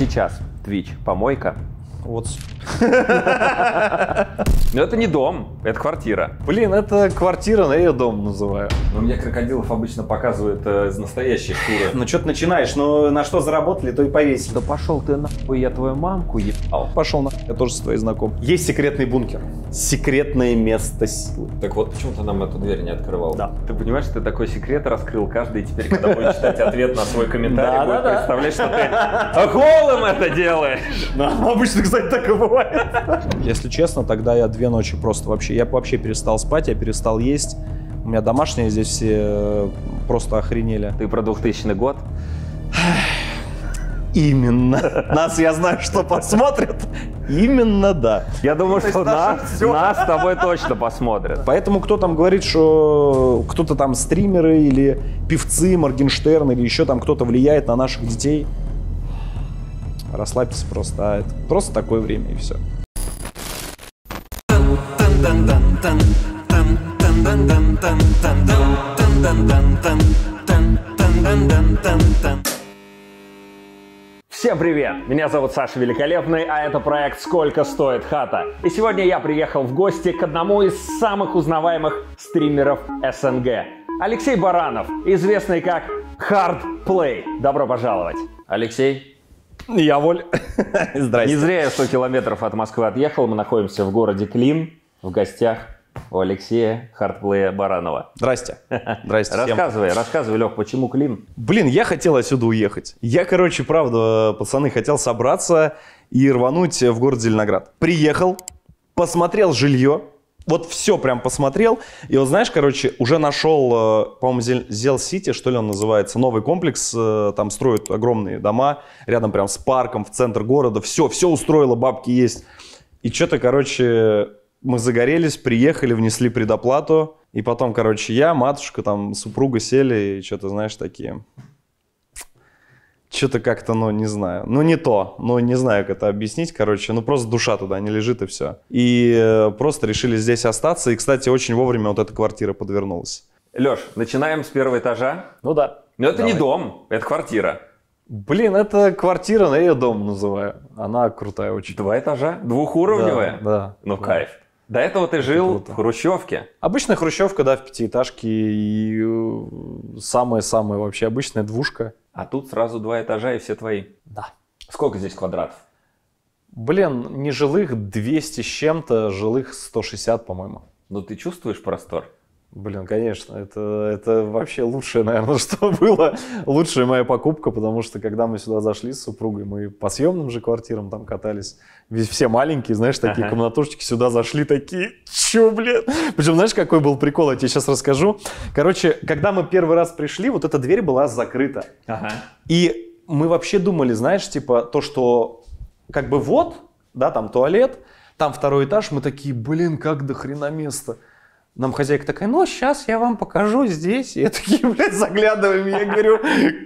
сейчас Twitch помойка? Вот Но это не дом, это квартира. Блин, это квартира, но я ее дом называю. Но мне крокодилов обычно показывают э, из настоящей туров. Ну что ты начинаешь? Ну на что заработали, то и повесили. Да пошел ты нахуй, я твою мамку ебал. Пошел нахуй, я тоже с твоей знаком. Есть секретный бункер. Секретное место силы. Так вот, почему ты нам эту дверь не открывал? Да. Ты понимаешь, ты такой секрет раскрыл каждый, и теперь, когда будет читать ответ на свой комментарий, будет представлять, что ты голым это делаешь. Ну, обычно, кстати, так и бывает. Если честно, тогда я две ночи просто вообще... Я вообще перестал спать, я перестал есть. У меня домашние здесь все э, просто охренели. Ты про 2000 год? Именно. Нас, я знаю, что посмотрят. Именно да. Я думаю, что нас, нас с тобой точно посмотрят. Поэтому кто там говорит, что кто-то там стримеры или певцы, Моргенштерн или еще там кто-то влияет на наших детей, расслабьтесь просто, а это просто такое время и все. Всем привет! Меня зовут Саша Великолепный, а это проект «Сколько стоит хата». И сегодня я приехал в гости к одному из самых узнаваемых стримеров СНГ. Алексей Баранов, известный как Hard Play. Добро пожаловать! Алексей, я Воль. Здрасте. Не зря я 100 километров от Москвы отъехал. Мы находимся в городе Клин, в гостях у Алексея Хартплея Баранова. Здрасте. Здрасте. Рассказывай, всем. рассказывай, Лех, почему Клин? Блин, я хотел отсюда уехать. Я, короче, правда, пацаны, хотел собраться и рвануть в город Зеленоград. Приехал, посмотрел жилье, вот все прям посмотрел. И вот знаешь, короче, уже нашел, э, по-моему, Зел Сити, что ли он называется, новый комплекс. Э, там строят огромные дома рядом прям с парком, в центр города. Все, все устроило, бабки есть. И что-то, короче, мы загорелись, приехали, внесли предоплату. И потом, короче, я, матушка, там, супруга сели и что-то, знаешь, такие что-то как-то, ну, не знаю. Ну, не то. Ну, не знаю, как это объяснить, короче. Ну, просто душа туда не лежит, и все. И э, просто решили здесь остаться. И, кстати, очень вовремя вот эта квартира подвернулась. Леш, начинаем с первого этажа. Ну да. Но ну, это Давай. не дом, это квартира. Блин, это квартира, но я ее дом называю. Она крутая очень. Два этажа? Двухуровневая? Да. да ну, да. кайф. До этого ты жил Круто. в Хрущевке. Обычная Хрущевка, да, в пятиэтажке. И э, самая-самая вообще обычная двушка. А тут сразу два этажа и все твои. Да. Сколько здесь квадратов? Блин, нежилых 200 с чем-то, жилых 160, по-моему. Ну ты чувствуешь простор? Блин, конечно, это, это вообще лучшее, наверное, что было. Лучшая моя покупка, потому что когда мы сюда зашли с супругой, мы по съемным же квартирам там катались. Ведь все маленькие, знаешь, такие ага. комнатушечки сюда зашли, такие, чё, блин? Причем, знаешь, какой был прикол, я тебе сейчас расскажу. Короче, когда мы первый раз пришли, вот эта дверь была закрыта. Ага. И мы вообще думали, знаешь, типа, то, что как бы вот, да, там туалет, там второй этаж, мы такие, блин, как до хрена места. Нам хозяйка такая, ну, сейчас я вам покажу здесь. И я такие, блядь, заглядываем. Я говорю,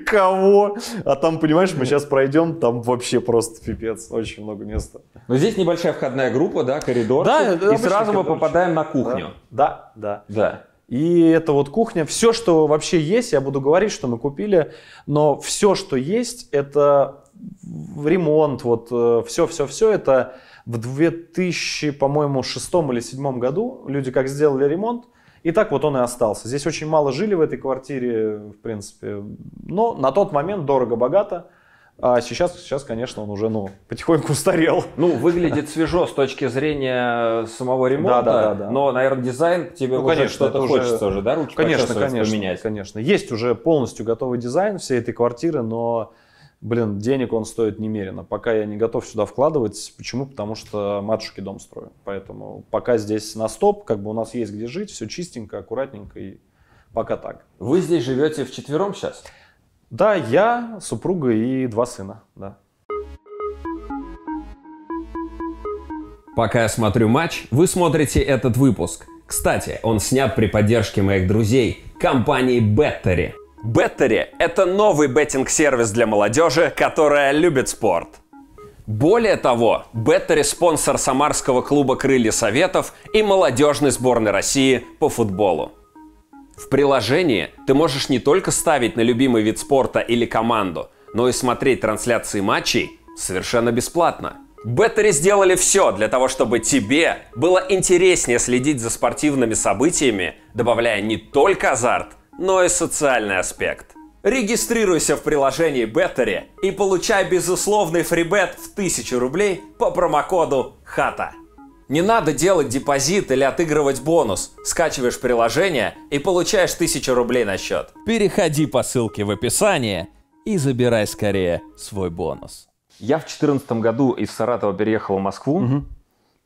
кого? А там, понимаешь, мы сейчас пройдем, там вообще просто пипец. Очень много места. Но здесь небольшая входная группа, да, коридор. Да, и сразу мы попадаем на кухню. Да, да. Да. И это вот кухня. Все, что вообще есть, я буду говорить, что мы купили, но все, что есть, это ремонт, вот э, все-все-все, это в 2000, по-моему, шестом или седьмом году люди как сделали ремонт, и так вот он и остался. Здесь очень мало жили в этой квартире, в принципе. Но на тот момент дорого-богато. А сейчас, сейчас, конечно, он уже ну, потихоньку устарел. Ну, выглядит свежо с точки зрения самого ремонта, да, да, да, но, наверное, дизайн тебе ну, уже конечно, что-то уже... хочется уже, да, руки конечно, конечно, поменять? Конечно, есть уже полностью готовый дизайн всей этой квартиры, но блин, денег он стоит немерено. Пока я не готов сюда вкладывать. Почему? Потому что матушки дом строю. Поэтому пока здесь на стоп, как бы у нас есть где жить, все чистенько, аккуратненько и пока так. Вы здесь живете в четвером сейчас? Да, я, супруга и два сына, да. Пока я смотрю матч, вы смотрите этот выпуск. Кстати, он снят при поддержке моих друзей, компании Беттери. Беттери – это новый беттинг-сервис для молодежи, которая любит спорт. Более того, Беттери – спонсор Самарского клуба «Крылья Советов» и молодежной сборной России по футболу. В приложении ты можешь не только ставить на любимый вид спорта или команду, но и смотреть трансляции матчей совершенно бесплатно. Беттери сделали все для того, чтобы тебе было интереснее следить за спортивными событиями, добавляя не только азарт – но и социальный аспект. Регистрируйся в приложении Беттери и получай безусловный фрибет в 1000 рублей по промокоду ХАТА. Не надо делать депозит или отыгрывать бонус. Скачиваешь приложение и получаешь 1000 рублей на счет. Переходи по ссылке в описании и забирай скорее свой бонус. Я в 2014 году из Саратова переехал в Москву угу.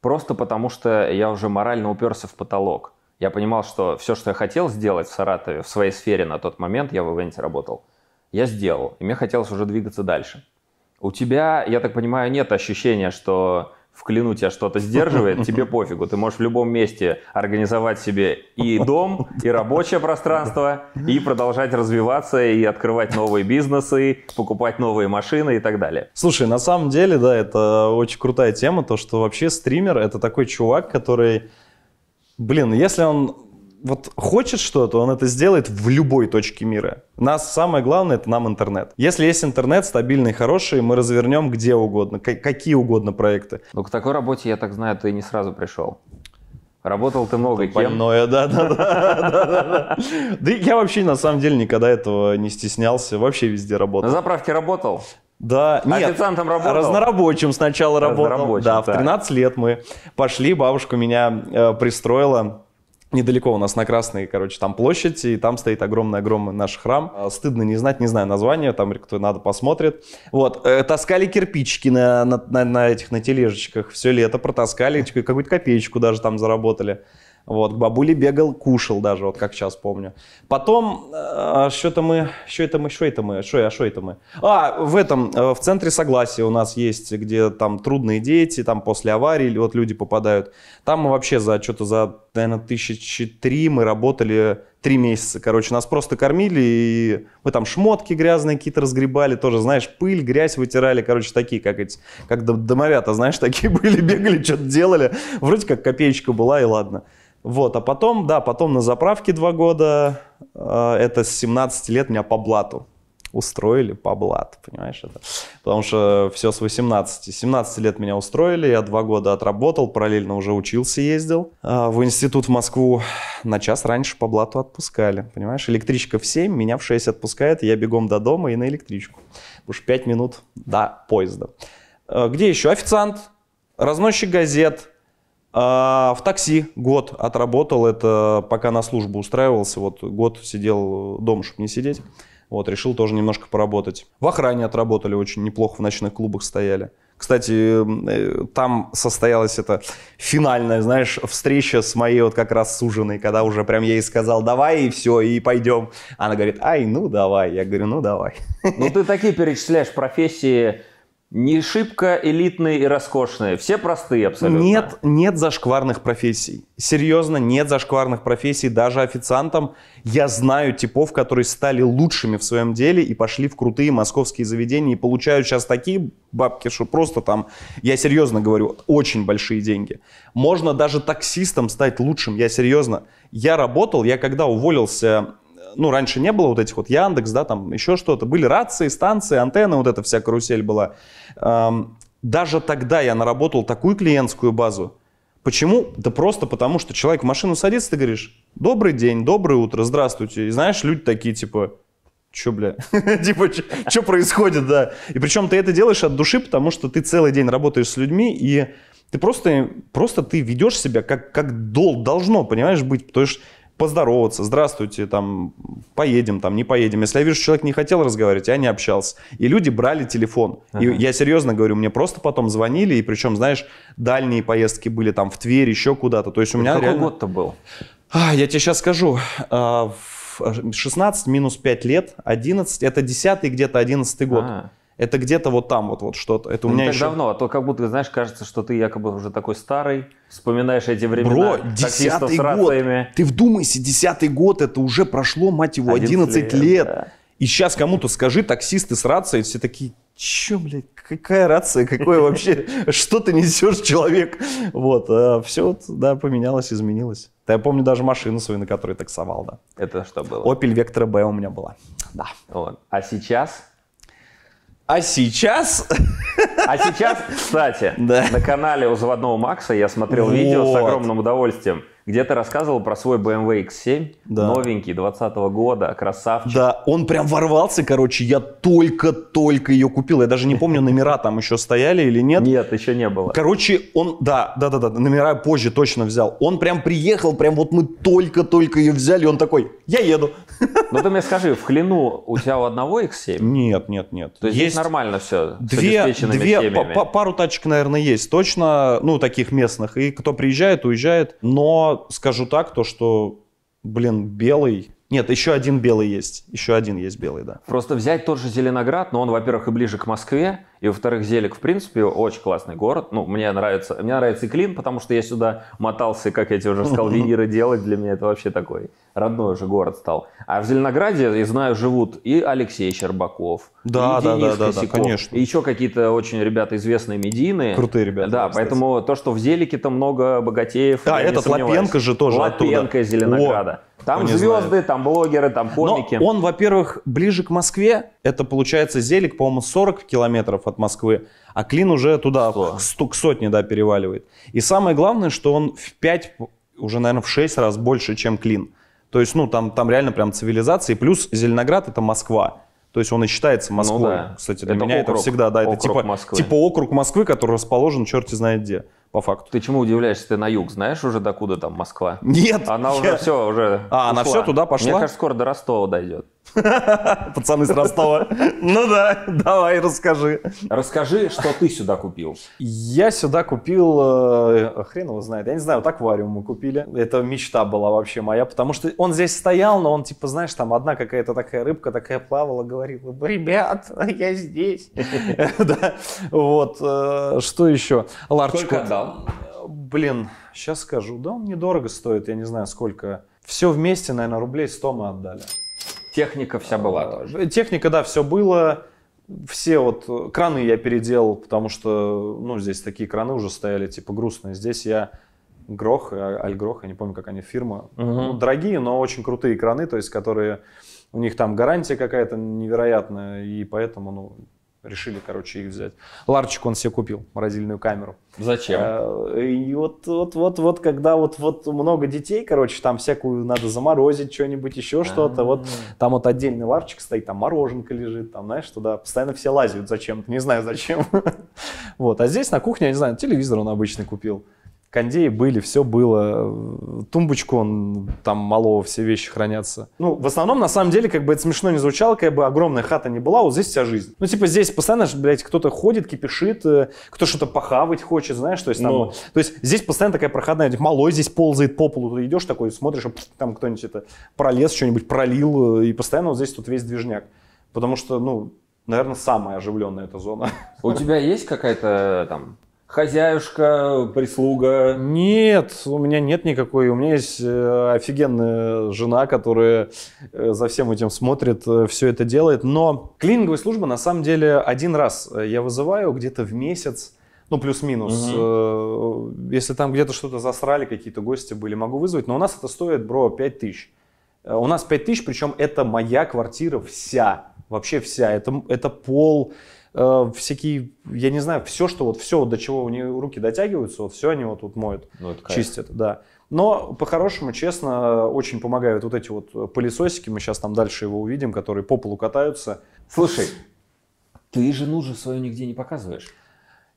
просто потому, что я уже морально уперся в потолок. Я понимал, что все, что я хотел сделать в Саратове, в своей сфере на тот момент, я в ивенте работал, я сделал. И мне хотелось уже двигаться дальше. У тебя, я так понимаю, нет ощущения, что в клину тебя что-то сдерживает, тебе пофигу. Ты можешь в любом месте организовать себе и дом, и рабочее пространство, и продолжать развиваться, и открывать новые бизнесы, покупать новые машины и так далее. Слушай, на самом деле, да, это очень крутая тема, то, что вообще стример — это такой чувак, который блин, если он вот хочет что-то, он это сделает в любой точке мира. Нас самое главное это нам интернет. Если есть интернет стабильный, хороший, мы развернем где угодно, какие угодно проекты. Ну к такой работе я так знаю, ты не сразу пришел. Работал ты много ты кем. Больное, да, да, да. Да я вообще на самом деле никогда этого не стеснялся, вообще везде работал. На заправке работал? Да, нет. Официантом работал? Разнорабочим сначала работал. Да, так. в 13 лет мы пошли, бабушка меня э, пристроила недалеко у нас на Красной, короче, там площадь, и там стоит огромный-огромный наш храм. Э, стыдно не знать, не знаю название, там кто надо посмотрит. Вот, э, таскали кирпичики на, на, на, на этих, на тележечках, все лето протаскали, какую-то копеечку даже там заработали. Вот, к бабуле бегал, кушал даже, вот как сейчас помню. Потом, э, а, что-то мы, что это мы, что это мы, что я, что это мы. А, в этом, э, в центре согласия у нас есть, где там трудные дети, там после аварии вот люди попадают. Там мы вообще за что-то за, наверное, тысячи три мы работали три месяца. Короче, нас просто кормили, и мы там шмотки грязные какие-то разгребали, тоже, знаешь, пыль, грязь вытирали, короче, такие, как эти, как домовята, знаешь, такие были, бегали, что-то делали. Вроде как копеечка была, и ладно. Вот, а потом, да, потом на заправке два года, э, это с 17 лет меня по блату устроили по блату, понимаешь это? Потому что все с 18. 17 лет меня устроили, я два года отработал, параллельно уже учился, ездил. Э, в институт в Москву на час раньше по блату отпускали, понимаешь? Электричка в 7, меня в 6 отпускает, я бегом до дома и на электричку. Уж 5 минут до поезда. Э, где еще? Официант, разносчик газет, а, в такси год отработал, это пока на службу устраивался, вот год сидел дома, чтобы не сидеть. Вот, решил тоже немножко поработать. В охране отработали очень неплохо, в ночных клубах стояли. Кстати, э, там состоялась эта финальная, знаешь, встреча с моей вот как раз суженой, когда уже прям я ей сказал, давай, и все, и пойдем. Она говорит, ай, ну давай. Я говорю, ну давай. Ну ты такие перечисляешь профессии, не шибко элитные и роскошные, все простые абсолютно. Нет, нет зашкварных профессий. Серьезно, нет зашкварных профессий даже официантам. Я знаю типов, которые стали лучшими в своем деле и пошли в крутые московские заведения и получают сейчас такие бабки, что просто там, я серьезно говорю, очень большие деньги. Можно даже таксистом стать лучшим, я серьезно. Я работал, я когда уволился ну, раньше не было вот этих вот Яндекс, да, там еще что-то. Были рации, станции, антенны, вот эта вся карусель была. Даже тогда я наработал такую клиентскую базу. Почему? Да просто потому, что человек в машину садится, ты говоришь, добрый день, доброе утро, здравствуйте. И знаешь, люди такие, типа, Че, бля? типа, что происходит, да? И причем ты это делаешь от души, потому что ты целый день работаешь с людьми, и ты просто, просто ты ведешь себя как, как дол, должно, понимаешь, быть. Потому что поздороваться, здравствуйте, там, поедем, там, не поедем. Если я вижу, что человек не хотел разговаривать, я не общался. И люди брали телефон. Ага. И я серьезно говорю, мне просто потом звонили, и причем, знаешь, дальние поездки были там в Тверь, еще куда-то. То есть у меня Какой реально... год-то был? А, я тебе сейчас скажу. 16 а, минус 5 лет, 11, это 10 где-то 11 год. А это где-то вот там вот, вот что-то. Это у ну, меня так еще... давно, а то как будто, знаешь, кажется, что ты якобы уже такой старый, вспоминаешь эти времена. Бро, десятый год, ты вдумайся, десятый год, это уже прошло, мать его, 11, 11 лет. лет. Да. И сейчас кому-то скажи, таксисты с рацией, все такие, че, блядь, какая рация, какое вообще, что ты несешь, человек? Вот, а все вот, да, поменялось, изменилось. Да я помню даже машину свою, на которой таксовал, да. Это что было? Opel Vectra B у меня была, да. Вот. А сейчас? А сейчас... А сейчас, кстати, да. на канале у заводного Макса я смотрел вот. видео с огромным удовольствием, где ты рассказывал про свой BMW X7, да. новенький, 20 -го года, красавчик. Да, он прям ворвался, короче, я только-только ее купил. Я даже не помню, номера там еще стояли или нет. Нет, еще не было. Короче, он, да, да-да-да, номера позже точно взял. Он прям приехал, прям вот мы только-только ее взяли, он такой, я еду. Ну ты мне скажи, в хлину у тебя у одного X7? Нет, нет, нет. То есть, есть нормально все две, с две, п- Пару тачек, наверное, есть точно, ну, таких местных. И кто приезжает, уезжает. Но скажу так, то, что, блин, белый нет, еще один белый есть. Еще один есть белый, да. Просто взять тот же Зеленоград, но он, во-первых, и ближе к Москве, и, во-вторых, Зелик, в принципе, очень классный город. Ну, мне нравится, мне нравится и Клин, потому что я сюда мотался, как я тебе уже сказал, виниры делать. Для меня это вообще такой родной уже город стал. А в Зеленограде, я знаю, живут и Алексей Щербаков, да, и да, Денис да, да, Косяков, да, конечно. и еще какие-то очень ребята известные медийные. Крутые ребята. Да, кстати. поэтому то, что в Зелике-то много богатеев, Да, этот Лапенко же тоже Лапенко оттуда. из Зеленограда. О. Там Кто звезды, там блогеры, там комики. Но он, во-первых, ближе к Москве. Это получается Зелик, по-моему, 40 километров от Москвы. А Клин уже туда, к, к сотне, да, переваливает. И самое главное, что он в 5, уже, наверное, в 6 раз больше, чем Клин. То есть, ну, там, там реально прям цивилизация. И плюс Зеленоград – это Москва. То есть он и считается ну Москвой. Ну, да. Кстати, для это меня округ, это всегда, да, это типа, типа округ Москвы, который расположен черти знает где по факту. Ты чему удивляешься? Ты на юг знаешь уже, докуда там Москва? Нет! Она я... уже все, уже А, ушла. она все туда пошла? Мне кажется, скоро до Ростова дойдет. Пацаны с Ростова. Ну да, давай, расскажи. Расскажи, что ты сюда купил. Я сюда купил, э, хрен его знает, я не знаю, вот аквариум мы купили. Это мечта была вообще моя, потому что он здесь стоял, но он типа, знаешь, там одна какая-то такая рыбка такая плавала, говорила, ребят, я здесь. Вот, э, что еще? Ларчик. Сколько Блин, сейчас скажу. Да он недорого стоит, я не знаю сколько. Все вместе, наверное, рублей 100 мы отдали. Техника вся а, была а, тоже? Техника, да, все было. Все вот э, краны я переделал, потому что, ну, здесь такие краны уже стояли, типа, грустные. Здесь я Грох, Альгрох, я не помню, как они фирма. Угу. Ну, дорогие, но очень крутые краны, то есть, которые... У них там гарантия какая-то невероятная, и поэтому, ну, Решили, короче, их взять. Ларчик он себе купил, морозильную камеру. Зачем? А, и вот, вот, вот, вот, когда вот, вот много детей, короче, там всякую надо заморозить, что-нибудь, еще что-то. Вот а. там вот отдельный ларчик стоит, там мороженка лежит, там, знаешь, туда постоянно все лазят зачем-то, не знаю зачем. Вот, а здесь на кухне, я не знаю, телевизор он обычный купил кондеи были, все было, тумбочку он там малого, все вещи хранятся. Ну, в основном, на самом деле, как бы это смешно не звучало, как бы огромная хата не была, вот здесь вся жизнь. Ну, типа здесь постоянно, блядь, кто-то ходит, кипишит, э, кто что-то похавать хочет, знаешь, то есть там, ну. то есть здесь постоянно такая проходная, типа, малой здесь ползает по полу, ты идешь такой, смотришь, а, там кто-нибудь это пролез, что-нибудь пролил, э, и постоянно вот здесь тут весь движняк. Потому что, ну, наверное, самая оживленная эта зона. У тебя есть какая-то там хозяюшка, прислуга? Нет, у меня нет никакой. У меня есть э, офигенная жена, которая э, за всем этим смотрит, э, все это делает. Но клининговая служба на самом деле один раз я вызываю где-то в месяц. Ну, плюс-минус. Угу. Если там где-то что-то засрали, какие-то гости были, могу вызвать. Но у нас это стоит, бро, 5 тысяч. У нас 5 тысяч, причем это моя квартира вся. Вообще вся. Это, это пол, э, всякие, я не знаю, все, что вот, все, до чего у нее руки дотягиваются, вот все они вот тут моют, ну, чистят, да. Но по-хорошему, честно, очень помогают вот эти вот э, пылесосики, мы сейчас там дальше его увидим, которые по полу катаются. Слушай, ты же нужен свою нигде не показываешь.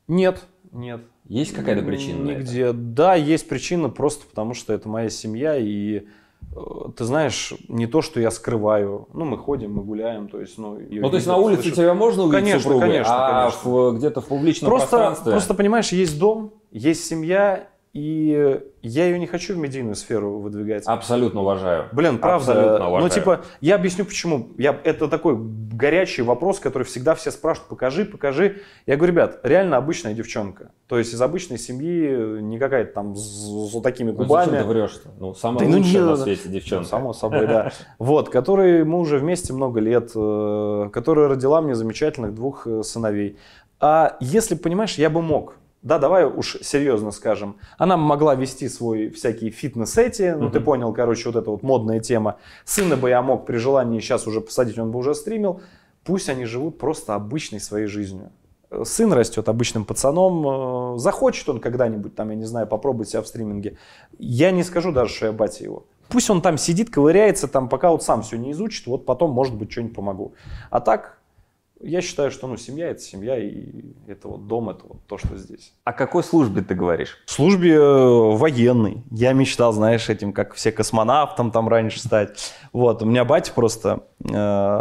Нет, нет. Есть какая-то причина? Нигде. Да, есть причина просто потому, что это моя семья и Э, ты знаешь, не то, что я скрываю. Ну, мы ходим, мы гуляем, то есть, ну... Ну, то есть на улице слышит. тебя можно увидеть Конечно, супругой, конечно, а конечно. где-то в публичном просто, пространстве... Просто, понимаешь, есть дом, есть семья, и я ее не хочу в медийную сферу выдвигать. Абсолютно уважаю. Блин, правда. Абсолютно ну, уважаю. Ну, типа, я объясню почему. Я, это такой горячий вопрос, который всегда все спрашивают, покажи, покажи. Я говорю, ребят, реально обычная девчонка. То есть из обычной семьи не какая-то там с, с такими ну, губами. Ну, ты врешь-то? Ну, самая да, ну лучшая ну, на свете девчонка. Ну, само собой, да. Вот, которой мы уже вместе много лет, э, которая родила мне замечательных двух э, сыновей. А если, понимаешь, я бы мог, да, давай уж серьезно скажем, она могла вести свой всякие фитнес-эти, ну угу. ты понял, короче, вот эта вот модная тема. Сына бы я мог при желании сейчас уже посадить, он бы уже стримил. Пусть они живут просто обычной своей жизнью. Сын растет обычным пацаном, э, захочет он когда-нибудь там, я не знаю, попробовать себя в стриминге. Я не скажу даже, что я батя его. Пусть он там сидит, ковыряется там, пока вот сам все не изучит, вот потом, может быть, что-нибудь помогу. А так, я считаю, что ну, семья – это семья, и это вот дом – это вот то, что здесь. О какой службе ты говоришь? В службе э, военной. Я мечтал, знаешь, этим, как все космонавтом там раньше стать. Вот, у меня батя просто э,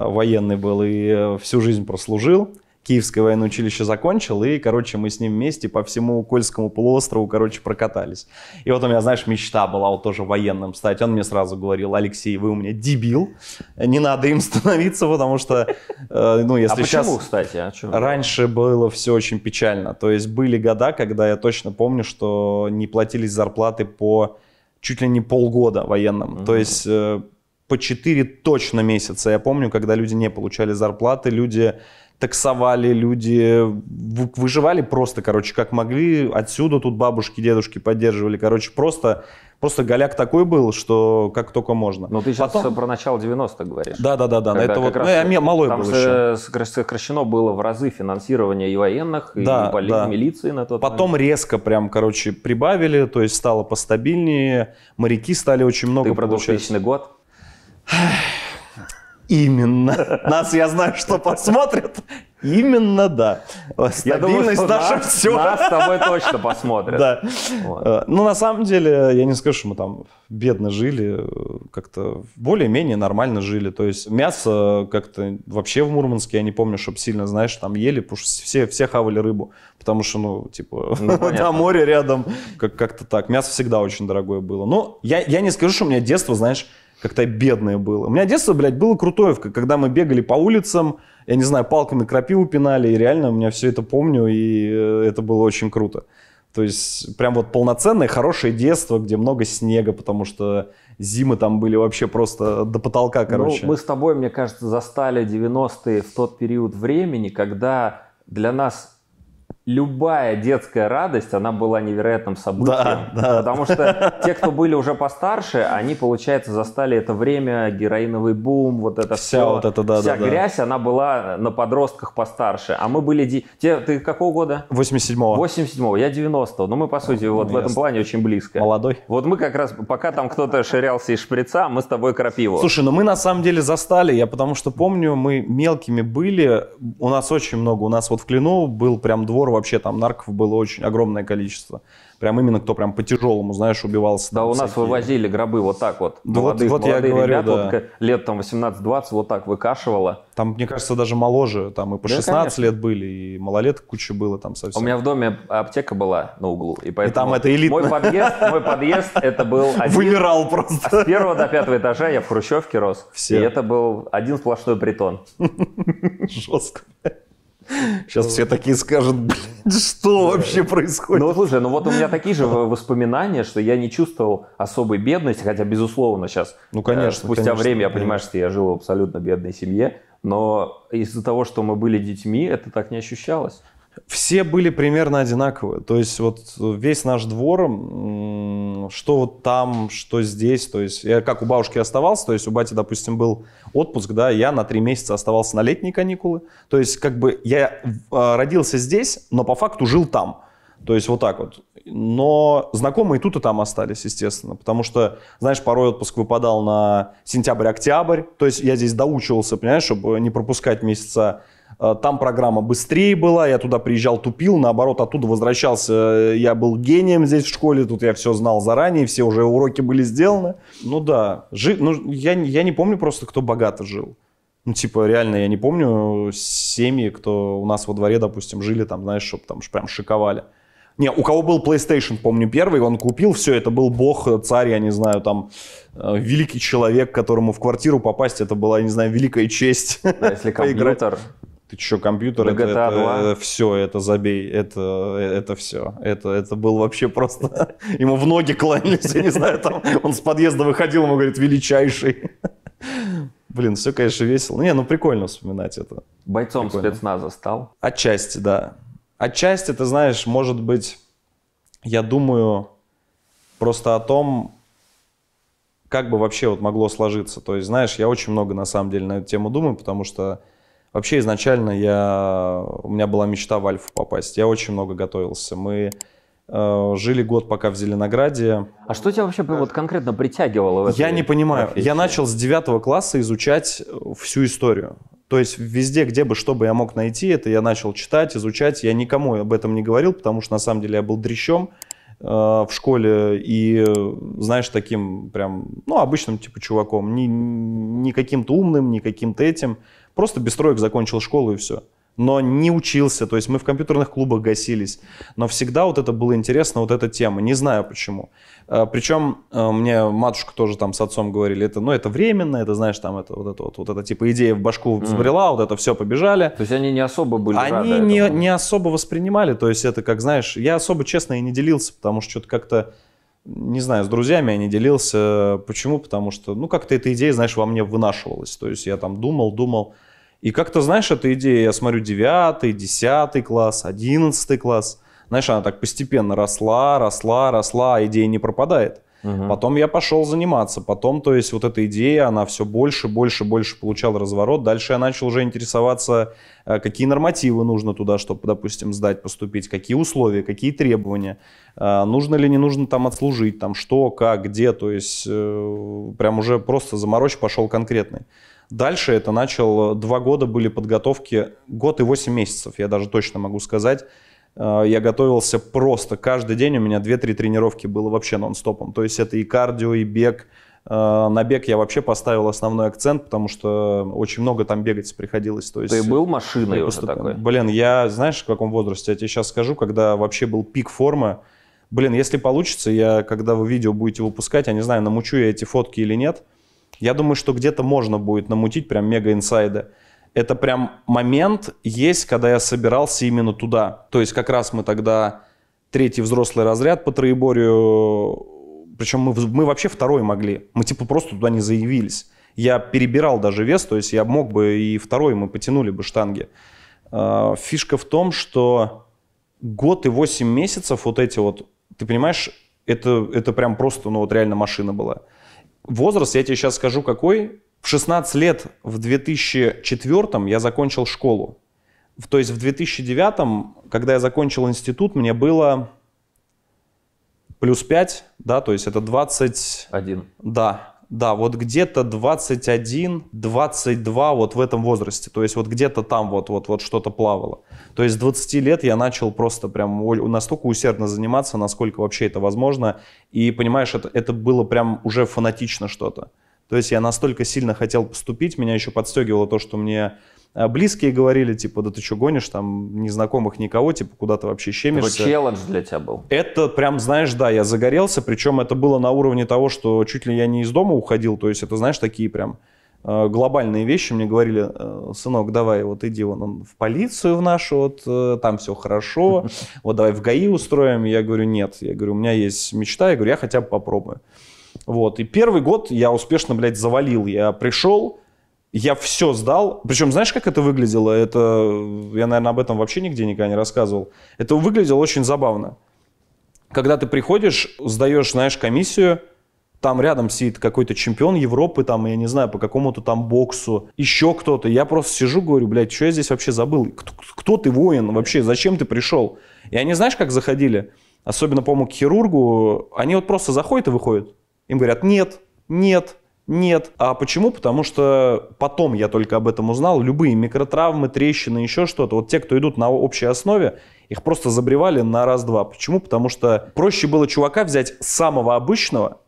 военный был и э, всю жизнь прослужил. Киевское военное училище закончил, и, короче, мы с ним вместе по всему Кольскому полуострову, короче, прокатались. И вот у меня, знаешь, мечта была вот тоже военным стать. Он мне сразу говорил, Алексей, вы у меня дебил, не надо им становиться, потому что, э, ну, если а сейчас... почему, кстати? А чего? Раньше было все очень печально. То есть были года, когда я точно помню, что не платились зарплаты по чуть ли не полгода военным. mm То есть... Э, по 4 точно месяца. Я помню, когда люди не получали зарплаты, люди таксовали люди, выживали просто, короче, как могли. Отсюда тут бабушки, дедушки поддерживали. Короче, просто, просто голяк такой был, что как только можно. Но ну, ты сейчас Потом... про начало 90-х говоришь. Да-да-да. Это вот, ну, раз, ну, я, малой там был еще. Э, сокращено было в разы финансирование и военных, да, и поли... да. милиции на тот Потом момент. резко прям, короче, прибавили, то есть стало постабильнее. Моряки стали очень много Ты про получать. 2000 год? Именно. Нас, я знаю, что посмотрят. Именно, да. Стабильность я наша нас, все. Нас с тобой точно посмотрят. Да. Вот. Э, ну, на самом деле, я не скажу, что мы там бедно жили, э, как-то более-менее нормально жили. То есть мясо как-то вообще в Мурманске, я не помню, чтобы сильно, знаешь, там ели, потому что все, все хавали рыбу, потому что, ну, типа, ну, да, море рядом, как- как-то так. Мясо всегда очень дорогое было. Но ну, я, я не скажу, что у меня детство, знаешь, как-то бедное было. У меня детство, блядь, было крутое, когда мы бегали по улицам, я не знаю, палками крапиву пинали, и реально у меня все это помню, и э, это было очень круто. То есть прям вот полноценное, хорошее детство, где много снега, потому что зимы там были вообще просто до потолка, ну, короче. Ну, мы с тобой, мне кажется, застали 90-е в тот период времени, когда для нас любая детская радость, она была невероятным событием. Да, да. Потому что те, кто были уже постарше, они, получается, застали это время, героиновый бум, вот это вся все. Вот это, да, вся да, грязь, да. она была на подростках постарше. А мы были... Те, ты какого года? 87-го. 87-го, я 90-го. Но ну, мы, по сути, ну, вот в этом плане очень близко. Молодой. Вот мы как раз, пока там кто-то ширялся из шприца, мы с тобой крапиву. Слушай, ну мы на самом деле застали, я потому что помню, мы мелкими были, у нас очень много, у нас вот в Клину был прям двор вообще там нарков было очень огромное количество. Прям именно кто прям по-тяжелому, знаешь, убивался. Да, у нас всякие... вывозили гробы вот так вот. Да, молодых, вот, вот молодые я говорю, ребят, да. вот, лет там 18-20 вот так выкашивало. Там, мне кажется, даже моложе, там и по да, 16 конечно. лет были, и малолеток куча было там совсем. У меня в доме аптека была на углу, и поэтому... И там это элитно. Мой подъезд, мой подъезд, это был... Один, Вымирал просто. с первого до пятого этажа я в Хрущевке рос. Все. И это был один сплошной притон. Жестко. Сейчас все такие скажут, блин, что вообще происходит? Ну, слушай, ну вот у меня такие же воспоминания, что я не чувствовал особой бедности, хотя, безусловно, сейчас, ну, э, конечно, спустя конечно, время, я понимаю, что я жил в абсолютно бедной семье, но из-за того, что мы были детьми, это так не ощущалось все были примерно одинаковые. То есть вот весь наш двор, что вот там, что здесь. То есть я как у бабушки оставался, то есть у бати, допустим, был отпуск, да, я на три месяца оставался на летние каникулы. То есть как бы я а, родился здесь, но по факту жил там. То есть вот так вот. Но знакомые тут и там остались, естественно, потому что, знаешь, порой отпуск выпадал на сентябрь-октябрь. То есть я здесь доучивался, понимаешь, чтобы не пропускать месяца Э, там программа быстрее была, я туда приезжал, тупил, наоборот, оттуда возвращался, э, я был гением здесь в школе, тут я все знал заранее, все уже уроки были сделаны. Ну да, жи... ну, я, я не помню просто, кто богато жил. Ну, типа, реально, я не помню семьи, кто у нас во дворе, допустим, жили там, знаешь, чтобы там прям шиковали. Не, у кого был PlayStation, помню, первый, он купил все, это был бог, э, царь, я не знаю, там, э, великий человек, которому в квартиру попасть, это была, я не знаю, великая честь. Да, если компьютер, ты что, компьютер, это, а это, все, это забей, это, это все. Это, это был вообще просто... Ему в ноги кланялись, я не знаю, там он с подъезда выходил, ему говорит, величайший. Блин, все, конечно, весело. Не, ну прикольно вспоминать это. Бойцом прикольно. спецназа стал? Отчасти, да. Отчасти, ты знаешь, может быть, я думаю просто о том, как бы вообще вот могло сложиться. То есть, знаешь, я очень много на самом деле на эту тему думаю, потому что Вообще изначально я, у меня была мечта в Альфу попасть. Я очень много готовился. Мы э, жили год пока в Зеленограде. А что тебя вообще вот конкретно притягивало? В этой я не понимаю. Профессии? Я начал с 9 класса изучать э, всю историю. То есть везде, где бы, что бы я мог найти, это я начал читать, изучать. Я никому об этом не говорил, потому что на самом деле я был дрищом э, в школе и, знаешь, таким прям, ну, обычным типа чуваком. Не, не каким-то умным, не каким-то этим. Просто без троек закончил школу и все. Но не учился, то есть мы в компьютерных клубах гасились. Но всегда вот это было интересно, вот эта тема. Не знаю почему. Э, Причем э, мне матушка тоже там с отцом говорили, это, ну, это временно, это, знаешь, там, это вот это вот, вот эта типа идея в башку взбрела, mm. вот это все побежали. То есть они не особо были Они не, не особо воспринимали, то есть это как, знаешь, я особо честно и не делился, потому что что-то как-то не знаю, с друзьями я не делился. Почему? Потому что, ну, как-то эта идея, знаешь, во мне вынашивалась. То есть я там думал, думал. И как-то, знаешь, эта идея, я смотрю, 9, 10 класс, 11 класс. Знаешь, она так постепенно росла, росла, росла, а идея не пропадает. Угу. Потом я пошел заниматься. Потом, то есть, вот эта идея, она все больше, больше, больше получала разворот. Дальше я начал уже интересоваться, э, какие нормативы нужно туда, чтобы, допустим, сдать, поступить, какие условия, какие требования, э, нужно ли, не нужно там отслужить, там что, как, где. То есть, э, прям уже просто заморочь пошел конкретный. Дальше это начал, два года были подготовки, год и восемь месяцев, я даже точно могу сказать, Э, я готовился просто. Каждый день у меня 2-3 тренировки было вообще нон-стопом. То есть это и кардио, и бег. Э, на бег я вообще поставил основной акцент, потому что очень много там бегать приходилось. То есть, Ты был машиной уже просто, такой? Блин, я, знаешь, в каком возрасте? Я тебе сейчас скажу, когда вообще был пик формы. Блин, если получится, я, когда вы видео будете выпускать, я не знаю, намучу я эти фотки или нет. Я думаю, что где-то можно будет намутить прям мега инсайды это прям момент есть, когда я собирался именно туда. То есть как раз мы тогда третий взрослый разряд по троеборию, причем мы, мы вообще второй могли, мы типа просто туда не заявились. Я перебирал даже вес, то есть я мог бы и второй, мы потянули бы штанги. А, фишка в том, что год и восемь месяцев вот эти вот, ты понимаешь, это, это прям просто, ну вот реально машина была. Возраст, я тебе сейчас скажу какой, в 16 лет, в 2004 я закончил школу. То есть в 2009, когда я закончил институт, мне было плюс 5, да, то есть это 20... Да, да, вот где-то 21, 22 вот в этом возрасте. То есть вот где-то там вот, вот, вот что-то плавало. То есть с 20 лет я начал просто прям настолько усердно заниматься, насколько вообще это возможно. И понимаешь, это, это было прям уже фанатично что-то. То есть я настолько сильно хотел поступить, меня еще подстегивало то, что мне а, близкие говорили, типа, да ты что гонишь, там, незнакомых никого, типа, куда ты вообще щемишься. Это челлендж для тебя был. Это прям, знаешь, да, я загорелся, причем это было на уровне того, что чуть ли я не из дома уходил, то есть это, знаешь, такие прям а, глобальные вещи. Мне говорили, «Э, сынок, давай, вот иди вон в полицию в нашу, вот э, там все хорошо, вот давай в ГАИ устроим. Я говорю, нет, я говорю, у меня есть мечта, я говорю, я хотя бы попробую. Вот. И первый год я успешно, блядь, завалил. Я пришел, я все сдал. Причем, знаешь, как это выглядело? Это, я, наверное, об этом вообще нигде никогда не рассказывал. Это выглядело очень забавно. Когда ты приходишь, сдаешь, знаешь, комиссию, там рядом сидит какой-то чемпион Европы, там, я не знаю, по какому-то там боксу, еще кто-то. Я просто сижу, говорю, блядь, что я здесь вообще забыл? Кто, кто ты, воин, вообще? Зачем ты пришел? И они, знаешь, как заходили? Особенно, по-моему, к хирургу. Они вот просто заходят и выходят. Им говорят, нет, нет, нет. А почему? Потому что потом я только об этом узнал. Любые микротравмы, трещины, еще что-то. Вот те, кто идут на общей основе, их просто забревали на раз-два. Почему? Потому что проще было чувака взять самого обычного,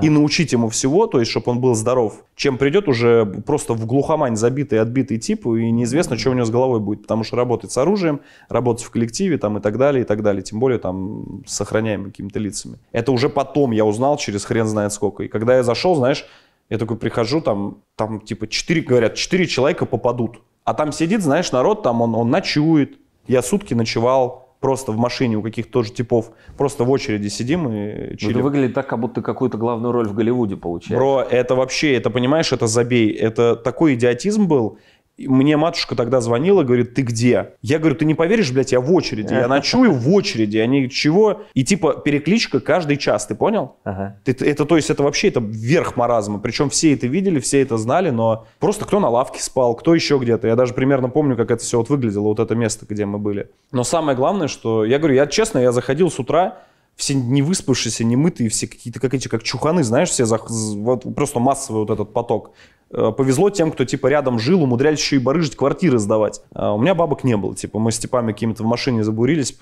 и научить ему всего, то есть, чтобы он был здоров. Чем придет уже просто в глухомань забитый, отбитый тип, и неизвестно, что у него с головой будет, потому что работать с оружием, работать в коллективе там, и так далее, и так далее, тем более там с сохраняемыми какими-то лицами. Это уже потом я узнал через хрен знает сколько. И когда я зашел, знаешь, я такой прихожу, там, там типа четыре, говорят, четыре человека попадут. А там сидит, знаешь, народ, там он, он ночует. Я сутки ночевал, просто в машине у каких-то тоже типов, просто в очереди сидим и чилим. Ну, это выглядит так, как будто какую-то главную роль в Голливуде получаешь. Бро, это вообще, это понимаешь, это забей. Это такой идиотизм был. Мне матушка тогда звонила, говорит, ты где? Я говорю, ты не поверишь, блядь, я в очереди. Я ночую в очереди, они а чего? И типа перекличка каждый час, ты понял? Ага. Это, это, то есть, это вообще это верх маразма. Причем все это видели, все это знали, но просто кто на лавке спал, кто еще где-то. Я даже примерно помню, как это все вот выглядело, вот это место, где мы были. Но самое главное, что я говорю, я честно, я заходил с утра, все не выспавшиеся, не мытые, все какие-то, как эти, как чуханы, знаешь, все, вот, просто массовый вот этот поток. Э, повезло тем, кто типа рядом жил, умудрялись еще и барыжить, квартиры сдавать. А у меня бабок не было, типа мы с типами какими-то в машине забурились,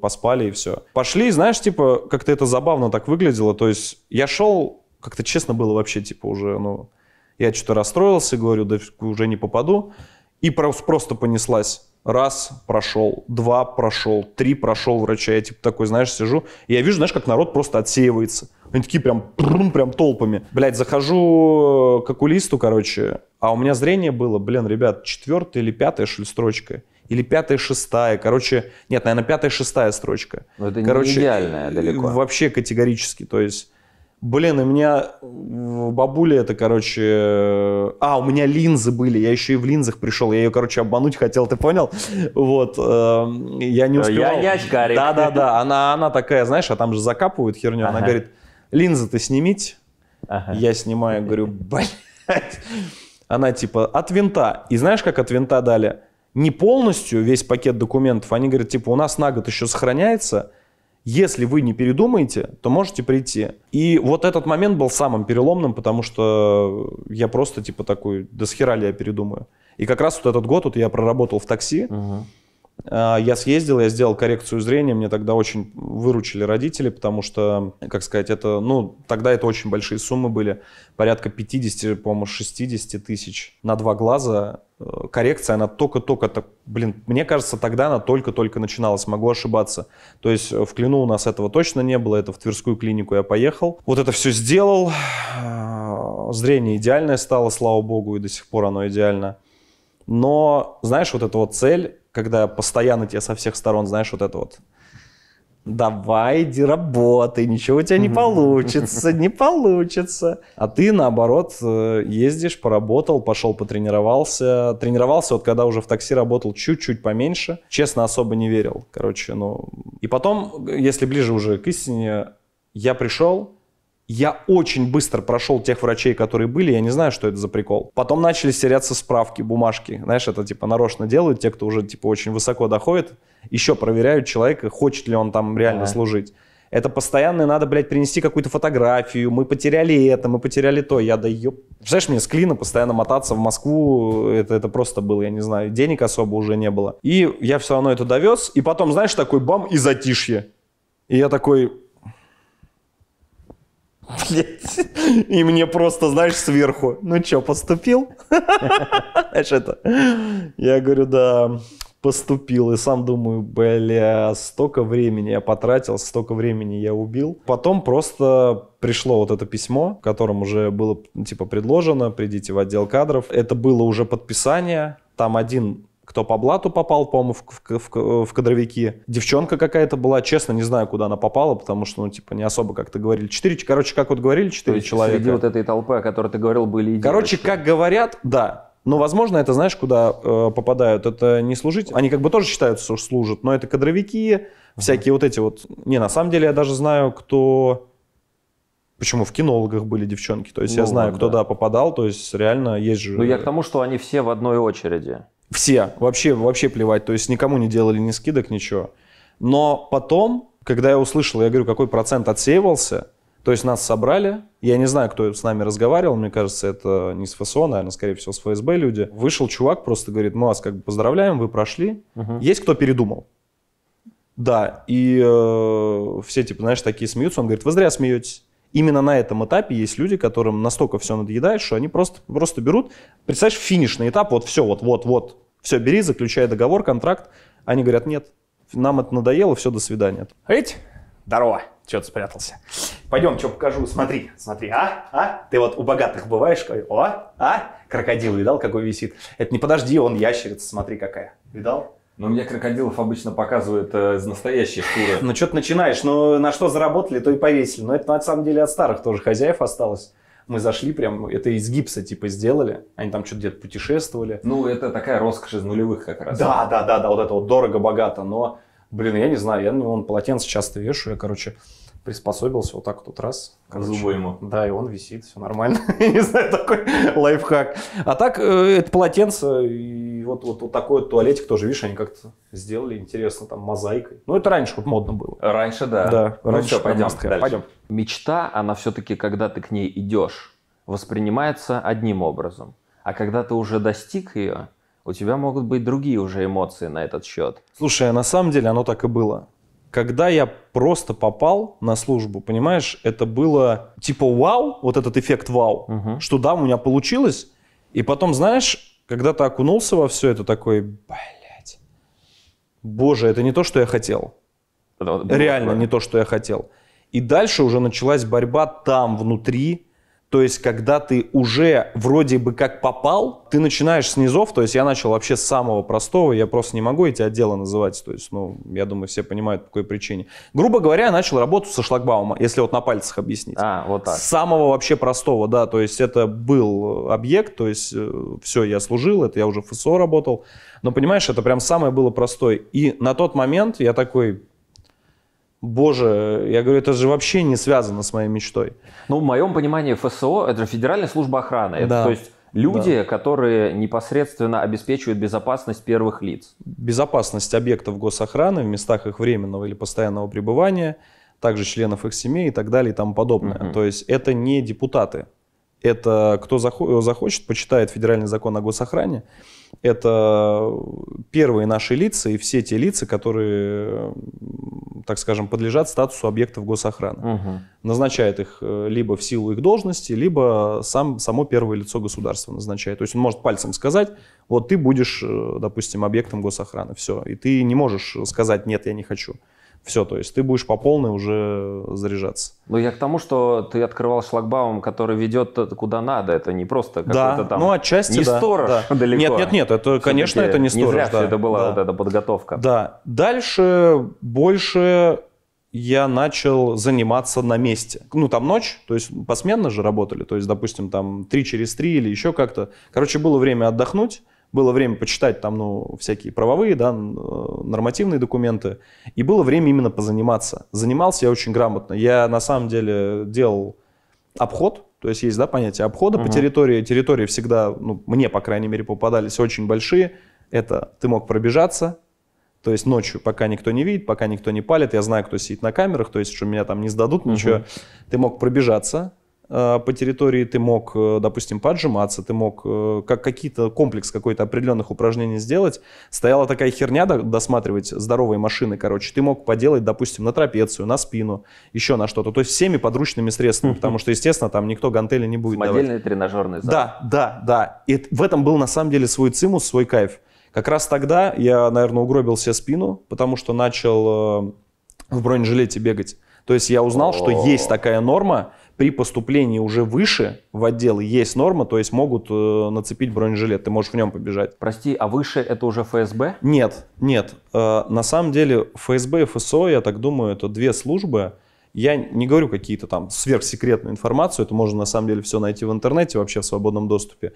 поспали и все. Пошли, знаешь, типа как-то это забавно так выглядело, то есть я шел, как-то честно было вообще, типа уже, ну, я что-то расстроился, говорю, да уже не попаду. И просто понеслась. Раз прошел, два прошел, три прошел врача. Я типа такой, знаешь, сижу. И я вижу, знаешь, как народ просто отсеивается. Они такие прям, прям, прям толпами. Блять, захожу к окулисту, короче, а у меня зрение было, блин, ребят, четвертая или пятая, что ли, строчка или пятая, шестая. Короче, нет, наверное, пятая, шестая строчка. Но это короче, не идеальная далеко. Вообще категорически. То есть Блин, у меня в бабуле это, короче... Э, а, у меня линзы были, я еще и в линзах пришел, я ее, короче, обмануть хотел, ты понял? Вот, эм, я не э, успевал. Я не очкарик. Да-да-да, она, она такая, знаешь, а там же закапывают херню, ага. она говорит, линзы ты снимите. Ага. Я снимаю, говорю, блядь. Она типа, от винта. И знаешь, как от винта дали? Не полностью весь пакет документов, они говорят, типа, у нас на год еще сохраняется, если вы не передумаете, то можете прийти. И вот этот момент был самым переломным, потому что я просто типа такой, да с хера ли я передумаю. И как раз вот этот год вот я проработал в такси, угу. Я съездил, я сделал коррекцию зрения, мне тогда очень выручили родители, потому что, как сказать, это, ну, тогда это очень большие суммы были, порядка 50, по-моему, 60 тысяч на два глаза, Э, коррекция, она только-только, блин, мне кажется, тогда она только-только начиналась, могу ошибаться. То есть э, в Клину у нас этого точно не было, это в Тверскую клинику я поехал. Вот это все сделал, э, зрение идеальное стало, слава богу, и до сих пор оно идеально. Но, знаешь, вот эта вот цель, когда постоянно тебе со всех сторон, знаешь, вот это вот, давай, иди работай, ничего у тебя не получится, не получится. А ты, наоборот, э, ездишь, поработал, пошел потренировался. Тренировался вот когда уже в такси работал чуть-чуть поменьше. Честно, особо не верил, короче, ну... И потом, если ближе уже к истине, я пришел, я очень быстро прошел тех врачей, которые были, я не знаю, что это за прикол. Потом начали теряться справки, бумажки. Знаешь, это типа нарочно делают те, кто уже типа очень высоко доходит еще проверяют человека, хочет ли он там реально ага. служить. Это постоянно надо, блядь, принести какую-то фотографию. Мы потеряли это, мы потеряли то. Я да ёп. Представляешь, мне с клина постоянно мотаться в Москву. Это, это просто было, я не знаю. Денег особо уже не было. И я все равно это довез. И потом, знаешь, такой бам и затишье. И я такой... Блять. И мне просто, знаешь, сверху. Ну чё, поступил? Знаешь, это... Я говорю, да поступил, и сам думаю, бля, столько времени я потратил, столько времени я убил. Потом просто пришло вот это письмо, в котором уже было, типа, предложено, придите в отдел кадров. Это было уже подписание, там один кто по блату попал, по-моему, в, в, в кадровики. Девчонка какая-то была, честно, не знаю, куда она попала, потому что, ну, типа, не особо как-то говорили. Четыре, короче, как вот говорили, четыре человека. Среди вот этой толпы, о которой ты говорил, были и Короче, девочки. как говорят, да, но, возможно, это, знаешь, куда э, попадают? Это не служить. Они как бы тоже считаются, что служат, но это кадровики, uh-huh. всякие вот эти вот. Не, на самом деле я даже знаю, кто... Почему в кинологах были девчонки? То есть ну, я знаю, вот, кто да попадал, то есть реально есть же... Ну я к тому, что они все в одной очереди. Все, вообще, вообще плевать, то есть никому не делали ни скидок, ничего. Но потом, когда я услышал, я говорю, какой процент отсеивался, то есть нас собрали, я не знаю, кто с нами разговаривал, мне кажется, это не с ФСО, наверное, скорее всего, с ФСБ люди. Вышел чувак, просто говорит, мы вас как бы поздравляем, вы прошли. Угу. Есть кто передумал? Да, и э, все, типа, знаешь, такие смеются, он говорит, вы зря смеетесь. Именно на этом этапе есть люди, которым настолько все надоедает, что они просто, просто берут, представляешь, финишный этап, вот все, вот, вот, вот, все, бери, заключай договор, контракт. Они говорят, нет, нам это надоело, все, до свидания. Эть, здорово. Что ты спрятался? Пойдем, что покажу. Смотри, смотри, а? А? Ты вот у богатых бываешь? О, а? Крокодил, видал, какой висит? Это не подожди, он ящерица, смотри какая. Видал? Но мне крокодилов обычно показывают э, из настоящей шкуры. Ну, что ты начинаешь? Ну, на что заработали, то и повесили. Но это, на самом деле, от старых тоже хозяев осталось мы зашли прям, это из гипса типа сделали, они там что-то где-то путешествовали. Ну, это такая роскошь из нулевых как раз. Да, да, да, да, вот это вот дорого-богато, но, блин, я не знаю, я на него полотенце часто вешаю, я, короче, приспособился вот так вот, вот раз. Короче. Зубы ему. Да, и он висит, все нормально. Не знаю, такой лайфхак. А так, э, это полотенце, и вот, вот, вот такой вот туалетик тоже, видишь, они как-то сделали интересно, там, мозаикой. Ну, это раньше вот модно было. Раньше, да. Да, ну, раньше. Все, пойдем, пойдем. Мечта, она все-таки, когда ты к ней идешь, воспринимается одним образом. А когда ты уже достиг ее, у тебя могут быть другие уже эмоции на этот счет. Слушай, а на самом деле оно так и было когда я просто попал на службу, понимаешь, это было типа вау, вот этот эффект вау, угу. что да, у меня получилось. И потом, знаешь, когда ты окунулся во все это, такой, блядь, боже, это не то, что я хотел. Это вот Реально такое. не то, что я хотел. И дальше уже началась борьба там, внутри, то есть, когда ты уже вроде бы как попал, ты начинаешь с низов, то есть я начал вообще с самого простого, я просто не могу эти отделы называть, то есть, ну, я думаю, все понимают, по какой причине. Грубо говоря, я начал работу со шлагбаума, если вот на пальцах объяснить. А, вот так. С самого вообще простого, да, то есть это был объект, то есть э, все, я служил, это я уже в ФСО работал, но, понимаешь, это прям самое было простое. И на тот момент я такой, Боже, я говорю, это же вообще не связано с моей мечтой. Ну, в моем понимании ФСО – это же Федеральная служба охраны. Да. Это, то есть люди, да. которые непосредственно обеспечивают безопасность первых лиц. Безопасность объектов госохраны в местах их временного или постоянного пребывания, также членов их семей и так далее и тому подобное. Угу. То есть это не депутаты. Это кто захочет, почитает федеральный закон о госохране, это первые наши лица и все те лица, которые, так скажем, подлежат статусу объектов госохраны. Угу. Назначает их э, либо в силу их должности, либо сам, само первое лицо государства назначает. То есть он может пальцем сказать, вот ты будешь, э, допустим, объектом госохраны, все. И ты не можешь сказать, нет, я не хочу. Все, то есть ты будешь по полной уже заряжаться. Ну, я к тому, что ты открывал шлагбаум, который ведет куда надо. Это не просто какой-то да, там... ну, отчасти Не да, сторож да. далеко. Нет, нет, нет, это, конечно, это не сторож. Не зря да, это была да. вот эта подготовка. Да. Дальше больше я начал заниматься на месте. Ну, там ночь, то есть посменно же работали, то есть, допустим, там три через три или еще как-то. Короче, было время отдохнуть, было время почитать там, ну, всякие правовые, да, э, нормативные документы, и было время именно позаниматься. Занимался я очень грамотно. Я, на самом деле, делал обход, то есть есть, да, понятие обхода угу. по территории. Территории всегда, ну, мне, по крайней мере, попадались очень большие. Это ты мог пробежаться, то есть ночью, пока никто не видит, пока никто не палит, я знаю, кто сидит на камерах, то есть, что меня там не сдадут, угу. ничего. Ты мог пробежаться, Э, по территории, ты мог, э, допустим, поджиматься, ты мог э, как какие-то комплекс какой-то определенных упражнений сделать. Стояла такая херня досматривать здоровые машины, короче. Ты мог поделать, допустим, на трапецию, на спину, еще на что-то. То есть всеми подручными средствами, потому что, естественно, там никто гантели не будет Модельный тренажерный зал. Да, да, да. И в этом был на самом деле свой цимус, свой кайф. Как раз тогда я, наверное, угробил себе спину, потому что начал в бронежилете бегать. То есть я узнал, что есть такая норма, при поступлении уже выше в отдел есть норма, то есть могут э, нацепить бронежилет, ты можешь в нем побежать. Прости, а выше это уже ФСБ? Нет, нет. Э, на самом деле ФСБ и ФСО, я так думаю, это две службы. Я не говорю какие-то там сверхсекретную информацию, это можно на самом деле все найти в интернете вообще в свободном доступе.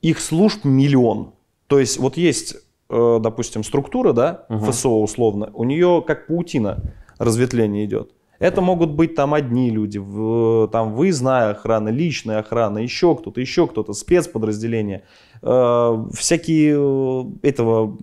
Их служб миллион. То есть вот есть, э, допустим, структура, да, угу. ФСО условно, у нее как паутина разветвление идет. Это могут быть там одни люди, в, там выездная охрана, личная охрана, еще кто-то, еще кто-то, спецподразделение, э, всякие этого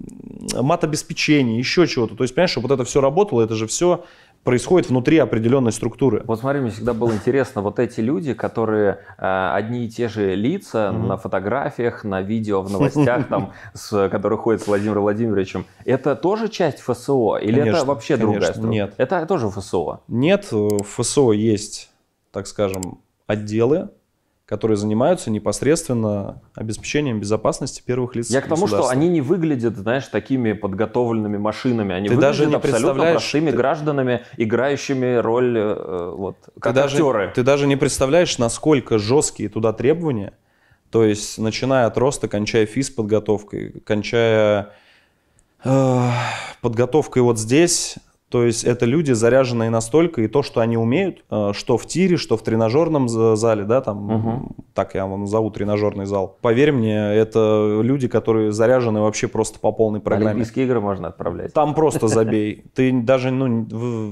матобеспечения, еще чего-то. То есть, понимаешь, чтобы вот это все работало, это же все происходит внутри определенной структуры. Вот смотри, мне всегда было интересно, вот эти люди, которые э, одни и те же лица mm-hmm. на фотографиях, на видео, в новостях, там, с, которые ходят с Владимиром Владимировичем, это тоже часть ФСО или конечно, это вообще конечно, другая структура? Нет. Это тоже ФСО? Нет, э, в ФСО есть, так скажем, отделы, которые занимаются непосредственно обеспечением безопасности первых лиц. Я к тому, что они не выглядят, знаешь, такими подготовленными машинами, они ты выглядят даже не абсолютно простыми ты... гражданами, играющими роль э, вот как ты актеры. Даже, ты даже не представляешь, насколько жесткие туда требования. То есть, начиная от роста, кончая физ подготовкой, кончая э, подготовкой вот здесь, то есть это люди, заряженные настолько, и то, что они умеют, э, что в тире, что в тренажерном зале, да, там, угу. так я его назову, тренажерный зал. Поверь мне, это люди, которые заряжены вообще просто по полной программе. Олимпийские игры можно отправлять. Там просто забей. Ты даже, ну,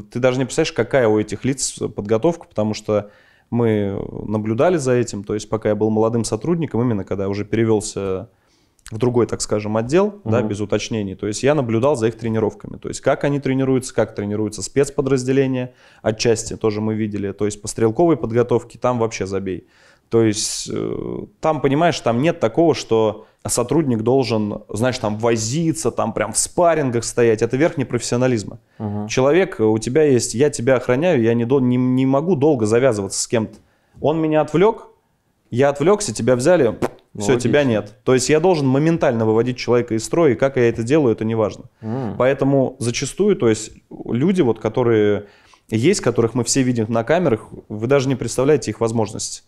ты даже не представляешь, какая у этих лиц подготовка, потому что мы наблюдали за этим, то есть пока я был молодым сотрудником, именно когда я уже перевелся в другой, так скажем, отдел, угу. да, без уточнений. То есть я наблюдал за их тренировками. То есть как они тренируются, как тренируются спецподразделения, отчасти тоже мы видели. То есть по стрелковой подготовке там вообще забей. То есть э, там, понимаешь, там нет такого, что сотрудник должен, знаешь, там возиться, там прям в спаррингах стоять. Это верхний профессионализм. Угу. Человек, э, у тебя есть, я тебя охраняю, я не, не, не могу долго завязываться с кем-то. Он меня отвлек, я отвлекся, тебя взяли, ну, Все, тебя нет. То есть я должен моментально выводить человека из строя, и как я это делаю, это не важно. Mm. Поэтому зачастую, то есть люди, вот, которые есть, которых мы все видим на камерах, вы даже не представляете их возможности.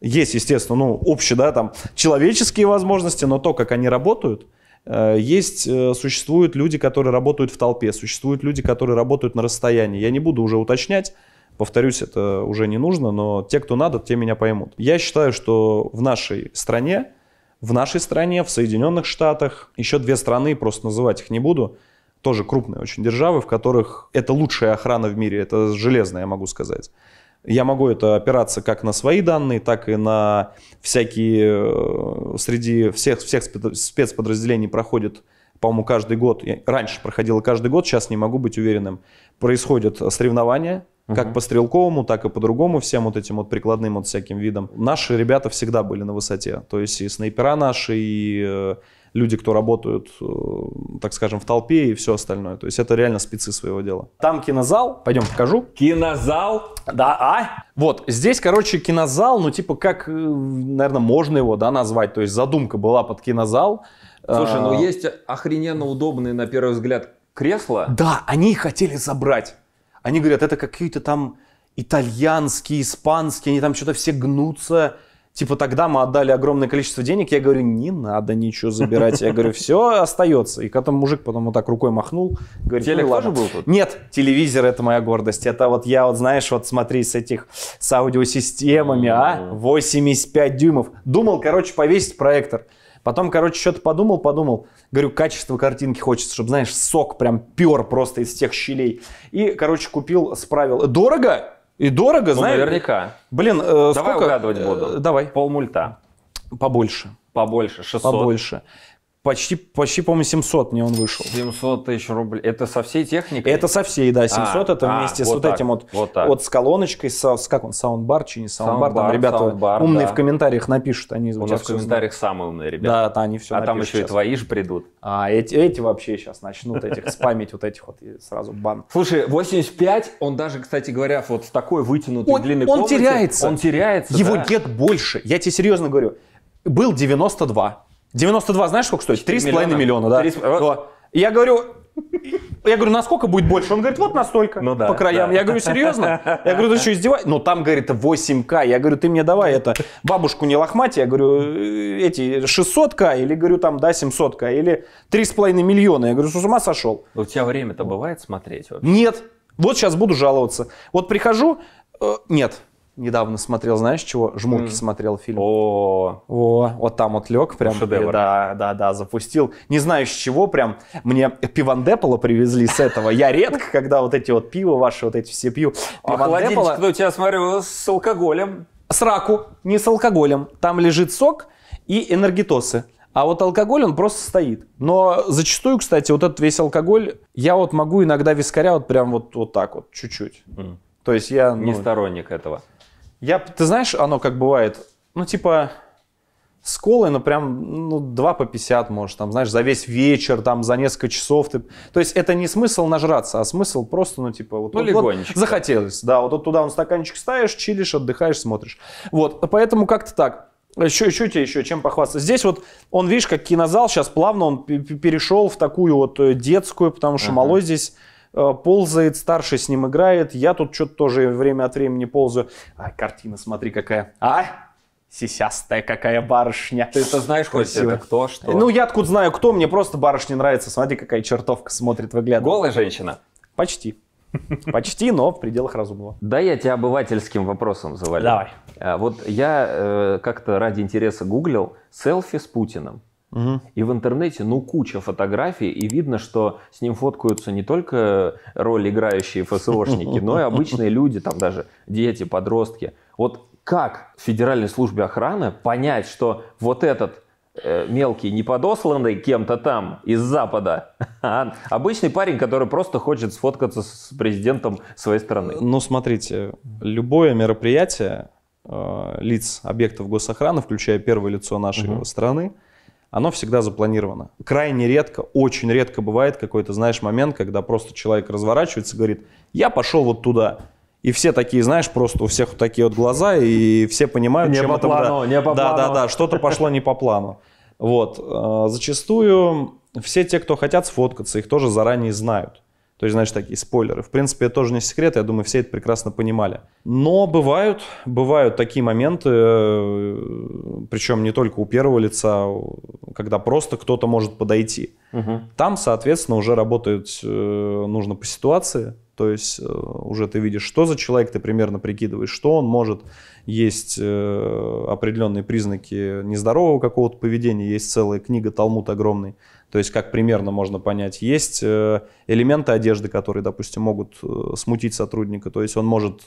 Есть, естественно, ну, общие, да, там, человеческие возможности, но то, как они работают, э, есть, э, существуют люди, которые работают в толпе, существуют люди, которые работают на расстоянии. Я не буду уже уточнять, Повторюсь, это уже не нужно, но те, кто надо, те меня поймут. Я считаю, что в нашей стране, в нашей стране, в Соединенных Штатах, еще две страны, просто называть их не буду, тоже крупные очень державы, в которых это лучшая охрана в мире, это железная, я могу сказать. Я могу это опираться как на свои данные, так и на всякие... Э, среди всех, всех спецподразделений проходит по-моему, каждый год, раньше проходило каждый год, сейчас не могу быть уверенным, происходят соревнования Угу. Как по стрелковому, так и по другому, всем вот этим вот прикладным вот всяким видам. Наши ребята всегда были на высоте. То есть и снайпера наши, и э, люди, кто работают, э, так скажем, в толпе и все остальное. То есть это реально спецы своего дела. Там кинозал, пойдем покажу. Кинозал? Да, а? Вот, здесь, короче, кинозал, ну типа как, э, наверное, можно его, да, назвать. То есть задумка была под кинозал. Слушай, ну а. есть охрененно удобные, на первый взгляд, кресла. Да, они хотели забрать. Они говорят, это какие-то там итальянские, испанские, они там что-то все гнутся. Типа тогда мы отдали огромное количество денег. Я говорю, не надо ничего забирать. Я говорю, все остается. И потом мужик потом вот так рукой махнул. Говорит, «Ну, Телек тоже был тут? Нет, телевизор это моя гордость. Это вот я вот, знаешь, вот смотри с этих, с аудиосистемами, а, 85 дюймов. Думал, короче, повесить проектор. Потом, короче, что-то подумал, подумал. Говорю, качество картинки хочется, чтобы, знаешь, сок прям пер просто из тех щелей. И, короче, купил, справил. Дорого? И дорого, ну, знаешь? наверняка. Блин, э, Давай сколько? угадывать буду. Э, давай. Полмульта. Побольше. Побольше, 600. Побольше. Почти, почти, по-моему, 700 мне он вышел. 700 тысяч рублей. Это со всей техникой? Это со всей, да. 700 а, это а, вместе а, с вот, вот этим вот, вот, так. вот с колоночкой, со, с, как он, саундбар, чи не саундбар. саундбар там ребята саундбар, умные да. в комментариях напишут. Они У нас в комментариях знают. самые умные ребята. Да, они все А там еще сейчас. и твои же придут. А эти, эти вообще сейчас начнут этих спамить, вот этих вот и сразу бан. Слушай, 85, он даже, кстати говоря, вот в такой вытянутой он, длинной Он теряется. Он теряется, Его да. гет больше. Я тебе серьезно говорю. Был 92. 92, знаешь, сколько стоит? 3,5 миллиона, да. 3... Я говорю, я говорю, насколько будет больше? Он говорит, вот настолько, ну, да, по краям. Да. Я говорю, серьезно? Я говорю, ты что, издеваешься? Ну, там, говорит, 8К. Я говорю, ты мне давай это, бабушку не лохмать. Я говорю, «Э, эти 600К или, говорю, там, да, 700К или 3,5 миллиона. Я говорю, с ума сошел. У тебя время-то бывает смотреть? Вообще? Нет. Вот сейчас буду жаловаться. Вот прихожу, э, нет, недавно смотрел, знаешь чего? Жмурки mm. смотрел фильм. О, -о, вот там вот лег прям. Шедевр. Да, да, да, запустил. Не знаю с чего прям. Мне пивандепола привезли с этого. Я редко, когда вот эти вот пиво ваши, вот эти все пью. А холодильник, у тебя, смотрю, с алкоголем. С раку, не с алкоголем. Там лежит сок и энергетосы. А вот алкоголь, он просто стоит. Но зачастую, кстати, вот этот весь алкоголь, я вот могу иногда вискаря вот прям вот, вот так вот, чуть-чуть. Mm. То есть я... Ну, не сторонник этого. Я, ты знаешь, оно как бывает, ну, типа, сколы, ну, прям, ну, 2 по 50, может, там, знаешь, за весь вечер, там, за несколько часов. Ты... То есть это не смысл нажраться, а смысл просто, ну, типа, вот, ну, вот, вот захотелось. Да, вот, вот туда он стаканчик ставишь, чилишь, отдыхаешь, смотришь. Вот, поэтому как-то так. Еще, еще тебе еще чем похвастаться. Здесь вот он, видишь, как кинозал сейчас плавно он перешел в такую вот э, детскую, потому что uh-huh. мало здесь Э, ползает, старший с ним играет, я тут что-то тоже время от времени ползаю. Ай, картина, смотри какая. А, сисястая какая барышня. Ты это знаешь Красиво. хоть это кто, что? Ну, я откуда знаю кто, мне просто барышня нравится. Смотри, какая чертовка смотрит, выглядывает. Голая женщина? Почти. Почти, но в пределах разумного. Да, я тебя обывательским вопросом завалил. Давай. Э, вот я э, как-то ради интереса гуглил селфи с Путиным. Угу. И в интернете, ну, куча фотографий, и видно, что с ним фоткаются не только роль играющие ФСОшники, но и обычные люди, там даже дети, подростки. Вот как Федеральной службе охраны понять, что вот этот э, мелкий, не подосланный кем-то там из Запада, а обычный парень, который просто хочет сфоткаться с президентом своей страны? Э, ну, смотрите, любое мероприятие э, лиц объектов госохраны, включая первое лицо нашей угу. страны, оно всегда запланировано. Крайне редко, очень редко бывает какой-то, знаешь, момент, когда просто человек разворачивается и говорит, я пошел вот туда. И все такие, знаешь, просто у всех вот такие вот глаза, и все понимают, не чем по это... Плану, да, не по да, плану. да, да, что-то пошло не по плану. Вот. Э, зачастую все те, кто хотят сфоткаться, их тоже заранее знают. То есть, знаешь, такие спойлеры. В принципе, это тоже не секрет, я думаю, все это прекрасно понимали. Но бывают, бывают такие моменты, э, причем не только у первого лица, когда просто кто-то может подойти. Угу. Там, соответственно, уже работать э, нужно по ситуации, то есть э, уже ты видишь, что за человек, ты примерно прикидываешь, что он может. Есть э, определенные признаки нездорового какого-то поведения, есть целая книга Талмуд огромный. То есть как примерно можно понять, есть э, элементы одежды, которые, допустим, могут смутить сотрудника, то есть он может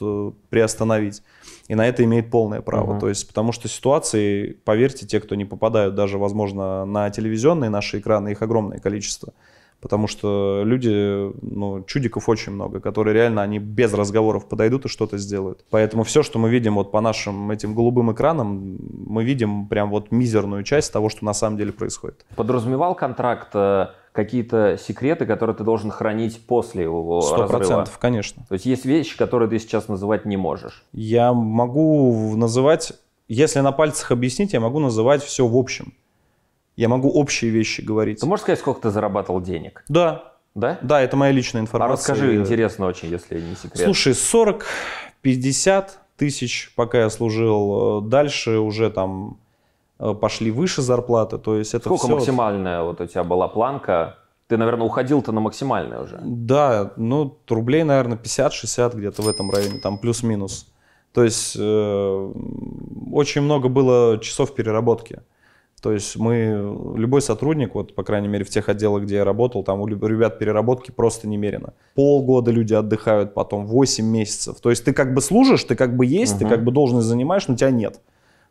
приостановить. И на это имеет полное право. Угу. То есть потому что ситуации, поверьте, те, кто не попадают даже, возможно, на телевизионные наши экраны, их огромное количество – Потому что люди, ну, чудиков очень много, которые реально, они без разговоров подойдут и что-то сделают. Поэтому все, что мы видим вот по нашим этим голубым экранам, мы видим прям вот мизерную часть того, что на самом деле происходит. Подразумевал контракт э, какие-то секреты, которые ты должен хранить после его 100%, разрыва? процентов, конечно. То есть есть вещи, которые ты сейчас называть не можешь? Я могу называть, если на пальцах объяснить, я могу называть все в общем. Я могу общие вещи говорить. Ты можешь сказать, сколько ты зарабатывал денег? Да. Да? Да, это моя личная а информация. А расскажи, интересно очень, если не секрет. Слушай, 40, 50 тысяч, пока я служил. Э, дальше уже там э, пошли выше зарплаты. То есть это Сколько все... максимальная вот у тебя была планка? Ты, наверное, уходил-то на максимальное уже. Да, ну, рублей, наверное, 50-60 где-то в этом районе, там плюс-минус. То есть э, очень много было часов переработки. То есть мы, любой сотрудник, вот, по крайней мере, в тех отделах, где я работал, там у ребят переработки просто немерено. Полгода люди отдыхают, потом 8 месяцев. То есть ты как бы служишь, ты как бы есть, угу. ты как бы должность занимаешь, но тебя нет.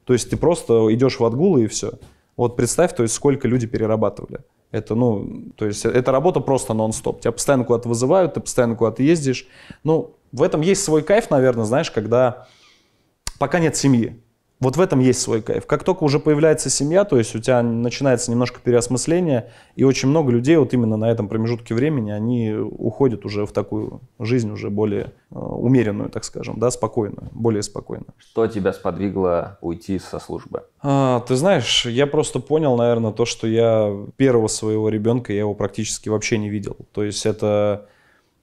То есть ты просто идешь в отгулы и все. Вот представь, то есть сколько люди перерабатывали. Это, ну, то есть эта работа просто нон-стоп. Тебя постоянно куда-то вызывают, ты постоянно куда-то ездишь. Ну, в этом есть свой кайф, наверное, знаешь, когда пока нет семьи. Вот в этом есть свой кайф. Как только уже появляется семья, то есть у тебя начинается немножко переосмысление, и очень много людей вот именно на этом промежутке времени, они уходят уже в такую жизнь уже более э, умеренную, так скажем, да, спокойную, более спокойную. Что тебя сподвигло уйти со службы? А, ты знаешь, я просто понял, наверное, то, что я первого своего ребенка, я его практически вообще не видел. То есть это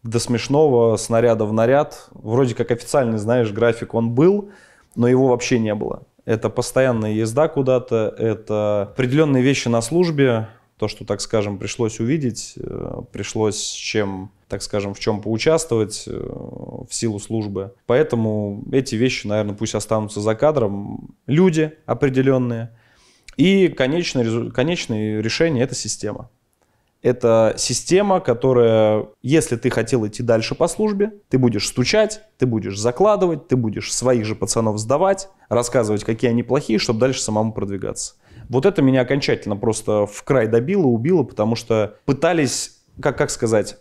до смешного снаряда в наряд. Вроде как официальный, знаешь, график он был, но его вообще не было. Это постоянная езда куда-то, это определенные вещи на службе, то, что, так скажем, пришлось увидеть, э, пришлось чем, так скажем, в чем поучаствовать э, в силу службы. Поэтому эти вещи, наверное, пусть останутся за кадром. Люди определенные. И конечное, конечное решение – это система. Это система, которая, если ты хотел идти дальше по службе, ты будешь стучать, ты будешь закладывать, ты будешь своих же пацанов сдавать, рассказывать, какие они плохие, чтобы дальше самому продвигаться. Вот это меня окончательно просто в край добило, убило, потому что пытались, как, как сказать,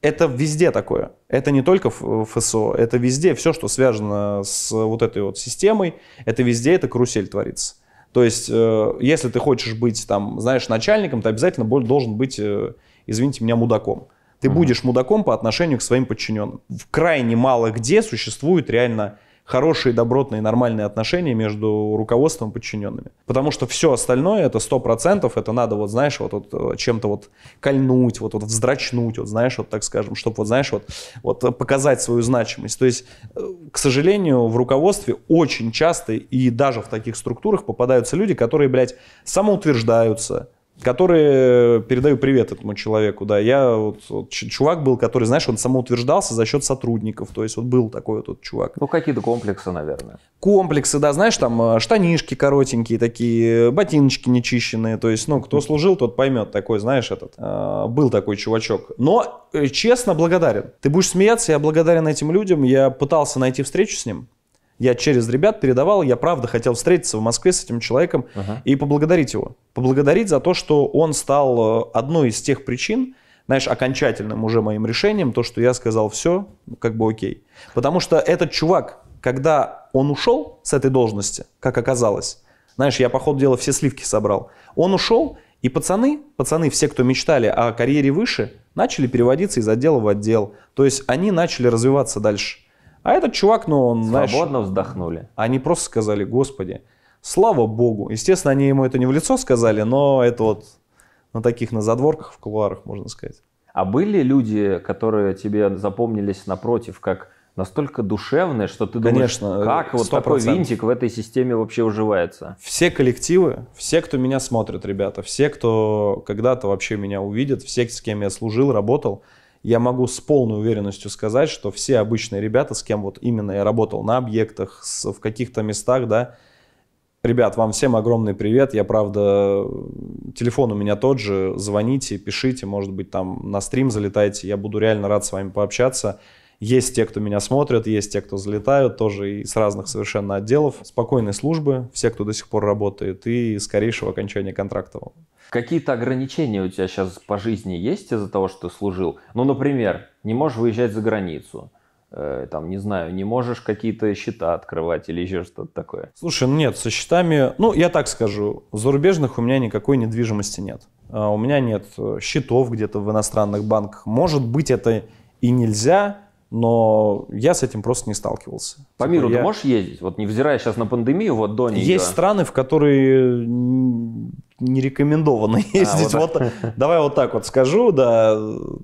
это везде такое. Это не только ФСО, это везде все, что связано с вот этой вот системой, это везде эта карусель творится. То есть, э, если ты хочешь быть, там, знаешь, начальником, ты обязательно должен быть, э, извините меня, мудаком. Ты угу. будешь мудаком по отношению к своим подчиненным. В крайне мало где существует реально хорошие, добротные, нормальные отношения между руководством и подчиненными. Потому что все остальное, это сто процентов это надо, вот знаешь, вот, вот э, чем-то вот кольнуть, вот, вот вздрачнуть, вот знаешь, вот так скажем, чтобы вот знаешь, вот, вот э, показать свою значимость. То есть, э, к сожалению, в руководстве очень часто и даже в таких структурах попадаются люди, которые, блядь, самоутверждаются, которые э, передаю привет этому человеку, да. Я вот, вот чувак был, который, знаешь, он самоутверждался за счет сотрудников, то есть вот был такой вот, вот чувак. Ну какие-то комплексы, наверное. Комплексы, да, знаешь, там э, штанишки коротенькие такие, ботиночки нечищенные, то есть, ну, кто служил, тот поймет такой, знаешь, этот э, был такой чувачок. Но э, честно благодарен. Ты будешь смеяться, я благодарен этим людям, я пытался найти встречу с ним. Я через ребят передавал, я правда хотел встретиться в Москве с этим человеком ага. и поблагодарить его. Поблагодарить за то, что он стал э, одной из тех причин, знаешь, окончательным уже моим решением, то, что я сказал, все, ну, как бы окей. Потому что этот чувак, когда он ушел с этой должности, как оказалось, знаешь, я по ходу дела все сливки собрал, он ушел, и пацаны, пацаны, все, кто мечтали о карьере выше, начали переводиться из отдела в отдел. То есть они начали развиваться дальше. А этот чувак, ну он, Свободно знаешь... вздохнули. Они просто сказали, господи, слава богу. Естественно, они ему это не в лицо сказали, но это вот на таких, на задворках, в кулуарах, можно сказать. А были люди, которые тебе запомнились напротив, как настолько душевные, что ты думаешь, э, как 100%. вот такой винтик в этой системе вообще уживается? Все коллективы, все, кто меня смотрит, ребята, все, кто когда-то вообще меня увидит, все, с кем я служил, работал – я могу с полной уверенностью сказать, что все обычные ребята, с кем вот именно я работал на объектах, с, в каких-то местах, да, ребят, вам всем огромный привет. Я, правда, телефон у меня тот же, звоните, пишите, может быть, там на стрим залетайте, я буду реально рад с вами пообщаться. Есть те, кто меня смотрят, есть те, кто залетают, тоже и с разных совершенно отделов. Спокойной службы, все, кто до сих пор работает, и скорейшего окончания контракта. Какие-то ограничения у тебя сейчас по жизни есть из-за того, что ты служил? Ну, например, не можешь выезжать за границу э, там, не знаю, не можешь какие-то счета открывать или еще что-то такое? Слушай, ну нет, со счетами, ну, я так скажу, зарубежных у меня никакой недвижимости нет. А у меня нет э, счетов где-то в иностранных банках. Может быть, это и нельзя, но я с этим просто не сталкивался. По типа, миру я... ты можешь ездить? Вот невзирая сейчас на пандемию, вот до нее. Есть страны, в которые не рекомендовано а, ездить. А, вот, вот давай вот так вот скажу, да,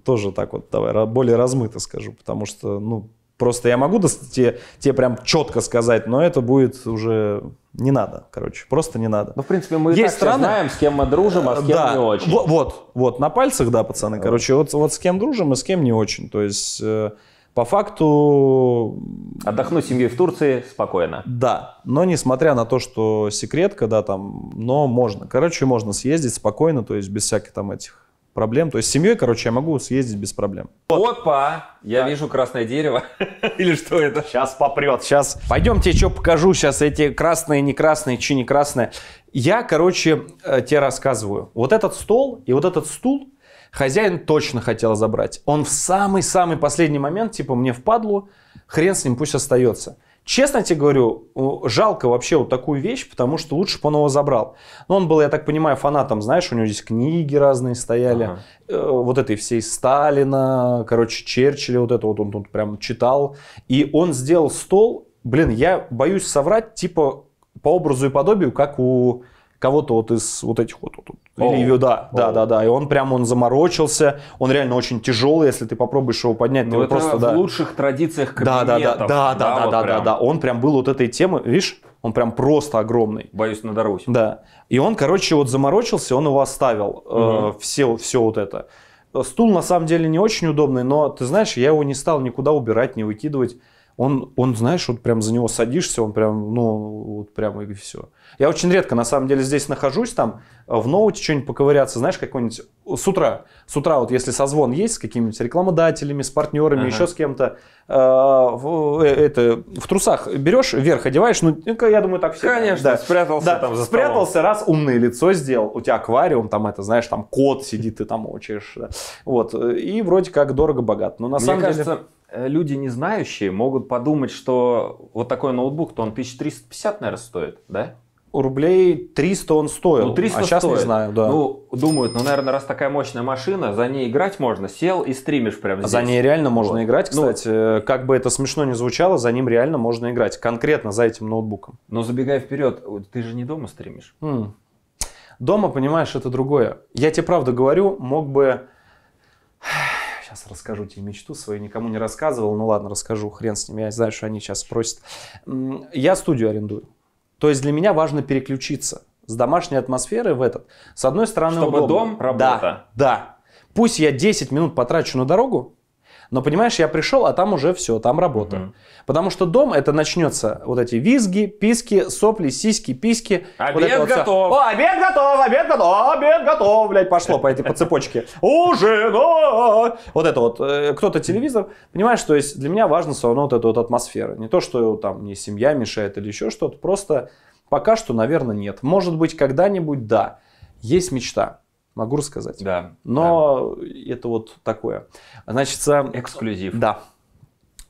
тоже так вот, давай более размыто скажу, потому что, ну, просто я могу тебе, тебе прям четко сказать, но это будет уже не надо, короче, просто не надо. Ну, в принципе, мы Есть и так страны... знаем, с кем мы дружим, а с э, кем да. не очень. Вот, вот, вот, на пальцах, да, пацаны, короче, вот, вот с кем дружим и а с кем не очень. То есть э, по факту... Отдохну семьей в Турции спокойно. Да, но несмотря на то, что секрет, когда там, но можно. Короче, можно съездить спокойно, то есть без всяких там этих проблем. То есть с семьей, короче, я могу съездить без проблем. Опа! Я да. вижу красное дерево. Или что это? Сейчас попрет. Сейчас. Пойдемте, что покажу сейчас. Эти красные, не красные, чи не красные. Я, короче, э, тебе рассказываю. Вот этот стол и вот этот стул Хозяин точно хотел забрать. Он в самый-самый последний момент, типа, мне впадлу, хрен с ним, пусть остается. Честно тебе говорю, жалко вообще вот такую вещь, потому что лучше бы он его забрал. Но он был, я так понимаю, фанатом, знаешь, у него здесь книги разные стояли, ага. э, вот этой всей Сталина, короче, Черчилля, вот это вот он тут прям читал. И он сделал стол, блин, я боюсь соврать, типа по образу и подобию, как у кого-то вот из вот этих вот, вот, или его, да, да, да, да. И он прям, он заморочился, он реально очень тяжелый, если ты попробуешь его поднять, ну это просто, в да. лучших традициях кабинетов. Да, да, да, да, да, да, вот да, прям. да, Он прям был вот этой темы, видишь, он прям просто огромный. Боюсь, надорвусь. Да. И он, короче, вот заморочился, он его оставил, угу. э, все, все вот это. Э, стул на самом деле не очень удобный, но ты знаешь, я его не стал никуда убирать, не выкидывать он, он, знаешь, вот прям за него садишься, он прям, ну, вот прям и все. Я очень редко, на самом деле, здесь нахожусь, там, э, в ноуте что-нибудь поковыряться, знаешь, какой-нибудь, с утра, с утра вот если созвон есть с какими-нибудь рекламодателями, с партнерами, ага. еще с кем-то, э, э, это, в трусах берешь, вверх одеваешь, ну, ну я думаю, так все. Конечно, да. спрятался да, там за столом. Спрятался, раз, умное лицо сделал, у тебя аквариум, там это, знаешь, там кот сидит, ты там учишь, да. вот, э, и вроде как дорого-богат, но на Мне самом кажется, деле Э, люди, не знающие, могут подумать, что вот такой ноутбук, то он 1350, наверное, стоит, да? У рублей 300 он стоил. Ну, 300 а сейчас стоит. не знаю, да. Ну, думают, ну, наверное, раз такая мощная машина, за ней играть можно. Сел и стримишь прямо здесь. За ней реально можно вот. играть, ну, кстати. Ну, как бы это смешно не звучало, за ним реально можно играть. Конкретно за этим ноутбуком. Но забегая вперед, ты же не дома стримишь. М. Дома, понимаешь, это другое. Я тебе правду говорю, мог бы расскажу тебе мечту свою, никому не рассказывал, ну ладно, расскажу, хрен с ними, я знаю, что они сейчас спросят. Я студию арендую. То есть для меня важно переключиться с домашней атмосферы в этот. С одной стороны, Чтобы удобно. дом, работа. Да, да. Пусть я 10 минут потрачу на дорогу, но понимаешь, я пришел, а там уже все, там работа. Угу. Потому что дом это начнется вот эти визги, писки, сопли, сиськи, писки. Обед вот готов. Вот О, обед готов, обед готов, обед готов, блять, пошло по этой по цепочке. Ужин, вот это вот. Э, кто-то телевизор, понимаешь, то есть для меня важно все равно вот эта вот атмосфера. Не то, что там мне семья мешает или еще что-то, просто пока что, наверное, нет. Может быть, когда-нибудь да. Есть мечта могу рассказать. Да. Но да. это вот такое. Значит, эксклюзив. Да.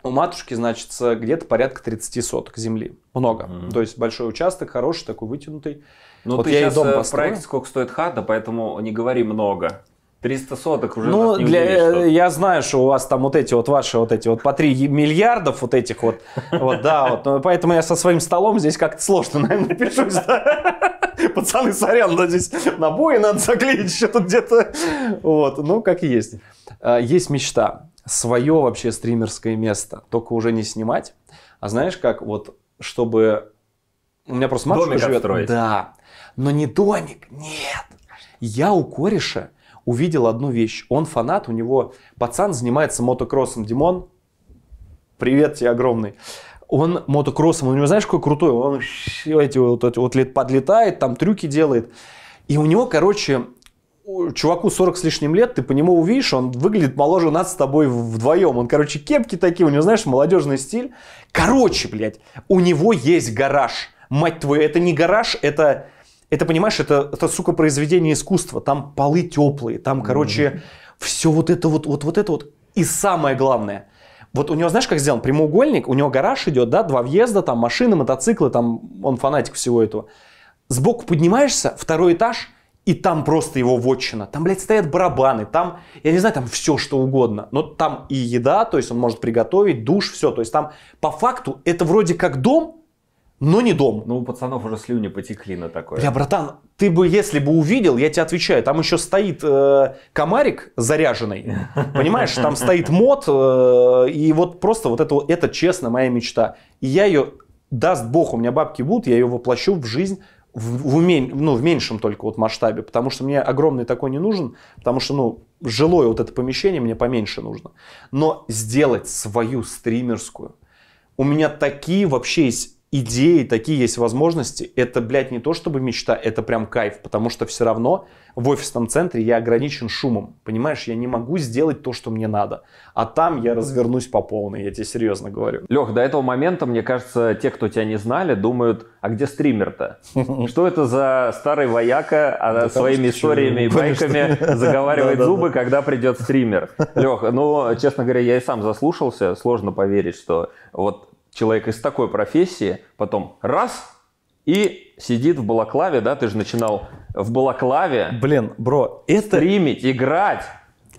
У матушки, значит, где-то порядка 30 соток земли. Много. mm То есть большой участок, хороший, такой вытянутый. Ну, вот ты я сейчас дом э, построю. проект, сколько стоит хата, поэтому не говори много. 300 соток уже ну, не для, удивишь, э, я знаю, что у вас там вот эти вот ваши вот эти вот по 3 миллиардов вот этих вот, вот да, вот, поэтому я со своим столом здесь как-то сложно, наверное, пишусь, да. пацаны, сорян, но здесь набои надо заклеить еще тут где-то. Вот, ну, как и есть. А, есть мечта. Свое вообще стримерское место. Только уже не снимать. А знаешь как, вот, чтобы... У меня просто матушка домик живет. Отстроить. Да. Но не домик, нет. Я у кореша увидел одну вещь. Он фанат, у него пацан занимается мотокроссом. Димон, привет тебе огромный он мотокроссом, у него знаешь, какой крутой, он эти вот, эти вот подлетает, там трюки делает. И у него, короче, чуваку 40 с лишним лет, ты по нему увидишь, он выглядит моложе нас с тобой вдвоем. Он, короче, кепки такие, у него, знаешь, молодежный стиль. Короче, блядь, у него есть гараж. Мать твою, это не гараж, это, это понимаешь, это, это, сука, произведение искусства. Там полы теплые, там, короче, mm-hmm. все вот это вот, вот, вот это вот. И самое главное – вот у него, знаешь, как сделан прямоугольник, у него гараж идет, да, два въезда, там машины, мотоциклы, там он фанатик всего этого. Сбоку поднимаешься, второй этаж, и там просто его вотчина. Там, блядь, стоят барабаны, там, я не знаю, там все что угодно. Но там и еда, то есть он может приготовить, душ, все. То есть там по факту это вроде как дом, но не дом. Ну, у пацанов уже слюни потекли на такое. Бля, братан, ты бы, если бы увидел, я тебе отвечаю, там еще стоит э, комарик заряженный, понимаешь, там стоит мод, э, и вот просто вот это, это честно моя мечта. И я ее, даст бог, у меня бабки будут, я ее воплощу в жизнь, в, в, умен, ну, в меньшем только вот масштабе, потому что мне огромный такой не нужен, потому что, ну, жилое вот это помещение мне поменьше нужно. Но сделать свою стримерскую, у меня такие вообще есть идеи, такие есть возможности. Это, блядь, не то чтобы мечта, это прям кайф, потому что все равно в офисном центре я ограничен шумом, понимаешь, я не могу сделать то, что мне надо. А там я развернусь по полной, я тебе серьезно говорю. Лех, до этого момента, мне кажется, те, кто тебя не знали, думают, а где стример-то? Что это за старый вояка а своими историями и байками заговаривает зубы, когда придет стример? Лех, ну, честно говоря, я и сам заслушался, сложно поверить, что вот человек из такой профессии потом раз и сидит в балаклаве, да, ты же начинал в балаклаве. Блин, бро, это... Стримить, играть.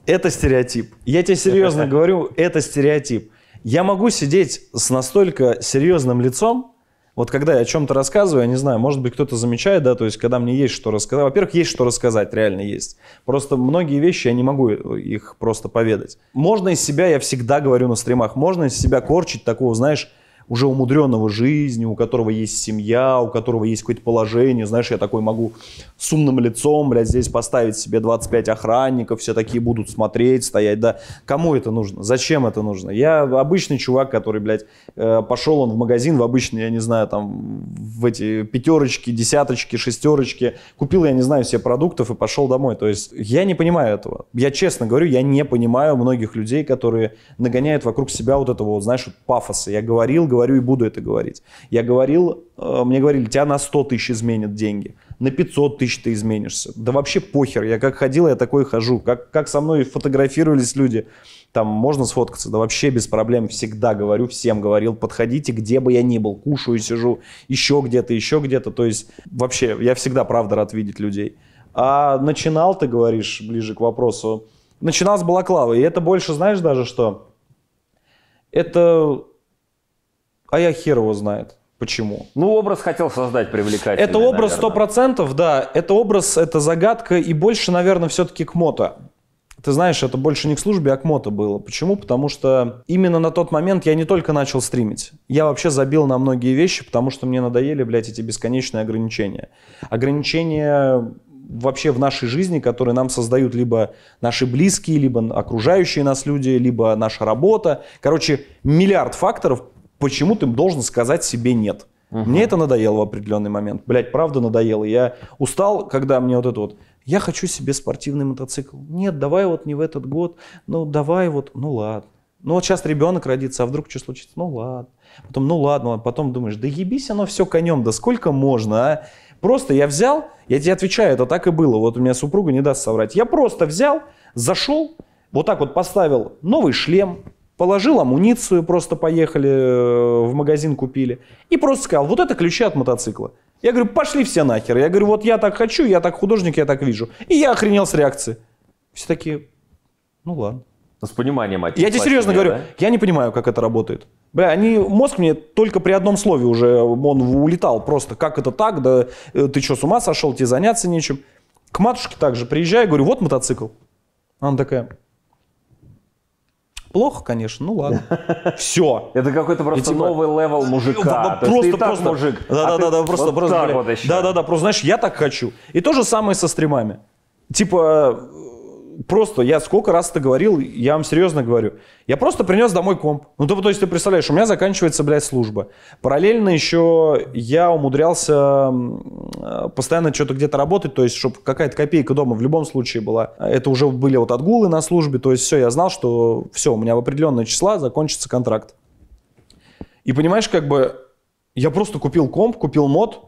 Это стереотип. Я тебе серьезно говорю, это стереотип. Я могу сидеть с настолько серьезным лицом, вот когда я о чем-то рассказываю, я не знаю, может быть, кто-то замечает, да, то есть, когда мне есть что рассказать. Во-первых, есть что рассказать, реально есть. Просто многие вещи я не могу э, их просто поведать. Можно из себя, я всегда говорю на стримах, можно из себя корчить такого, знаешь, уже умудренного жизнью, у которого есть семья, у которого есть какое-то положение. Знаешь, я такой могу с умным лицом, блядь, здесь поставить себе 25 охранников, все такие будут смотреть, стоять, да. Кому это нужно? Зачем это нужно? Я обычный чувак, который, блядь, э, пошел он в магазин, в обычный, я не знаю, там, в эти пятерочки, десяточки, шестерочки, купил, я не знаю, все продуктов и пошел домой. То есть я не понимаю этого. Я честно говорю, я не понимаю многих людей, которые нагоняют вокруг себя вот этого, вот, знаешь, вот пафоса. Я говорил, говорил, говорю и буду это говорить. Я говорил, э, мне говорили, тебя на 100 тысяч изменят деньги, на 500 тысяч ты изменишься. Да вообще похер, я как ходил, я такой хожу. Как, как со мной фотографировались люди, там можно сфоткаться, да вообще без проблем, всегда говорю, всем говорил, подходите, где бы я ни был, кушаю, сижу, еще где-то, еще где-то, то есть вообще я всегда, правда, рад видеть людей. А начинал, ты говоришь, ближе к вопросу, начинал с балаклавы, и это больше, знаешь, даже что? Это а я хер его знает. Почему? Ну, образ хотел создать привлекательный. Это образ сто процентов, да. Это образ, это загадка и больше, наверное, все-таки к мото. Ты знаешь, это больше не к службе, а к мото было. Почему? Потому что именно на тот момент я не только начал стримить. Я вообще забил на многие вещи, потому что мне надоели, блядь, эти бесконечные ограничения. Ограничения вообще в нашей жизни, которые нам создают либо наши близкие, либо окружающие нас люди, либо наша работа. Короче, миллиард факторов, почему ты должен сказать себе «нет». Угу. Мне это надоело в определенный момент. Блять, правда надоело. Я устал, когда мне вот это вот я хочу себе спортивный мотоцикл. Нет, давай вот не в этот год, ну давай вот, ну ладно. Ну вот сейчас ребенок родится, а вдруг что случится? Ну ладно. Потом, ну ладно, а потом думаешь, да ебись оно все конем, да сколько можно, а? Просто я взял, я тебе отвечаю, это так и было, вот у меня супруга не даст соврать. Я просто взял, зашел, вот так вот поставил новый шлем, Положил амуницию, просто поехали э, в магазин купили. И просто сказал, вот это ключи от мотоцикла. Я говорю, пошли все нахер. Я говорю, вот я так хочу, я так художник, я так вижу. И я охренел с реакции. Все такие, ну ладно. Ну, с пониманием отец. Я тебе серьезно говорю, да? я не понимаю, как это работает. Бля, они, мозг мне только при одном слове уже, он улетал просто. Как это так? Да э, ты что, с ума сошел? Тебе заняться нечем. К матушке также приезжаю, говорю, вот мотоцикл. Она такая, Плохо, конечно, ну ладно. Все. Это какой-то просто типа, новый левел мужика. Просто, просто. мужик. А Да-да-да, просто, просто. Да-да-да, просто, знаешь, я так хочу. И то же самое со стримами. Типа, просто, я сколько раз это говорил, я вам серьезно говорю. Я просто принес домой комп. Ну, то, то есть ты представляешь, у меня заканчивается, блядь, служба. Параллельно еще я умудрялся э, постоянно что-то где-то работать, то есть чтобы какая-то копейка дома в любом случае была. Это уже были вот отгулы на службе, то есть все, я знал, что все, у меня в определенные числа закончится контракт. И понимаешь, как бы я просто купил комп, купил мод,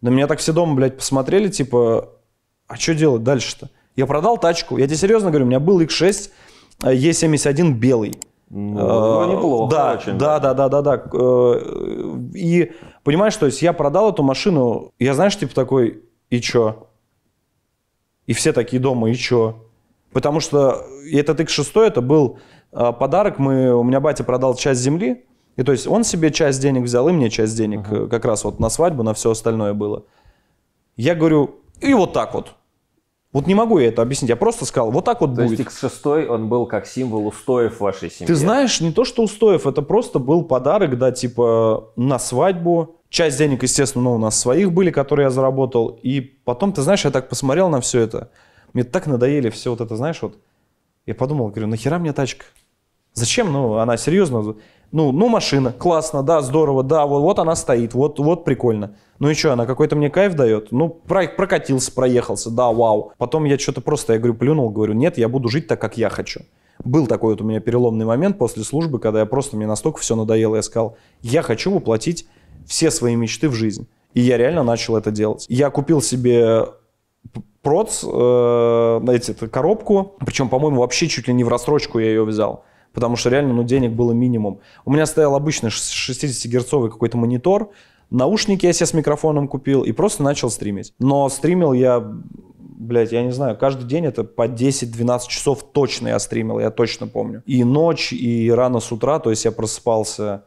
на меня так все дома, блядь, посмотрели, типа, а что делать дальше-то? Я продал тачку. Я тебе серьезно говорю, у меня был X6 E71 э, белый. Ну, э, ну, неплохо. Да, очень. да, да, да, да, да. Э, и понимаешь, то есть я продал эту машину, я знаешь, типа такой, и чё? И все такие дома, и чё? Потому что этот X6 это был подарок, мы, у меня батя продал часть земли, и то есть он себе часть денег взял, и мне часть денег, uh-huh. как раз вот на свадьбу, на все остальное было. Я говорю, и вот так вот. Вот не могу я это объяснить, я просто сказал, вот так вот то будет. То есть x он был как символ устоев вашей семьи? Ты знаешь, не то что устоев, это просто был подарок, да, типа на свадьбу. Часть денег, естественно, ну, у нас своих были, которые я заработал. И потом, ты знаешь, я так посмотрел на все это. Мне так надоели все вот это, знаешь, вот. Я подумал, говорю, нахера мне тачка? Зачем? Ну, она серьезно ну, ну машина, классно, да, здорово, да, вот, вот она стоит, вот, вот прикольно. Ну и что, она какой-то мне кайф дает? Ну, про, прокатился, проехался, да, вау. Потом я что-то просто, я говорю, плюнул, говорю, нет, я буду жить так, как я хочу. Был такой вот у меня переломный момент после службы, когда я просто, мне настолько все надоело, я сказал, я хочу воплотить все свои мечты в жизнь. И я реально начал это делать. Я купил себе проц, э, эти, коробку, причем, по-моему, вообще чуть ли не в рассрочку я ее взял потому что реально ну, денег было минимум. У меня стоял обычный 60-герцовый какой-то монитор, наушники я себе с микрофоном купил и просто начал стримить. Но стримил я, блядь, я не знаю, каждый день это по 10-12 часов точно я стримил, я точно помню. И ночь, и рано с утра, то есть я просыпался...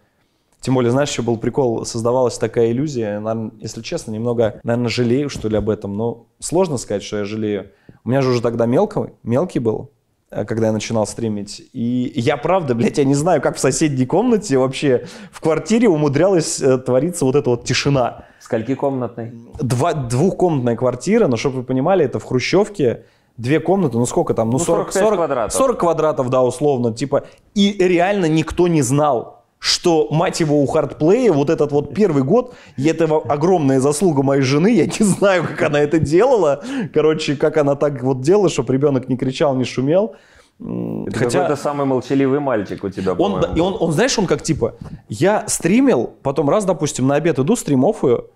Тем более, знаешь, еще был прикол, создавалась такая иллюзия, наверное, если честно, немного, наверное, жалею, что ли, об этом, но сложно сказать, что я жалею. У меня же уже тогда мелкий, мелкий был, Э, когда я начинал стримить. И я правда, блядь, я не знаю, как в соседней комнате вообще в квартире умудрялась э, твориться вот эта вот тишина. Скольки комнатной? Два, двухкомнатная квартира, но чтобы вы понимали, это в Хрущевке две комнаты, ну сколько там, ну, ну 40, 40, квадратов. 40 квадратов, да, условно, типа, и реально никто не знал, что, мать его, у хардплея вот этот вот первый год, и это огромная заслуга моей жены, я не знаю, как она это делала, короче, как она так вот делала, чтобы ребенок не кричал, не шумел. Это Хотя... это самый молчаливый мальчик у тебя, он, и он, он, знаешь, он как типа, я стримил, потом раз, допустим, на обед иду, стримофую,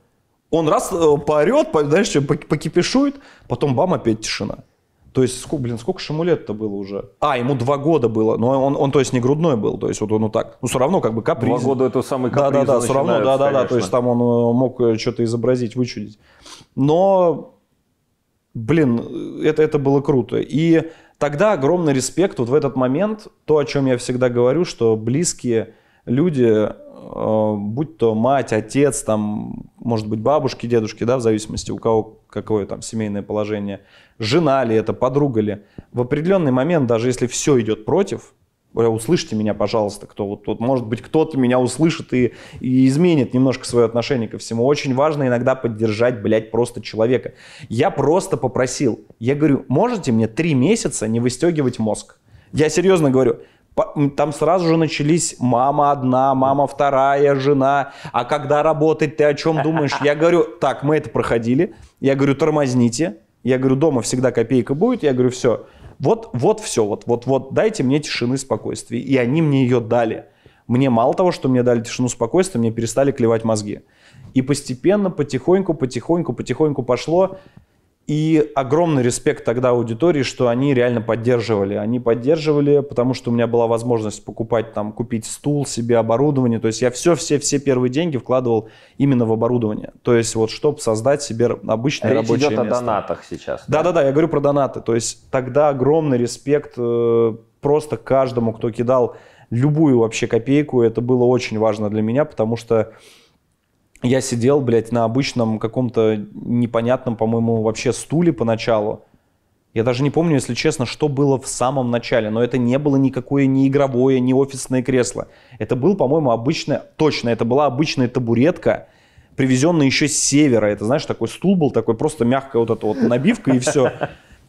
он раз э, поорет, по, знаешь, покипишует, потом бам, опять тишина. То есть, сколько, блин, сколько ему лет-то было уже? А, ему два года было, но он, он, то есть, не грудной был, то есть, вот он вот так. Ну, все равно как бы каприз. Два года это самый каприз. Да-да-да, все равно, да-да-да, то есть, там он э, мог э, что-то изобразить, вычудить. Но, блин, э, это, это было круто. И тогда огромный респект вот в этот момент, то, о чем я всегда говорю, что близкие – люди, э, будь то мать, отец, там, может быть, бабушки, дедушки, да, в зависимости у кого какое там семейное положение, жена ли это, подруга ли, в определенный момент, даже если все идет против, э, услышьте меня, пожалуйста, кто вот тут, может быть, кто-то меня услышит и, и изменит немножко свое отношение ко всему. Очень важно иногда поддержать, блядь, просто человека. Я просто попросил, я говорю, можете мне три месяца не выстегивать мозг? Я серьезно говорю, там сразу же начались мама одна, мама вторая, жена, а когда работать, ты о чем думаешь? Я говорю, так, мы это проходили, я говорю, тормозните, я говорю, дома всегда копейка будет, я говорю, все, вот, вот все, вот, вот, вот, дайте мне тишины спокойствия. И они мне ее дали. Мне мало того, что мне дали тишину спокойствия, мне перестали клевать мозги. И постепенно, потихоньку, потихоньку, потихоньку пошло. И огромный респект тогда аудитории, что они реально поддерживали. Они поддерживали, потому что у меня была возможность покупать, там, купить стул себе, оборудование. То есть я все-все-все первые деньги вкладывал именно в оборудование. То есть вот, чтобы создать себе обычное Речь рабочее идет место. идет о донатах сейчас. Да-да-да, я говорю про донаты. То есть тогда огромный респект э, просто каждому, кто кидал любую вообще копейку. Это было очень важно для меня, потому что я сидел, блядь, на обычном каком-то непонятном, по-моему, вообще стуле поначалу. Я даже не помню, если честно, что было в самом начале, но это не было никакое ни игровое, ни офисное кресло. Это был, по-моему, обычное, точно, это была обычная табуретка, привезенная еще с севера. Это, знаешь, такой стул был, такой просто мягкая вот эта вот набивка и все.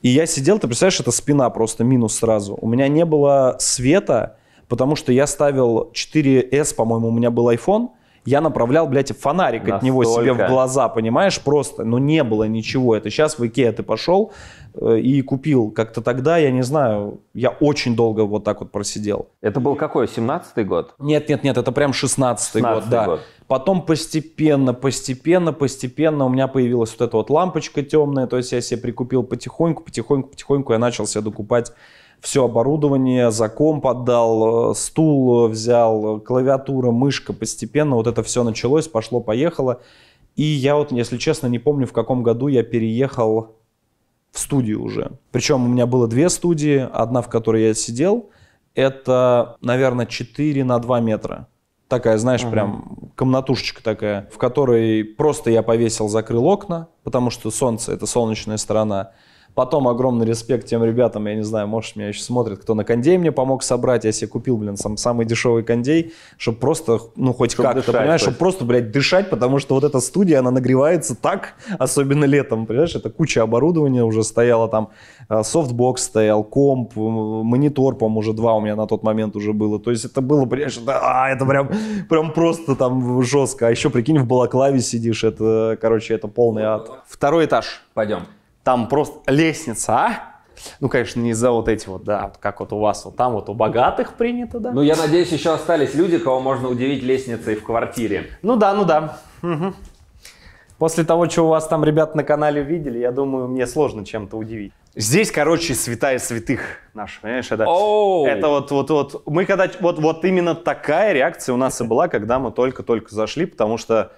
И я сидел, ты представляешь, это спина просто минус сразу. У меня не было света, потому что я ставил 4S, по-моему, у меня был iPhone – я направлял, блядь, фонарик Настолько. от него себе в глаза, понимаешь, просто, ну не было ничего. Это сейчас в Икеа ты пошел э, и купил. Как-то тогда, я не знаю, я очень долго вот так вот просидел. Это был какой, 17-й год? Нет, нет, нет, это прям 16-й, 16-й год, да. Год. Потом постепенно, постепенно, постепенно у меня появилась вот эта вот лампочка темная, то есть я себе прикупил потихоньку, потихоньку, потихоньку я начал себе докупать все оборудование за комп отдал, э, стул э, взял, э, клавиатура, мышка постепенно. Вот это все началось, пошло-поехало. И я вот, если честно, не помню, в каком году я переехал в студию уже. Причем у меня было две студии, одна, в которой я сидел, это, наверное, 4 на 2 метра. Такая, знаешь, угу. прям комнатушечка такая, в которой просто я повесил, закрыл окна, потому что солнце — это солнечная сторона. Потом огромный респект тем ребятам, я не знаю, может, меня еще смотрят, кто на кондей мне помог собрать. Я себе купил, блин, сам, самый дешевый кондей, чтобы просто, ну, хоть как-то, понимаешь, чтобы просто, блядь, дышать, потому что вот эта студия, она нагревается так, особенно летом, понимаешь, это куча оборудования уже стояла там, э, софтбокс стоял, комп, э, монитор, по-моему, уже два у меня на тот момент уже было. То есть это было, понимаешь, это, а, это прям, прям просто там жестко. А еще, прикинь, в балаклаве сидишь, это, короче, это полный ад. Второй этаж. Пойдем. Там просто лестница, а? Ну, конечно, не за вот эти вот, да, как вот у вас вот там вот у богатых принято, да. Ну, я надеюсь, еще остались люди, кого можно удивить лестницей в квартире. Ну да, ну да. Угу. После того, что у вас там ребят на канале видели, я думаю, мне сложно чем-то удивить. Здесь, короче, святая святых наша, понимаешь, это, oh. это вот, вот, вот, мы когда, вот, вот именно такая реакция у нас и была, когда мы только-только зашли, потому что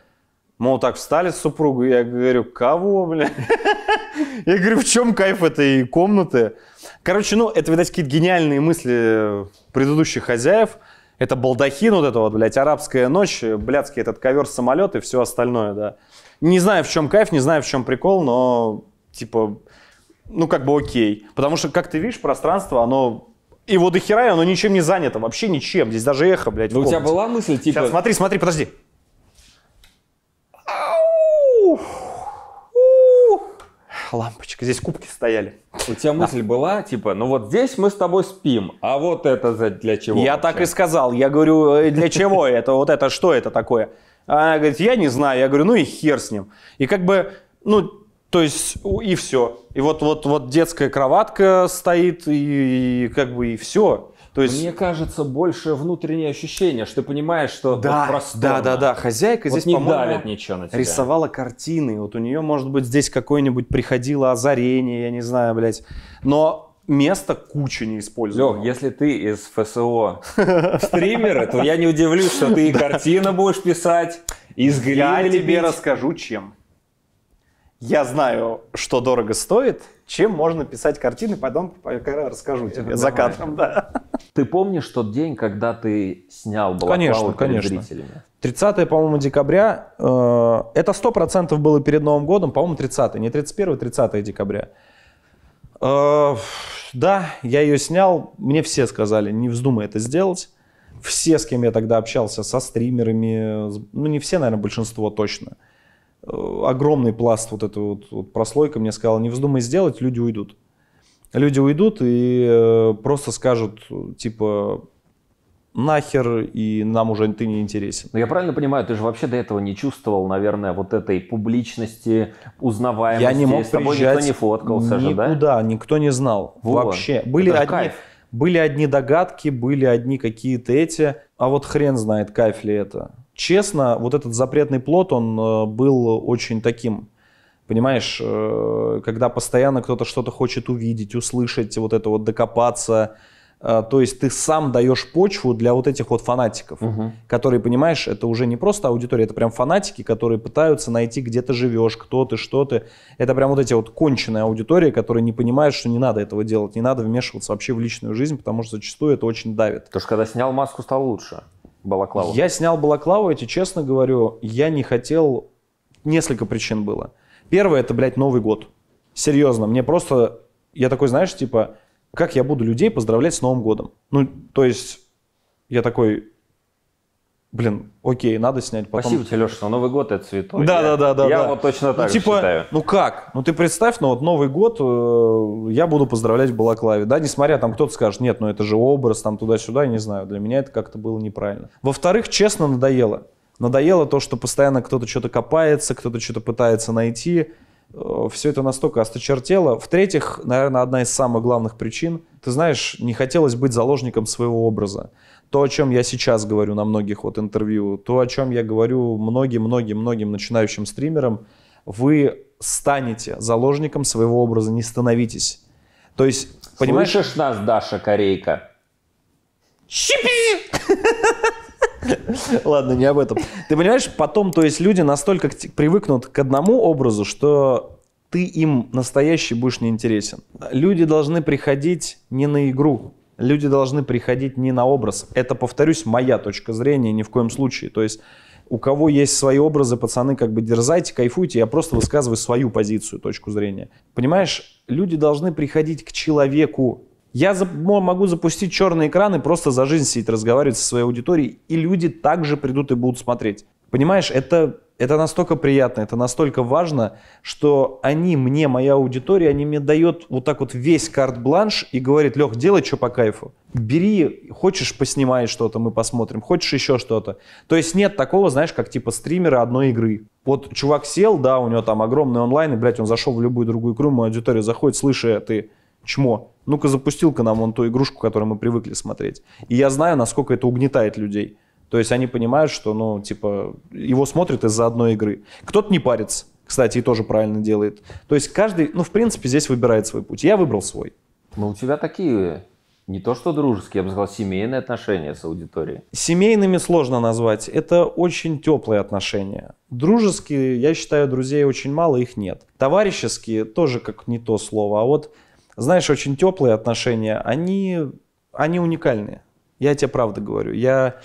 Мол, так встали с супругой, я говорю, кого, бля? Я говорю, в чем кайф этой комнаты? Короче, ну, это, видать, какие-то гениальные мысли предыдущих хозяев. Это балдахин вот это вот, блядь, арабская ночь, блядский этот ковер самолет и все остальное, да. Не знаю, в чем кайф, не знаю, в чем прикол, но, типа, ну, как бы окей. Потому что, как ты видишь, пространство, оно его дохера, оно ничем не занято, вообще ничем. Здесь даже эхо, блядь, Но ну, у тебя была мысль, типа... Сейчас, смотри, смотри, подожди. лампочка, здесь кубки стояли. У тебя мысль да. была, типа, ну вот здесь мы с тобой спим, а вот это для чего? Я вообще? так и сказал, я говорю, «Э, для чего это, вот это, что это такое? Она говорит, я не знаю, я говорю, ну и хер с ним. И как бы, ну, то есть, и все. И вот, вот, вот детская кроватка стоит, и, и как бы и все. То есть... Мне кажется, больше внутреннее ощущение, что ты понимаешь, что да, вот да, да, да. Хозяйка вот здесь, не давит ничего на тебя. рисовала картины. Вот у нее, может быть, здесь какое-нибудь приходило озарение, я не знаю, блядь. Но место куча не использовано. Лёв, если ты из ФСО стримера, то я не удивлюсь, что ты и картину будешь писать, и Я тебе расскажу, чем я знаю, что дорого стоит, чем можно писать картины, потом расскажу тебе Давай. за кадром, да. Ты помнишь тот день, когда ты снял балаклаву конечно, перед конечно. зрителями? 30, по-моему, декабря. Э, это 100% было перед Новым годом, по-моему, 30, не 31, 30 декабря. Э, да, я ее снял, мне все сказали, не вздумай это сделать. Все, с кем я тогда общался, со стримерами, ну не все, наверное, большинство точно – Э, огромный пласт вот этой вот, вот прослойка мне сказала, не вздумай сделать, люди уйдут. Люди уйдут и э, просто скажут, типа, нахер, и нам уже ты не интересен. Но ну, я правильно понимаю, ты же вообще до этого не чувствовал, наверное, вот этой публичности, узнаваемости. Я не мог С тобой никто не фоткался никуда, же, да? Никуда, никто не знал. Вот. Вообще. Были одни, кайф. были одни догадки, были одни какие-то эти. А вот хрен знает, кайф ли это честно, вот этот запретный плод, он э, был очень таким, понимаешь, э, когда постоянно кто-то что-то хочет увидеть, услышать, вот это вот докопаться, э, то есть ты сам даешь почву для вот этих вот фанатиков, угу. которые, понимаешь, это уже не просто аудитория, это прям фанатики, которые пытаются найти, где ты живешь, кто ты, что ты. Это прям вот эти вот конченые аудитории, которые не понимают, что не надо этого делать, не надо вмешиваться вообще в личную жизнь, потому что зачастую это очень давит. Потому что когда снял маску, стал лучше балаклаву? Я снял балаклаву, я честно говорю, я не хотел... Несколько причин было. Первое, это, блядь, Новый год. Серьезно, мне просто... Я такой, знаешь, типа, как я буду людей поздравлять с Новым годом? Ну, то есть, я такой, блин, окей, надо снять. Потом... Спасибо тебе, Леша, но Новый год это цветок. Да, я, да, да, да. Я да. вот точно ну, так ну, типа, считаю. Ну как? Ну ты представь, ну вот Новый год э, я буду поздравлять в Балаклаве, да, несмотря там кто-то скажет, нет, ну это же образ там туда-сюда, я не знаю, для меня это как-то было неправильно. Во-вторых, честно, надоело. Надоело то, что постоянно кто-то что-то копается, кто-то что-то пытается найти. Э, все это настолько осточертело. В-третьих, наверное, одна из самых главных причин, ты знаешь, не хотелось быть заложником своего образа то, о чем я сейчас говорю на многих вот интервью, то, о чем я говорю многим-многим-многим начинающим стримерам, вы станете заложником своего образа, не становитесь. То есть, понимаешь... Слышишь нас, Даша Корейка? Щипи! Ладно, не об этом. Ты понимаешь, потом, то есть люди настолько привыкнут к одному образу, что ты им настоящий будешь неинтересен. Люди должны приходить не на игру, Люди должны приходить не на образ. Это, повторюсь, моя точка зрения ни в коем случае. То есть у кого есть свои образы, пацаны, как бы дерзайте, кайфуйте, я просто высказываю свою позицию, точку зрения. Понимаешь, люди должны приходить к человеку. Я могу запустить черный экран и просто за жизнь сидеть, разговаривать со своей аудиторией, и люди также придут и будут смотреть. Понимаешь, это это настолько приятно, это настолько важно, что они мне, моя аудитория, они мне дают вот так вот весь карт-бланш и говорит, Лех, делай что по кайфу. Бери, хочешь поснимай что-то, мы посмотрим, хочешь еще что-то. То есть нет такого, знаешь, как типа стримера одной игры. Вот чувак сел, да, у него там огромный онлайн, и, блядь, он зашел в любую другую игру, моя аудитория заходит, слыша, э, ты чмо, ну-ка запустил-ка нам он ту игрушку, которую мы привыкли смотреть. И я знаю, насколько это угнетает людей. То есть они понимают, что, ну, типа, его смотрят из-за одной игры. Кто-то не парится, кстати, и тоже правильно делает. То есть каждый, ну, в принципе, здесь выбирает свой путь. Я выбрал свой. Ну, у тебя такие не то что дружеские, я бы сказал, семейные отношения с аудиторией. Семейными сложно назвать. Это очень теплые отношения. Дружеские, я считаю, друзей очень мало, их нет. Товарищеские тоже как не то слово. А вот, знаешь, очень теплые отношения, они, они уникальные. Я тебе правду говорю. Я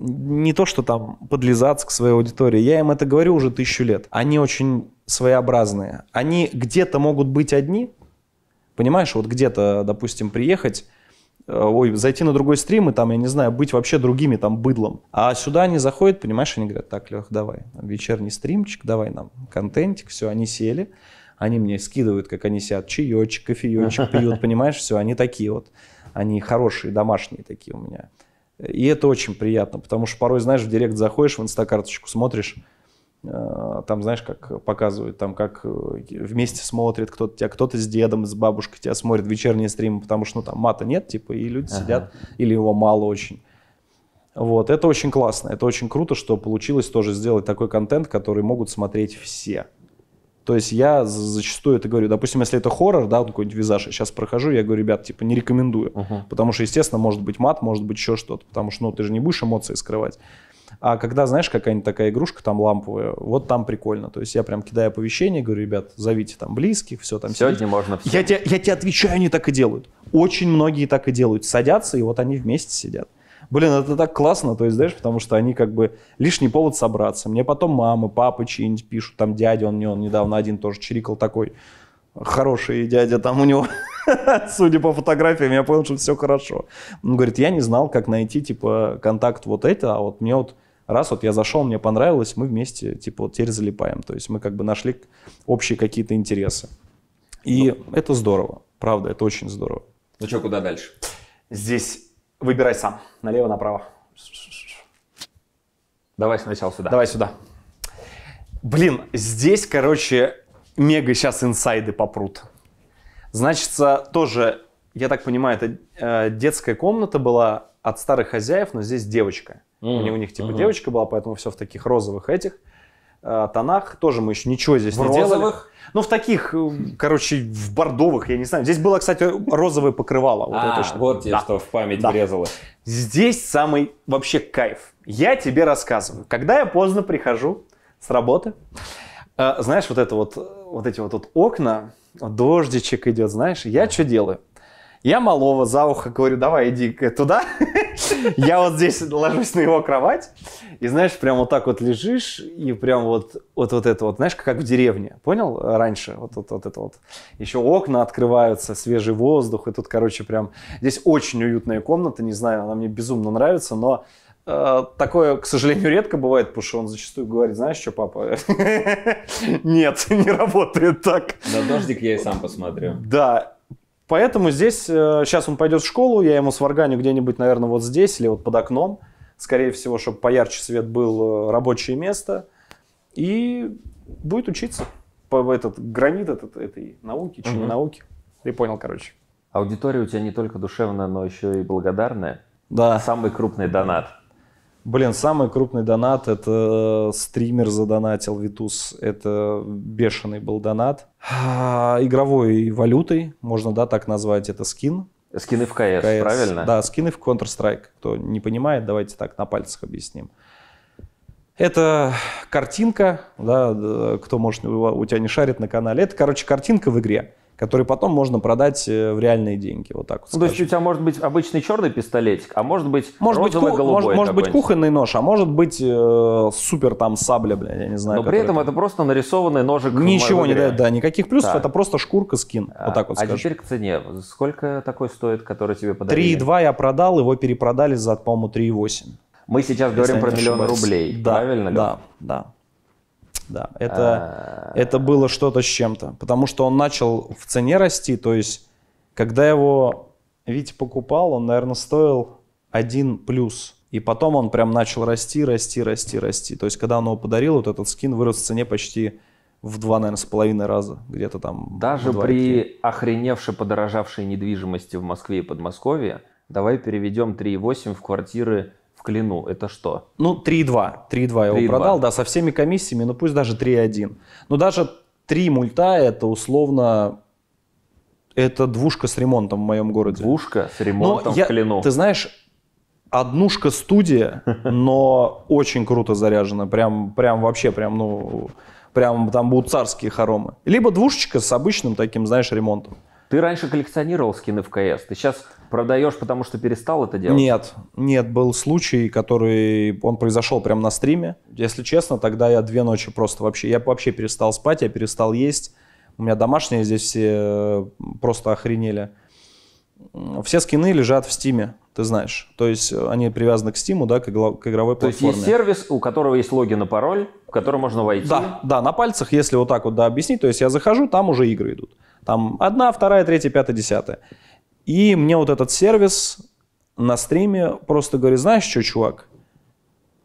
не то, что там подлизаться к своей аудитории. Я им это говорю уже тысячу лет. Они очень своеобразные. Они где-то могут быть одни, понимаешь, вот где-то, допустим, приехать, э, ой, зайти на другой стрим и там, я не знаю, быть вообще другими там быдлом. А сюда они заходят, понимаешь, они говорят, так, Лех, давай, вечерний стримчик, давай нам контентик, все, они сели, они мне скидывают, как они сидят, чаечек, кофеечек пьют, понимаешь, все, они такие вот, они хорошие, домашние такие у меня. И это очень приятно, потому что порой, знаешь, в директ заходишь, в инстакарточку смотришь, э, там, знаешь, как показывают, там, как э, вместе смотрит кто-то тебя, кто-то с дедом, с бабушкой тебя смотрит вечерние стримы, потому что, ну, там мата нет, типа, и люди ага. сидят, или его мало очень. Вот, это очень классно, это очень круто, что получилось тоже сделать такой контент, который могут смотреть все. То есть я зачастую это говорю, допустим, если это хоррор, да, какой-нибудь визаж, я сейчас прохожу, я говорю, ребят, типа, не рекомендую. Uh-huh. Потому что, естественно, может быть мат, может быть еще что-то, потому что, ну, ты же не будешь эмоции скрывать. А когда, знаешь, какая-нибудь такая игрушка там ламповая, вот там прикольно. То есть я прям кидаю оповещение, говорю, ребят, зовите там близких, все там. Сегодня сидите. можно все. Я тебе, я тебе отвечаю, они так и делают. Очень многие так и делают. Садятся, и вот они вместе сидят. Блин, это так классно, то есть, знаешь, потому что они как бы лишний повод собраться. Мне потом мама, папа чьи-нибудь пишут, там дядя, он, он недавно один тоже чирикал такой, хороший дядя там у него, судя по фотографиям, я понял, что все хорошо. Он говорит, я не знал, как найти, типа, контакт вот это, а вот мне вот раз вот я зашел, мне понравилось, мы вместе, типа, вот теперь залипаем. То есть мы как бы нашли общие какие-то интересы. И ну, это здорово, правда, это очень здорово. Ну что, куда дальше? Здесь Выбирай сам. Налево, направо. Давай сначала сюда. Давай сюда. Блин, здесь, короче, мега сейчас инсайды попрут. Значится, тоже, я так понимаю, это э, детская комната была от старых хозяев, но здесь девочка. Mm-hmm. У, них, у них типа mm-hmm. девочка была, поэтому все в таких розовых этих э, тонах. Тоже мы еще ничего здесь в не розовых? делали. Ну, в таких, э, короче, в бордовых, я не знаю. Здесь было, кстати, розовое покрывало. Вот, а, точно. вот да. что в память да. врезалось. Здесь самый вообще кайф. Я тебе рассказываю. Когда я поздно прихожу с работы, э, знаешь, вот это вот, вот эти вот, вот окна, дождичек идет, знаешь, я что делаю? Я малого за ухо говорю, давай иди туда. Я вот здесь ложусь на его кровать, и знаешь, прям вот так вот лежишь, и прям вот вот, вот это вот, знаешь, как в деревне, понял? Раньше вот, вот, вот это вот. Еще окна открываются, свежий воздух, и тут, короче, прям... Здесь очень уютная комната, не знаю, она мне безумно нравится, но э, такое, к сожалению, редко бывает, потому что он зачастую говорит, знаешь что, папа? Нет, не работает так. На дождик я и сам посмотрю. Да, Поэтому здесь, э, сейчас он пойдет в школу, я ему сварганю где-нибудь, наверное, вот здесь или вот под окном. Скорее всего, чтобы поярче свет был, э, рабочее место. И будет учиться по этот гранит этот, этой науки, чему угу. науки. Ты понял, короче. Аудитория у тебя не только душевная, но еще и благодарная. Да. Самый крупный донат. Блин, самый крупный донат это э, стример задонатил Витус. Это бешеный был донат. А, игровой валютой, можно да, так назвать, это скин. Скины в КС, КС. правильно? Да, скины в Counter-Strike. Кто не понимает, давайте так на пальцах объясним. Это картинка, да, кто может у тебя не шарит на канале. Это, короче, картинка в игре который потом можно продать э, в реальные деньги. Вот так вот. Ну, то есть у тебя может быть обычный черный пистолетик, а может быть может розовый, быть, голубой. Может, может быть кухонный нож, а может быть э, супер там сабля, бля, я не знаю. Но при этом это просто нарисованный ножик. Ничего не дает, да, никаких плюсов, да. это просто шкурка, скин. А, вот так вот А скажем. теперь к цене. Сколько такой стоит, который тебе подарили? 3,2 я продал, его перепродали за, по-моему, 3,8. Мы сейчас говорим про миллион ошибаюсь. рублей, да, правильно? Да, ли? да. Да, это, это было что-то с чем-то. Потому что он начал в цене расти. То есть, когда его Витя покупал, он, наверное, стоил 1 плюс. И потом он прям начал расти, расти, расти, расти. То есть, когда он его подарил, вот этот скин вырос в цене почти в два, наверное, с половиной раза. Где-то там. Даже при охреневшей подорожавшей недвижимости в Москве и Подмосковье, давай переведем 3,8 в квартиры в клину, это что? Ну, 3,2. 3,2 я его продал, да, со всеми комиссиями, ну пусть даже 3,1. Но ну, даже 3 мульта это условно это двушка с ремонтом в моем городе. Двушка с ремонтом но я, в клину. Ты знаешь, однушка студия, но очень круто заряжена. Прям, прям вообще, прям, ну, прям там будут царские хоромы. Либо двушечка с обычным таким, знаешь, ремонтом. Ты раньше коллекционировал скины в КС, ты сейчас Продаешь, потому что перестал это делать? Нет, нет, был случай, который, он произошел прямо на стриме. Если честно, тогда я две ночи просто вообще, я вообще перестал спать, я перестал есть. У меня домашние здесь все э, просто охренели. Все скины лежат в стиме, ты знаешь. То есть э, они привязаны к стиму, да, к, к игровой То платформе. То есть есть сервис, у которого есть логин и пароль, в который можно войти? Да, да, на пальцах, если вот так вот да, объяснить. То есть я захожу, там уже игры идут. Там одна, вторая, третья, пятая, десятая. И мне вот этот сервис на стриме просто говорит, знаешь что, чувак,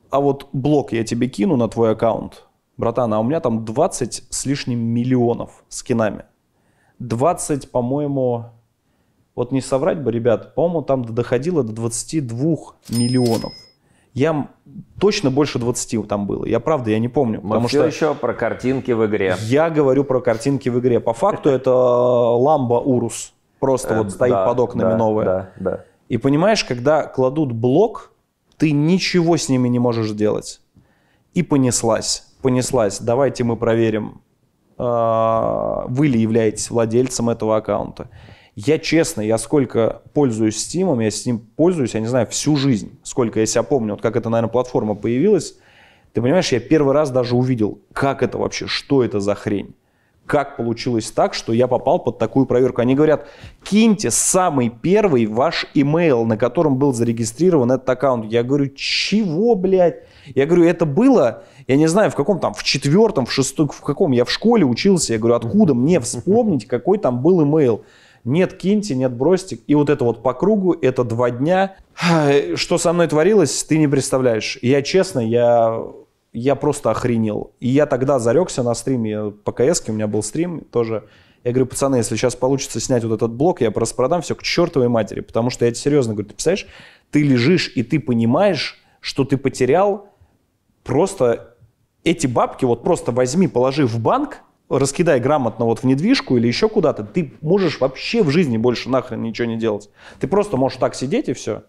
а вот блок я тебе кину на твой аккаунт, братан, а у меня там 20 с лишним миллионов с кинами. 20, по-моему, вот не соврать бы, ребят, по-моему, там доходило до 22 миллионов. Я точно больше 20 там было. Я правда, я не помню. Мы потому все что еще про картинки в игре. Я говорю про картинки в игре. По факту это э, Ламба Урус просто э, вот стоит да, под окнами да, новая. Да, да. И понимаешь, когда кладут блок, ты ничего с ними не можешь делать. И понеслась, понеслась. Давайте мы проверим, а, вы ли являетесь владельцем этого аккаунта. Я честно, я сколько пользуюсь Steam, я с ним пользуюсь, я не знаю, всю жизнь, сколько я себя помню, вот как эта, наверное, платформа появилась. Ты понимаешь, я первый раз даже увидел, как это вообще, что это за хрень как получилось так, что я попал под такую проверку. Они говорят, киньте самый первый ваш имейл, на котором был зарегистрирован этот аккаунт. Я говорю, чего, блядь? Я говорю, это было, я не знаю, в каком там, в четвертом, в шестом, в каком, я в школе учился. Я говорю, откуда мне вспомнить, какой там был имейл? Нет, киньте, нет, бросьте. И вот это вот по кругу, это два дня. Что со мной творилось, ты не представляешь. Я честно, я я просто охренел. И я тогда зарекся на стриме по КС, у меня был стрим тоже. Я говорю, пацаны, если сейчас получится снять вот этот блок, я просто продам все к чертовой матери. Потому что я тебе серьезно говорю, ты представляешь, ты лежишь и ты понимаешь, что ты потерял просто эти бабки, вот просто возьми, положи в банк, раскидай грамотно вот в недвижку или еще куда-то, ты можешь вообще в жизни больше нахрен ничего не делать. Ты просто можешь так сидеть и все.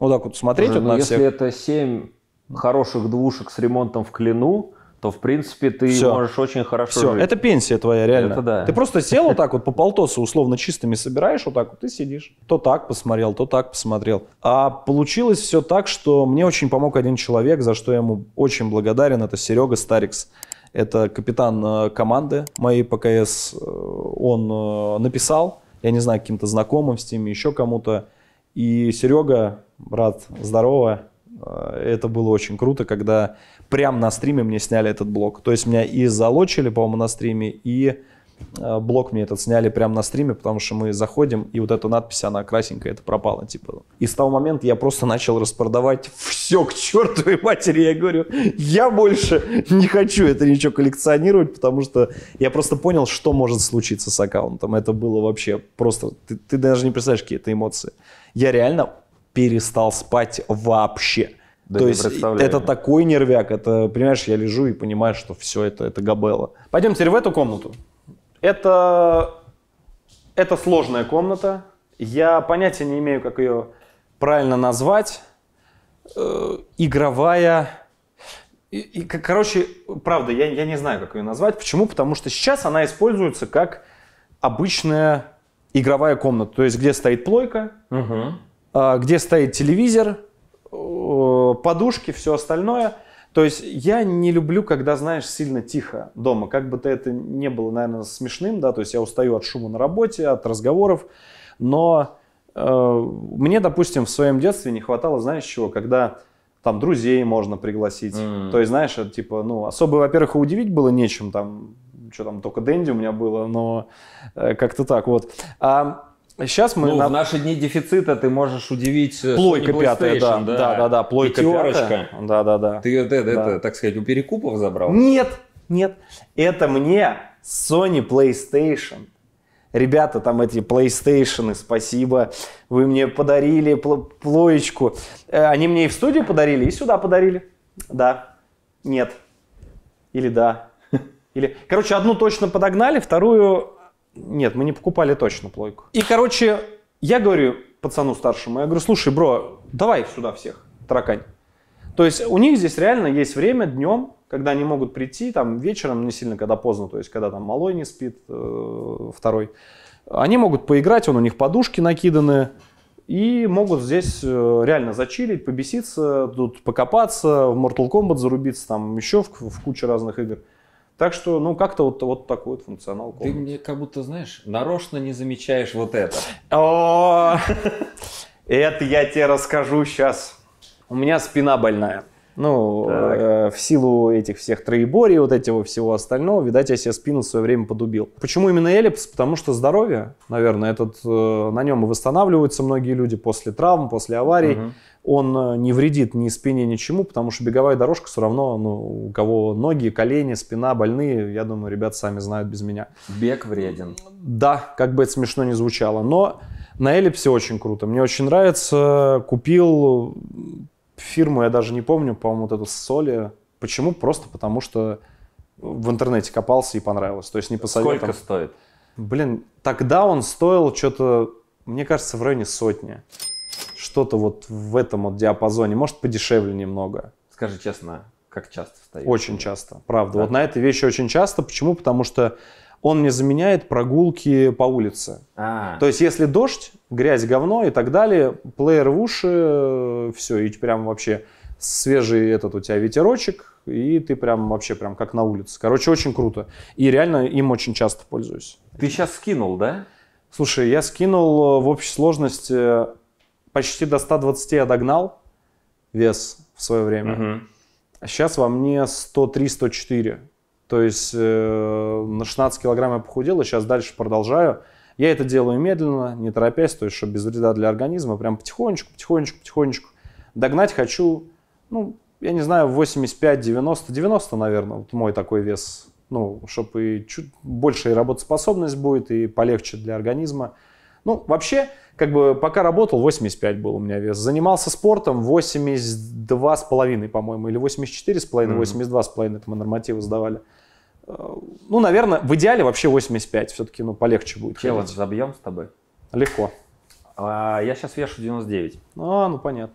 Вот так вот смотреть Боже, вот ну на если всех. Если это 7 хороших двушек с ремонтом в Клину, то в принципе ты Все. можешь очень хорошо Все. жить. Это пенсия твоя, реально. Это да. Ты просто сел вот так вот по полтосу условно чистыми собираешь, вот так вот ты сидишь. То так посмотрел, то так посмотрел. А получилось все так, что мне очень помог один человек, за что я ему очень благодарен. Это Серега Старикс. Это капитан э, команды моей ПКС. Э, он э, написал, я не знаю, каким-то знакомым с ними, еще кому-то. И Серега, брат, здорово Э, это было очень круто, когда прямо на стриме мне сняли этот блок. То есть меня и залочили, по-моему, на стриме, и э, блок мне этот сняли прямо на стриме, потому что мы заходим, и вот эта надпись, она красненькая, это пропала, типа. И с того момента я просто начал распродавать все к чертовой матери. Я говорю, я больше не хочу это ничего коллекционировать, потому что я просто понял, что может случиться с аккаунтом. Это было вообще просто... Ты, ты даже не представляешь, какие это эмоции. Я реально перестал спать вообще. Да То есть это такой нервяк, это, понимаешь, я лежу и понимаю, что все это, это габелла. Пойдем теперь в эту комнату. Это, это сложная комната. Я понятия не имею, как ее правильно назвать. Э, игровая... И, и, короче, правда, я, я не знаю, как ее назвать. Почему? Потому что сейчас она используется как обычная игровая комната. То есть, где стоит плойка, угу а, где стоит телевизор, подушки, все остальное. То есть я не люблю, когда, знаешь, сильно тихо дома. Как бы то это не было, наверное, смешным, да, то есть я устаю от шума на работе, от разговоров, но э, мне, допустим, в своем детстве не хватало, знаешь, чего, когда там друзей можно пригласить. Mm. То есть, знаешь, это типа, ну, особо, во-первых, удивить было нечем, там, что там, только Дэнди у меня было, но э, как-то так вот. А Сейчас мы ну, на... в наши дни дефицита ты можешь удивить. Э, плойка пятая, да, да, да, да, плойка Пятерочка. пятая. Да, да, да. Ты это, да. это, так сказать, у перекупов забрал? Нет, нет. Это мне Sony PlayStation. Ребята, там эти PlayStation, спасибо, вы мне подарили пл- плоечку. Э, они мне и в студию подарили, и сюда подарили. Да, нет, или да, или, короче, одну точно подогнали, вторую нет, мы не покупали точно плойку. И, короче, я говорю пацану старшему, я говорю, слушай, бро, давай сюда всех, таракань. То есть у них здесь реально есть время днем, когда они могут прийти, там вечером, не сильно когда поздно, то есть когда там малой не спит, э, второй. Они могут поиграть, он у них подушки накиданы, и могут здесь э, реально зачилить, побеситься, тут покопаться, в Mortal Kombat зарубиться, там еще в, в куче разных игр. Так что, ну, как-то вот, вот такой вот функционал комнаты. Ты мне как будто, знаешь, нарочно не замечаешь вот это. О, это я тебе расскажу сейчас. У меня спина больная. Ну, э, в силу этих всех троеборий, вот этого всего остального, видать, я себе спину в свое время подубил. Почему именно эллипс? Потому что здоровье, наверное, этот, э, на нем и восстанавливаются многие люди после травм, после аварий. Угу. Он э, не вредит ни спине, ничему, потому что беговая дорожка все равно, ну, у кого ноги, колени, спина больные, я думаю, ребят сами знают без меня. Бег вреден. Да, как бы это смешно не звучало, но на эллипсе очень круто. Мне очень нравится. Купил фирму я даже не помню, по-моему, вот эту соли. Почему? Просто потому что в интернете копался и понравилось. То есть не посоветовал. Сколько стоит? Блин, тогда он стоил что-то, мне кажется, в районе сотни. Что-то вот в этом вот диапазоне. Может, подешевле немного. Скажи честно, как часто стоит? Очень часто, правда. Да. Вот на этой вещи очень часто. Почему? Потому что он мне заменяет прогулки по улице. А. То есть, если дождь, грязь, говно и так далее, плеер в уши, э, все, и прям вообще свежий этот у тебя ветерочек, и ты прям вообще прям как на улице. Короче, очень круто. И реально им очень часто пользуюсь. Ты сейчас скинул, да? Слушай, я скинул э, в общей сложности э, почти до 120 я догнал вес в свое время. Угу. Сейчас а во мне 103-104. То есть э, на 16 килограмм я похудел, и сейчас дальше продолжаю. Я это делаю медленно, не торопясь, то есть чтобы без вреда для организма, прям потихонечку, потихонечку, потихонечку. Догнать хочу, ну, я не знаю, 85, 90, 90, наверное, вот мой такой вес. Ну, чтобы и чуть больше и работоспособность будет, и полегче для организма. Ну, вообще, как бы пока работал, 85 был у меня вес. Занимался спортом 82,5, по-моему, или 84,5, mm-hmm. 82,5, это мы нормативы сдавали. mm Э, ну, наверное, в идеале вообще 85, все-таки, ну, полегче будет. Челлендж ходить. забьем с тобой? Легко. А, я сейчас вешу 99. А, ну понятно.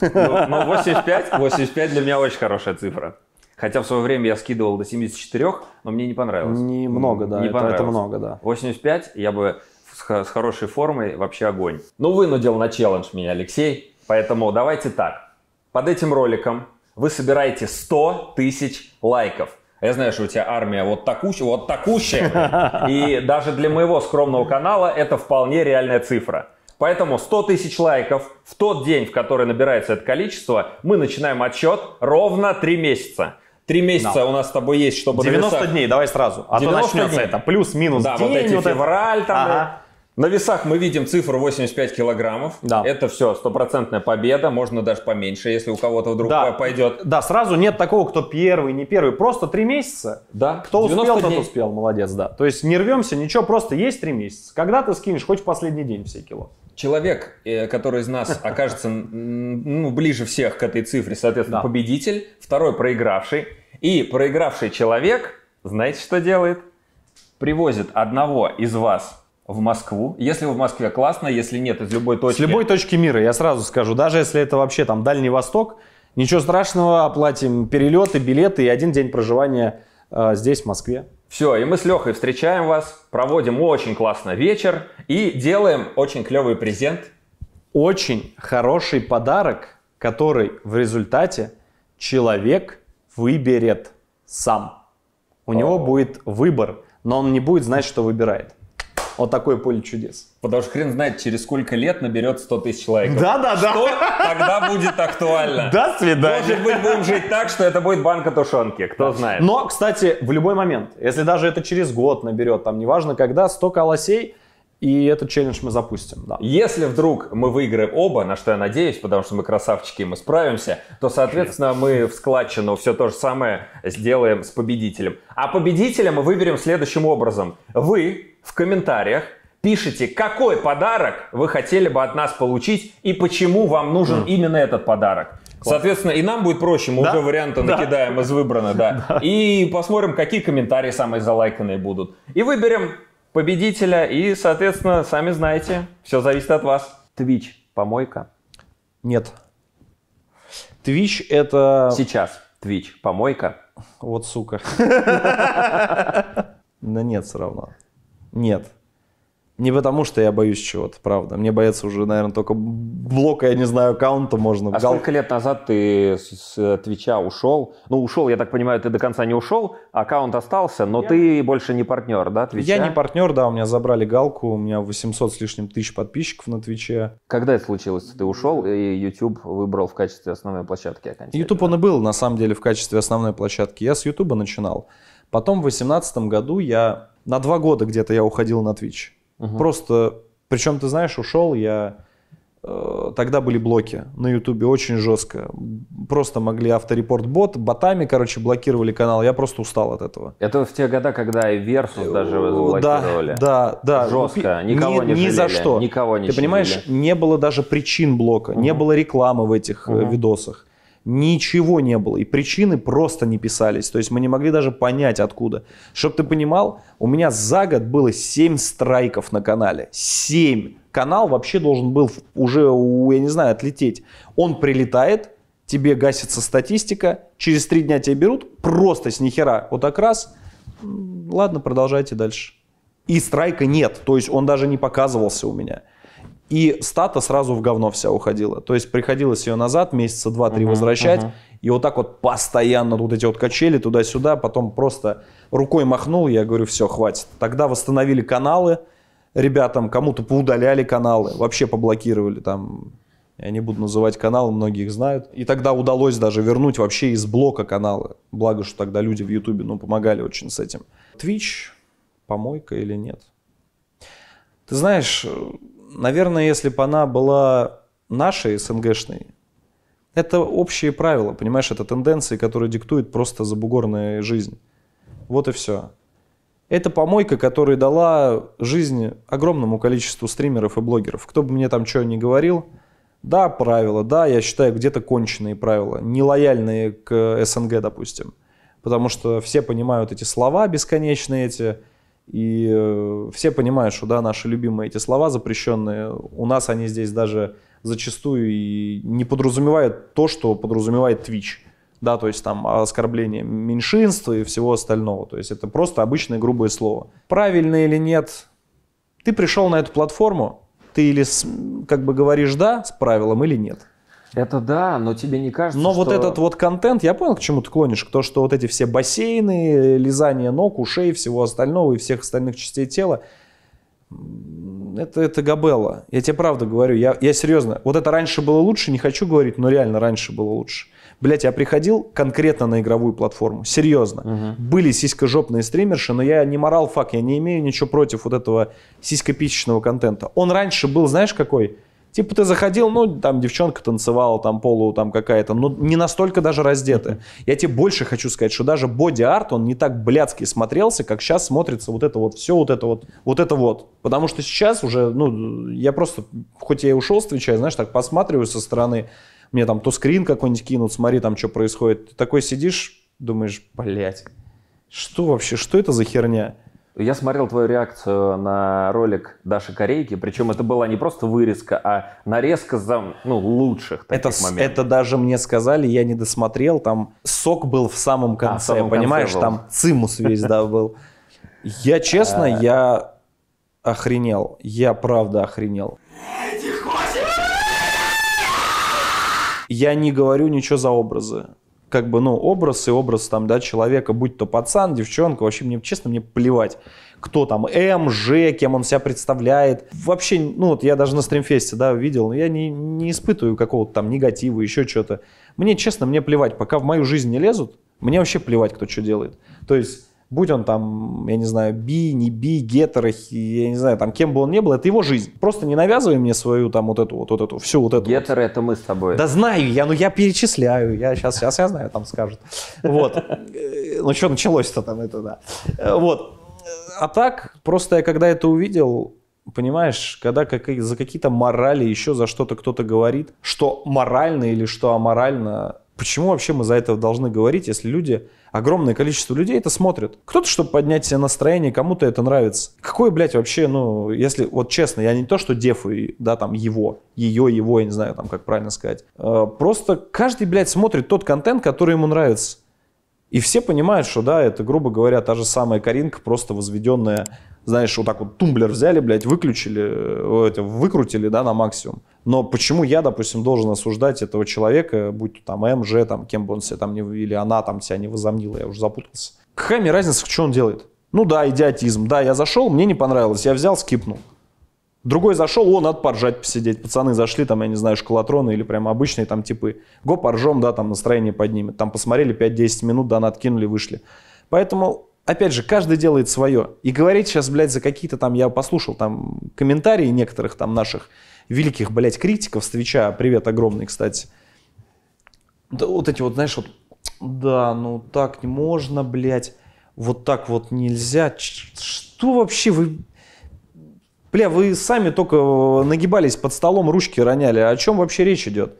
Ну, ну 85, 85 для меня очень хорошая цифра. Хотя в свое время я скидывал до 74, но мне не понравилось. Немного, да. Не это, понравилось. это много, да. 85 я бы с, с хорошей формой вообще огонь. Ну, вынудил на челлендж меня Алексей. Поэтому давайте так. Под этим роликом вы собираете 100 тысяч лайков. А я знаю, что у тебя армия вот такущая, вот такущая. И даже для моего скромного канала это вполне реальная цифра. Поэтому 100 тысяч лайков в тот день, в который набирается это количество, мы начинаем отчет ровно 3 месяца. Три месяца no. у нас с тобой есть, чтобы 90 нависать... дней, давай сразу. А то начнется дней. это плюс-минус да, день. вот эти вот февраль это... там. Ага. На весах мы видим цифру 85 килограммов. Да. Это все, стопроцентная победа. Можно даже поменьше, если у кого-то вдруг да. пойдет. Да, сразу нет такого, кто первый, не первый. Просто три месяца. Да. Кто успел, тот успел. Молодец, да. То есть не рвемся, ничего, просто есть три месяца. Когда ты скинешь, хоть в последний день все кило. Человек, э, который из нас окажется ну, ближе всех к этой цифре, соответственно, да. победитель, второй проигравший. И проигравший человек, знаете, что делает? Привозит одного из вас в Москву. Если вы в Москве, классно. Если нет, из любой точки. С любой точки мира, я сразу скажу. Даже если это вообще там Дальний Восток, ничего страшного, оплатим перелеты, билеты и один день проживания э, здесь, в Москве. Все, и мы с Лехой встречаем вас, проводим очень классно вечер и делаем очень клевый презент. Очень хороший подарок, который в результате человек выберет сам. У О. него будет выбор, но он не будет знать, что выбирает. Вот такое поле чудес. Потому что хрен знает, через сколько лет наберет 100 тысяч лайков. Да, да, да. Что тогда будет актуально? До свидания. Может быть, будем жить так, что это будет банка тушенки, кто да. знает. Но, кстати, в любой момент, если даже это через год наберет, там неважно когда, 100 колосей, и этот челлендж мы запустим, да. Если вдруг мы выиграем оба, на что я надеюсь, потому что мы красавчики, мы справимся, то, соответственно, мы в складчину все то же самое сделаем с победителем. А победителя мы выберем следующим образом. Вы в комментариях, пишите, какой подарок вы хотели бы от нас получить и почему вам нужен mm. именно этот подарок. Класс. Соответственно, и нам будет проще, мы да? уже варианты да. накидаем из выбрано, да. да. И посмотрим, какие комментарии самые залайканные будут. И выберем победителя, и, соответственно, сами знаете, все зависит от вас. Твич, помойка? Нет. Твич это... Сейчас. Твич, помойка? Вот сука. Да нет, все равно. Нет. Не потому, что я боюсь чего-то, правда. Мне бояться уже, наверное, только блока, я не знаю, аккаунта можно. А сколько лет назад ты с, с э, Твича ушел? Ну, ушел, я так понимаю, ты до конца не ушел, аккаунт остался, но я... ты больше не партнер, да, Твича? Я не партнер, да, у меня забрали галку, у меня 800 с лишним тысяч подписчиков на Твиче. Когда это случилось? Ты ушел и YouTube выбрал в качестве основной площадки окончательно? YouTube он и был, на самом деле, в качестве основной площадки. Я с YouTube начинал. Потом в 2018 году я на два года где-то я уходил на Twitch. Угу. Просто, причем, ты знаешь, ушел я... Э, тогда были блоки на Ютубе очень жестко. Просто могли авторепорт бот, ботами, короче, блокировали канал. Я просто устал от этого. Это в те года, когда и Версус даже блокировали. Да, да, да. Жестко, никого ни, не жалели. Ни за что. Никого не Ты жалели. понимаешь, не было даже причин блока, угу. не было рекламы в этих угу. видосах ничего не было, и причины просто не писались, то есть мы не могли даже понять откуда. Чтоб ты понимал, у меня за год было 7 страйков на канале, 7. Канал вообще должен был уже, я не знаю, отлететь. Он прилетает, тебе гасится статистика, через 3 дня тебя берут, просто с нихера, вот так раз, ладно, продолжайте дальше. И страйка нет, то есть он даже не показывался у меня. И стата сразу в говно вся уходила. То есть приходилось ее назад месяца два-три uh возвращать. uh И вот так вот постоянно вот эти вот качели туда-сюда. Потом просто рукой махнул, я говорю, все, хватит. Тогда восстановили каналы ребятам, кому-то поудаляли каналы, вообще поблокировали там. Я не буду называть каналы, многие их знают. И тогда удалось даже вернуть вообще из блока каналы. Благо, что тогда люди в Ютубе, ну, помогали очень с этим. Твич, помойка или нет? Ты знаешь, э, наверное, если бы она была нашей, СНГшной, это общие правила, понимаешь, это тенденции, которые диктует просто забугорная жизнь. Вот и все. Это помойка, которая дала жизнь огромному количеству стримеров и блогеров. Кто бы мне там что ни говорил, да, правила, да, я считаю, где-то конченые правила, нелояльные к СНГ, допустим. Потому что все понимают эти слова бесконечные, эти и э, все понимают, что да, наши любимые эти слова запрещенные, у нас они здесь даже зачастую и не подразумевают то, что подразумевает Twitch. Да, то есть там оскорбление меньшинства и всего остального. То есть это просто обычное грубое слово. Правильно или нет, ты пришел на эту платформу, ты или как бы говоришь да с правилом или нет. Это да, но тебе не кажется, Но что... вот этот вот контент, я понял, к чему ты клонишь, то, что вот эти все бассейны, лизание ног, ушей, всего остального и всех остальных частей тела, это, это габелла. Я тебе правду говорю, я, я серьезно. Вот это раньше было лучше, не хочу говорить, но реально раньше было лучше. Блять, я приходил конкретно на игровую платформу, серьезно. Угу. Были сисько-жопные стримерши, но я не морал фак, я не имею ничего против вот этого сиськопичечного контента. Он раньше был, знаешь, какой? Типа ты заходил, ну, там девчонка танцевала, там полу, там какая-то, но ну, не настолько даже раздетая. Я тебе больше хочу сказать, что даже боди-арт, он не так блядски смотрелся, как сейчас смотрится вот это вот, все вот это вот, вот это вот. Потому что сейчас уже, ну, я просто, хоть я и ушел с Твича, знаешь, так посматриваю со стороны, мне там то скрин какой-нибудь кинут, смотри там, что происходит. Ты такой сидишь, думаешь, блядь, что вообще, что это за херня? Я смотрел твою реакцию на ролик Даши Корейки, причем это была не просто вырезка, а нарезка за ну, лучших таких это, моментов. Это даже мне сказали, я не досмотрел, там сок был в самом конце, а, в самом понимаешь, конце там цимус весь да был. Я честно, а. я охренел, я правда охренел. Я не говорю ничего за образы как бы, ну, образ и образ там, да, человека, будь то пацан, девчонка, вообще мне, честно, мне плевать, кто там, М, Ж, кем он себя представляет. Вообще, ну, вот я даже на стримфесте, да, видел, но я не, не испытываю какого-то там негатива, еще что-то. Мне, честно, мне плевать, пока в мою жизнь не лезут, мне вообще плевать, кто что делает. То есть Будь он там, я не знаю, би, не би, гетеро, я не знаю, там, кем бы он ни был, это его жизнь. Просто не навязывай мне свою там вот эту вот, вот эту, всю вот эту. Гетеро вот. это мы с тобой. Да знаю я, ну я перечисляю, я сейчас, сейчас я знаю, там скажут. Вот. Э, ну что началось-то там это, да. Э, вот. А так, просто я когда это увидел, понимаешь, когда как, за какие-то морали еще за что-то кто-то говорит, что морально или что аморально, почему вообще мы за это должны говорить, если люди огромное количество людей это смотрит. Кто-то, чтобы поднять себе настроение, кому-то это нравится. Какой, блядь, вообще, ну, если, вот честно, я не то, что дефую, да, там, его, ее, его, я не знаю, там, как правильно сказать. Э, просто каждый, блядь, смотрит тот контент, который ему нравится. И все понимают, что да, это, грубо говоря, та же самая Каринка, просто возведенная, знаешь, вот так вот тумблер взяли, блядь, выключили, э, выкрутили, да, на максимум. Но почему я, допустим, должен осуждать этого человека, будь то там МЖ, там, кем бы он себя там не, или она там себя не возомнила, я уже запутался. Какая мне разница, что он делает? Ну да, идиотизм. Да, я зашел, мне не понравилось, я взял, скипнул. Другой зашел, о, надо поржать, посидеть. Пацаны зашли, там, я не знаю, школотроны или прям обычные там типы. Го, поржем, да, там настроение поднимет. Там посмотрели 5-10 минут, да, надкинули, вышли. Поэтому опять же, каждый делает свое. И говорить сейчас, блядь, за какие-то там, я послушал там комментарии некоторых там наших великих, блядь, критиков с Твича, привет огромный, кстати. Да вот эти вот, знаешь, вот, да, ну так не можно, блядь, вот так вот нельзя. Что вообще вы... Бля, вы сами только э, нагибались под столом, ручки роняли. О чем вообще речь идет?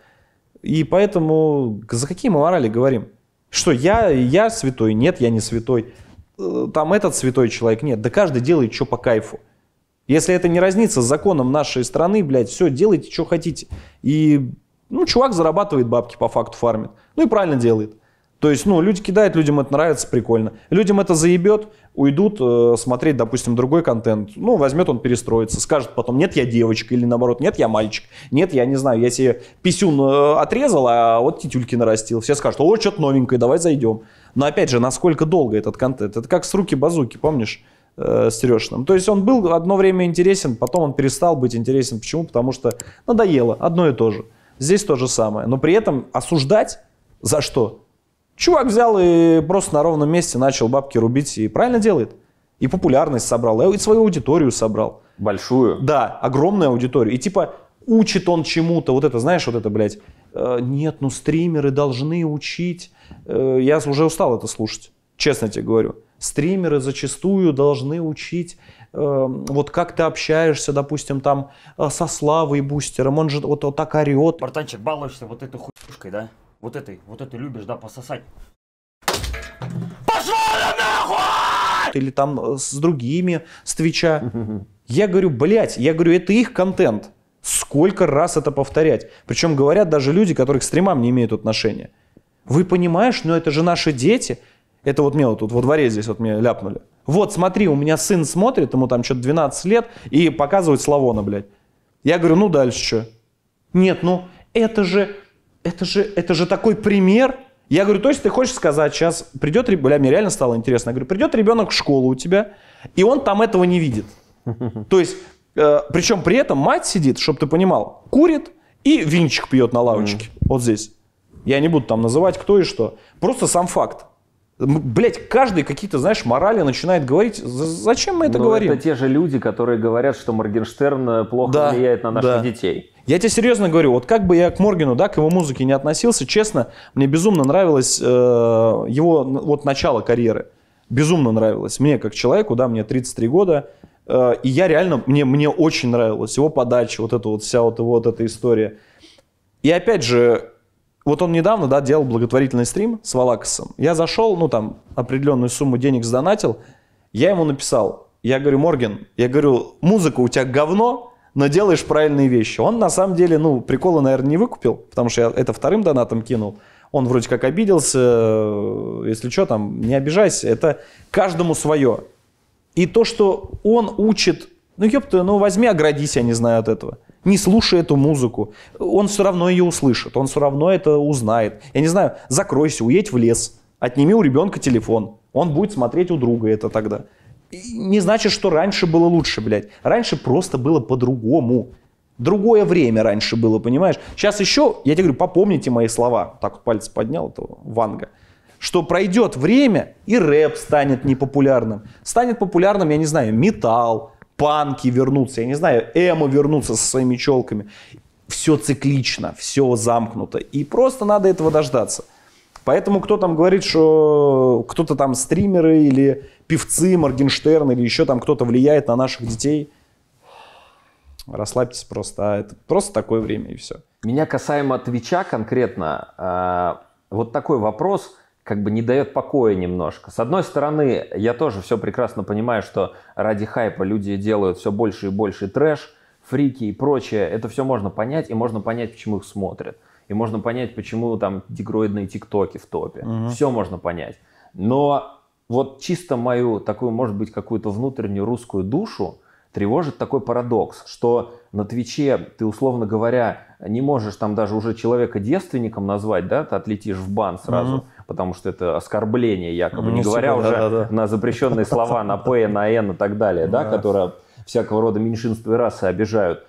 И поэтому за какие мы морали говорим? Что я, я святой? Нет, я не святой. Э, там этот святой человек? Нет. Да каждый делает, что по кайфу. Если это не разница с законом нашей страны, блядь, все, делайте, что хотите. И, ну, чувак зарабатывает бабки, по факту фармит. Ну и правильно делает. То есть, ну, люди кидают, людям это нравится, прикольно. Людям это заебет, уйдут э, смотреть, допустим, другой контент. Ну, возьмет он, перестроится, скажет потом, нет, я девочка, или наоборот, нет, я мальчик, нет, я не знаю, я себе писюн э, отрезал, а вот тетюльки нарастил. Все скажут, о, что-то новенькое, давай зайдем. Но опять же, насколько долго этот контент? Это как с руки-базуки, помнишь? Э, с Сережным. То есть он был одно время интересен, потом он перестал быть интересен. Почему? Потому что надоело, одно и то же. Здесь то же самое. Но при этом осуждать за что? Чувак взял и просто на ровном месте начал бабки рубить и правильно делает. И популярность собрал, и свою аудиторию собрал. Большую? Да, огромную аудиторию. И типа учит он чему-то, вот это, знаешь, вот это, блядь, э, нет, ну стримеры должны учить. Э, я уже устал это слушать, честно тебе говорю. Стримеры зачастую должны учить, э, вот как ты общаешься, допустим, там э, со Славой Бустером, он же вот, вот так орет. Братанчик, балуешься вот этой хуйкой, да? вот этой, вот этой любишь, да, пососать. Пошел нахуй! Или там э, с другими, с Твича. Я говорю, блядь, я говорю, это их контент. Сколько раз это повторять? Причем говорят даже люди, которые к стримам не имеют отношения. Вы понимаешь, но это же наши дети. Это вот мне вот тут во дворе здесь вот мне ляпнули. Вот смотри, у меня сын смотрит, ему там что-то 12 лет, и показывает Славона, блядь. Я говорю, ну дальше что? Нет, ну это же это же, это же такой пример. Я говорю, то есть ты хочешь сказать, сейчас придет, бля, мне реально стало интересно, я говорю, придет ребенок в школу у тебя, и он там этого не видит. То есть, э, причем при этом мать сидит, чтобы ты понимал, курит и винчик пьет на лавочке, mm. вот здесь. Я не буду там называть кто и что. Просто сам факт. Блять, каждый какие-то, знаешь, морали начинает говорить. Зачем мы это Но ну, говорим? Это те же люди, которые говорят, что Моргенштерн э, плохо да, влияет на наших да. детей. Я тебе серьезно говорю, вот как бы я к Моргену, да, к его музыке не относился, честно, мне безумно нравилось э, его вот начало карьеры. Безумно нравилось. Мне как человеку, да, мне 33 года, э, и я реально, мне, мне очень нравилась его подача, вот эта вот вся вот вот эта история. И опять же, вот он недавно, да, делал благотворительный стрим с Валакасом. Я зашел, ну, там, определенную сумму денег сдонатил, я ему написал, я говорю, Морген, я говорю, музыка у тебя говно, но делаешь правильные вещи. Он на самом деле, ну, прикола, наверное, не выкупил, потому что я это вторым донатом кинул. Он вроде как обиделся, э, если что, там, не обижайся. Это каждому свое. И то, что он учит, ну, ёпта, ну, возьми, оградись, я не знаю, от этого. Не слушай эту музыку. Он все равно ее услышит, он все равно это узнает. Я не знаю, закройся, уедь в лес, отними у ребенка телефон. Он будет смотреть у друга это тогда не значит, что раньше было лучше, блядь. Раньше просто было по-другому. Другое время раньше было, понимаешь? Сейчас еще, я тебе говорю, попомните мои слова. Так вот палец поднял этого Ванга. Что пройдет время, и рэп станет непопулярным. Станет популярным, я не знаю, металл, панки вернутся, я не знаю, эмо вернутся со своими челками. Все циклично, все замкнуто. И просто надо этого дождаться. Поэтому кто там говорит, что кто-то там стримеры или певцы, Моргенштерн или еще там кто-то влияет на наших детей, расслабьтесь просто. А это просто такое время и все. Меня касаемо Твича конкретно, а, вот такой вопрос как бы не дает покоя немножко. С одной стороны, я тоже все прекрасно понимаю, что ради хайпа люди делают все больше и больше трэш, фрики и прочее. Это все можно понять, и можно понять, почему их смотрят и можно понять, почему там дегроидные тиктоки в топе. Угу. Все можно понять. Но вот чисто мою такую, может быть, какую-то внутреннюю русскую душу тревожит такой парадокс, что на Твиче ты, условно говоря, не можешь там даже уже человека девственником назвать, да, ты отлетишь в бан сразу, mm потому что это оскорбление якобы, mm не ну, говоря да, уже да, да. на запрещенные слова на П, на Н и так далее, да, которые всякого рода меньшинства и расы обижают.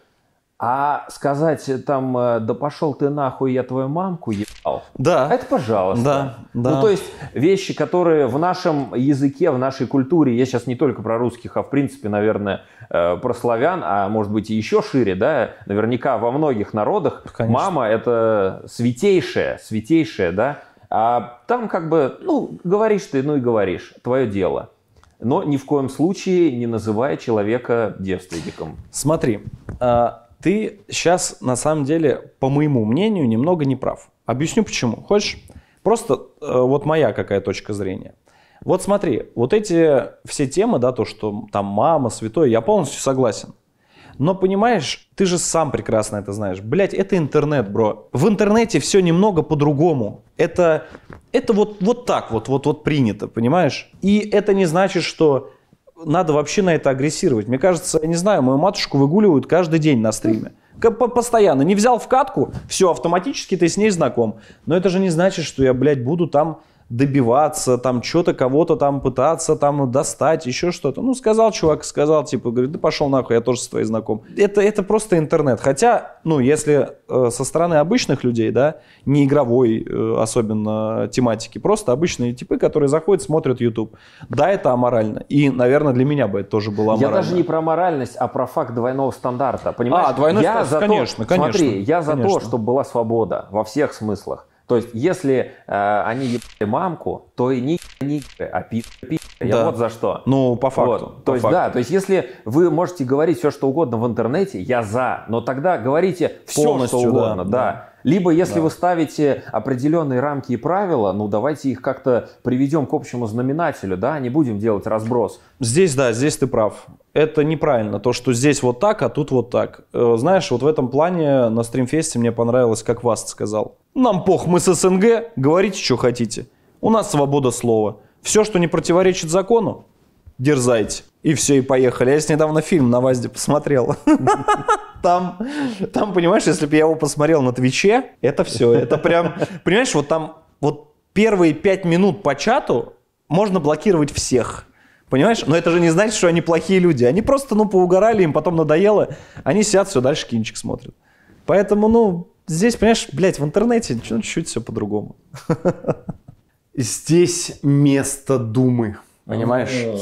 А сказать э, там, э, да пошел ты нахуй, я твою мамку ебал. Да. Это пожалуйста. Да, да. Ну, то есть вещи, которые в нашем языке, в нашей культуре, я сейчас не только про русских, а в принципе, наверное, э, про славян, а может быть и еще шире, да, наверняка во многих народах Конечно. мама это святейшая, святейшая, да. А там как бы, ну, говоришь ты, ну и говоришь, твое дело. Но ни в коем случае не называя человека девственником. Смотри, а ты сейчас на самом деле, по моему мнению, немного не прав. Объясню почему. Хочешь? Просто э, вот моя какая точка зрения. Вот смотри, вот эти все темы, да, то, что там мама, святой, я полностью согласен. Но понимаешь, ты же сам прекрасно это знаешь. Блять, это интернет, бро. В интернете все немного по-другому. Это, это вот, вот так вот, вот, вот принято, понимаешь? И это не значит, что надо вообще на это агрессировать. Мне кажется, я не знаю, мою матушку выгуливают каждый день на стриме. Постоянно. Не взял в катку, все, автоматически ты с ней знаком. Но это же не значит, что я, блядь, буду там добиваться, там что-то кого-то там пытаться там достать, еще что-то. Ну, сказал чувак, сказал, типа, говорит, да пошел нахуй, я тоже с твоей знаком. Это, это просто интернет. Хотя, ну, если э, со стороны обычных людей, да, не игровой э, особенно тематики, просто обычные типы, которые заходят, смотрят YouTube. Да, это аморально. И, наверное, для меня бы это тоже было аморально. Я даже не про моральность, а про факт двойного стандарта. Понимаешь? А, двойной я стандарт, за конечно, то, конечно. я за конечно. то, чтобы была свобода во всех смыслах. То есть, если э, они ебали мамку, то и не не а пи, пи. Я да. вот за что. Ну, по факту. Вот. то по есть, факту. да, то есть, если вы можете говорить все, что угодно в интернете, я за, но тогда говорите все, Полностью, что угодно, да. да. да. Либо если да. вы ставите определенные рамки и правила, ну давайте их как-то приведем к общему знаменателю, да, не будем делать разброс. Здесь, да, здесь ты прав. Это неправильно, то, что здесь вот так, а тут вот так. Э, знаешь, вот в этом плане на стримфесте мне понравилось, как Васт сказал. Нам пох, мы с СНГ, говорите, что хотите. У нас свобода слова. Все, что не противоречит закону, дерзайте. И все, и поехали. Я с недавно фильм на ВАЗде посмотрел. Там, там, понимаешь, если бы я его посмотрел на Твиче, это все. Это прям, понимаешь, вот там вот первые пять минут по чату можно блокировать всех. Понимаешь? Но это же не значит, что они плохие люди. Они просто, ну, поугорали, им потом надоело. Они сидят все дальше кинчик смотрят. Поэтому, ну, Здесь, понимаешь, блядь, в интернете ну, чуть-чуть все по-другому. Здесь место думы, понимаешь?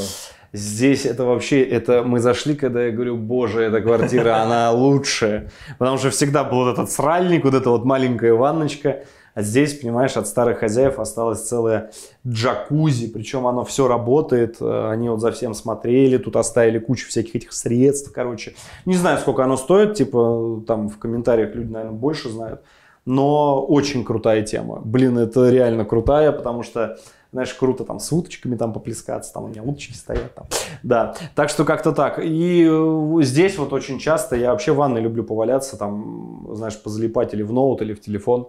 Здесь это вообще, это мы зашли, когда я говорю, боже, эта квартира, она лучшая, Потому что всегда был вот этот сральник, вот эта вот маленькая ванночка. А здесь, понимаешь, от старых хозяев осталось целое джакузи, причем оно все работает, э, они вот за всем смотрели, тут оставили кучу всяких этих средств, короче. Не знаю, сколько оно стоит, типа там в комментариях люди, наверное, больше знают, но очень крутая тема. Блин, это реально крутая, потому что знаешь, круто там с уточками там поплескаться, там у меня уточки стоят там. Да, так что как-то так. И э, здесь вот очень часто я вообще в ванной люблю поваляться, там, знаешь, позалипать или в ноут, или в телефон.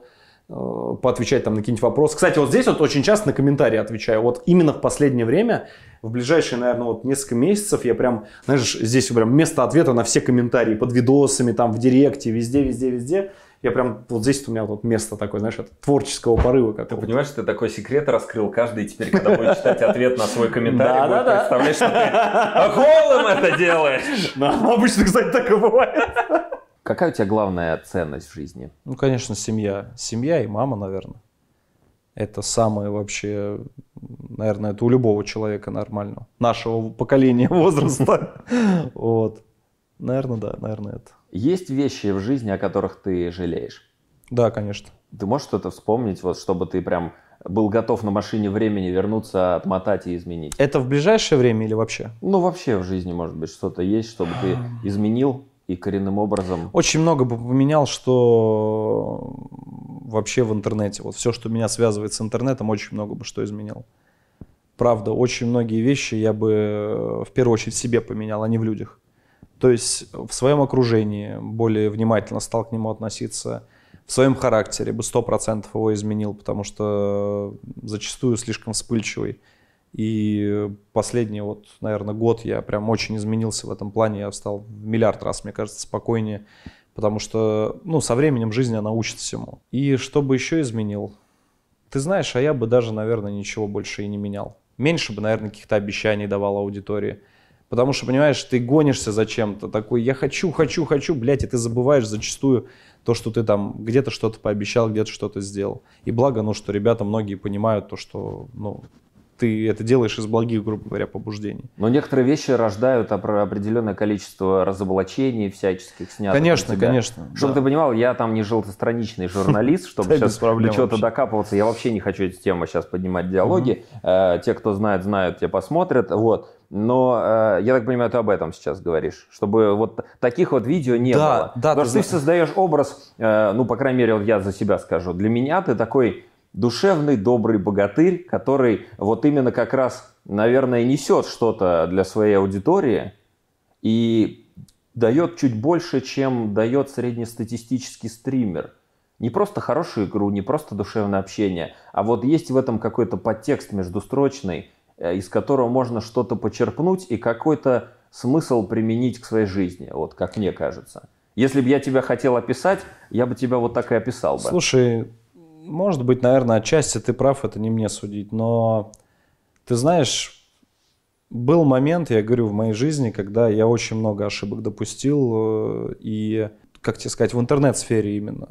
Э, поотвечать там на какие-нибудь вопросы. Кстати, вот здесь вот очень часто на комментарии отвечаю. Вот именно в последнее время, в ближайшие, наверное, вот несколько месяцев, я прям, знаешь, здесь прям место ответа на все комментарии под видосами, там в директе, везде, везде, везде. Я прям вот здесь у меня вот место такое, знаешь, от творческого порыва. Как ты понимаешь, ты такой секрет раскрыл каждый, и теперь, когда будет читать ответ на свой комментарий, будет представлять, что ты голым это делаешь. Обычно, кстати, так и бывает. Какая у тебя главная ценность в жизни? Ну, конечно, семья. Семья и мама, наверное. Это самое вообще, наверное, это у любого человека нормального. Нашего поколения возраста. Вот. Наверное, да, наверное, это. Есть вещи в жизни, о которых ты жалеешь? Да, конечно. Ты можешь что-то вспомнить, вот, чтобы ты прям был готов на машине времени вернуться, отмотать и изменить? Это в ближайшее время или вообще? Ну, вообще в жизни, может быть, что-то есть, чтобы ты изменил? и коренным образом. Очень много бы поменял, что вообще в интернете. Вот все, что меня связывает с интернетом, очень много бы что изменил. Правда, очень многие вещи я бы э, в первую очередь себе поменял, а не в людях. То есть в своем окружении более внимательно стал к нему относиться, в своем характере бы сто процентов его изменил, потому что э, зачастую слишком вспыльчивый и последний, вот, наверное, год я прям очень изменился в этом плане. Я стал в миллиард раз, мне кажется, спокойнее, потому что, ну, со временем жизнь, она учит всему. И что бы еще изменил? Ты знаешь, а я бы даже, наверное, ничего больше и не менял. Меньше бы, наверное, каких-то обещаний давал аудитории. Потому что, понимаешь, ты гонишься за чем-то, такой, я хочу, хочу, хочу, блядь, и ты забываешь зачастую то, что ты там где-то что-то пообещал, где-то что-то сделал. И благо, ну, что ребята многие понимают то, что, ну, ты это делаешь из благих, грубо говоря, побуждений. Но некоторые вещи рождают определенное количество разоблачений всяческих снятых. Конечно, конечно. Чтобы да. ты понимал, я там не желтостраничный журналист, чтобы сейчас до чего-то докапываться. Я вообще не хочу эту тему сейчас поднимать диалоги. Э, те, кто знает, знают, те посмотрят. Вот. Но э, я так понимаю, ты об этом сейчас говоришь, чтобы вот таких вот видео не да, было. Да, Потому ты что знаешь. ты создаешь образ, э, ну, по крайней мере, вот я за себя скажу. Для меня ты такой душевный, добрый богатырь, который вот именно как раз, наверное, несет что-то для своей аудитории и дает чуть больше, чем дает среднестатистический стример. Не просто хорошую игру, не просто душевное общение, а вот есть в этом какой-то подтекст междустрочный, э, из которого можно что-то почерпнуть и какой-то смысл применить к своей жизни, вот как мне кажется. Если бы я тебя хотел описать, я бы тебя вот так и описал бы. Слушай, может быть, наверное, отчасти ты прав, это не мне судить, но ты знаешь, был момент, я говорю, в моей жизни, когда я очень много ошибок допустил, э, и, как тебе сказать, в интернет-сфере именно.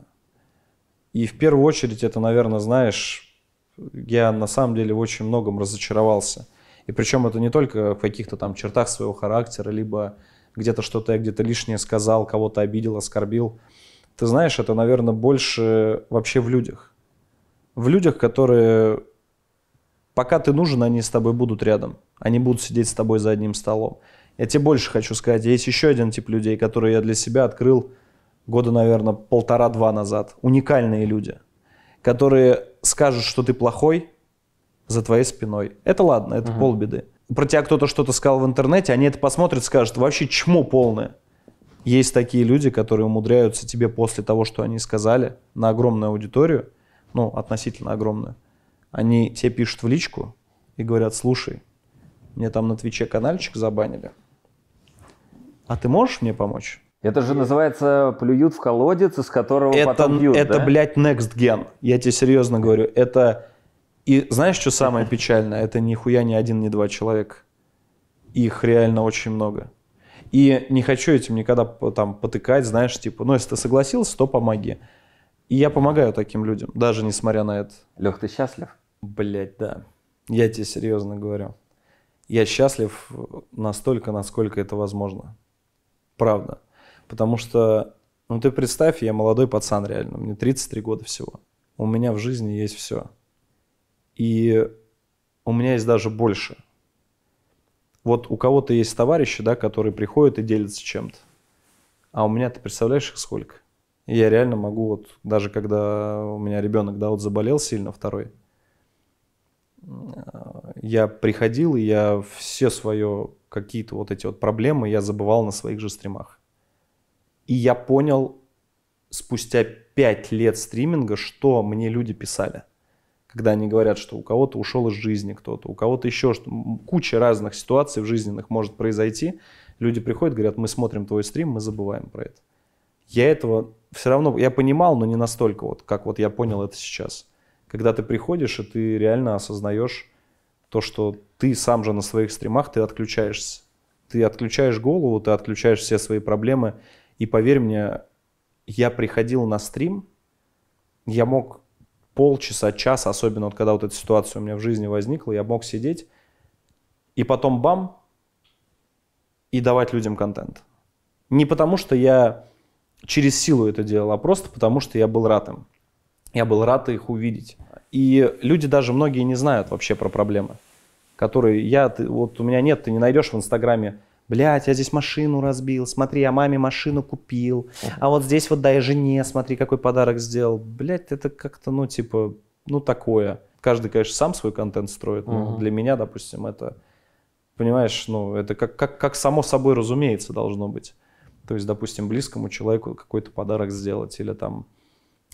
И в первую очередь это, наверное, знаешь, я на самом деле в очень многом разочаровался. И причем это не только в каких-то там чертах своего характера, либо где-то что-то я где-то лишнее сказал, кого-то обидел, оскорбил. Ты знаешь, это, наверное, больше вообще в людях в людях, которые пока ты нужен, они с тобой будут рядом. Они будут сидеть с тобой за одним столом. Я тебе больше хочу сказать. Есть еще один тип людей, которые я для себя открыл года, наверное, полтора-два назад. Уникальные люди, которые скажут, что ты плохой за твоей спиной. Это ладно, это угу. полбеды. Про тебя кто-то что-то сказал в интернете, они это посмотрят, скажут, вообще чмо полное. Есть такие люди, которые умудряются тебе после того, что они сказали, на огромную аудиторию, ну, относительно огромную, они тебе пишут в личку и говорят, слушай, мне там на Твиче каналчик забанили, а ты можешь мне помочь? Это же называется плюют в колодец, из которого это, потом бьют, Это, да? блядь, next gen. Я тебе серьезно говорю. Это... И знаешь, что самое печальное? Это нихуя ни один, ни два человека. Их реально очень много. И не хочу этим никогда там потыкать, знаешь, типа, ну, если ты согласился, то помоги. И я помогаю таким людям, даже несмотря на это. Лех, ты счастлив? Блять, да. Я тебе серьезно говорю. Я счастлив настолько, насколько это возможно. Правда. Потому что, ну ты представь, я молодой пацан реально, мне 33 года всего. У меня в жизни есть все. И у меня есть даже больше. Вот у кого-то есть товарищи, да, которые приходят и делятся чем-то. А у меня, ты представляешь, их сколько? я реально могу вот, даже когда у меня ребенок, да, вот заболел сильно второй, э, я приходил, и я все свое какие-то вот эти вот проблемы я забывал на своих же стримах. И я понял спустя пять лет стриминга, что мне люди писали. Когда они говорят, что у кого-то ушел из жизни кто-то, у кого-то еще что куча разных ситуаций в жизненных может произойти. Люди приходят, говорят, мы смотрим твой стрим, мы забываем про это я этого все равно, я понимал, но не настолько вот, как вот я понял это сейчас. Когда ты приходишь, и ты реально осознаешь то, что ты сам же на своих стримах, ты отключаешься. Ты отключаешь голову, ты отключаешь все свои проблемы. И поверь мне, я приходил на стрим, я мог полчаса, час, особенно вот когда вот эта ситуация у меня в жизни возникла, я мог сидеть и потом бам, и давать людям контент. Не потому что я через силу это делал, а просто потому, что я был рад им. Я был рад их увидеть. И люди даже многие не знают вообще про проблемы, которые я, ты, вот у меня нет, ты не найдешь в Инстаграме Блять, я здесь машину разбил, смотри, я маме машину купил, а вот здесь вот дай жене, смотри, какой подарок сделал. Блять, это как-то, ну, типа, ну, такое. Каждый, конечно, сам свой контент строит, но для меня, допустим, это, понимаешь, ну, это как, как, как само собой разумеется должно быть. То есть, допустим, близкому человеку какой-то подарок сделать или там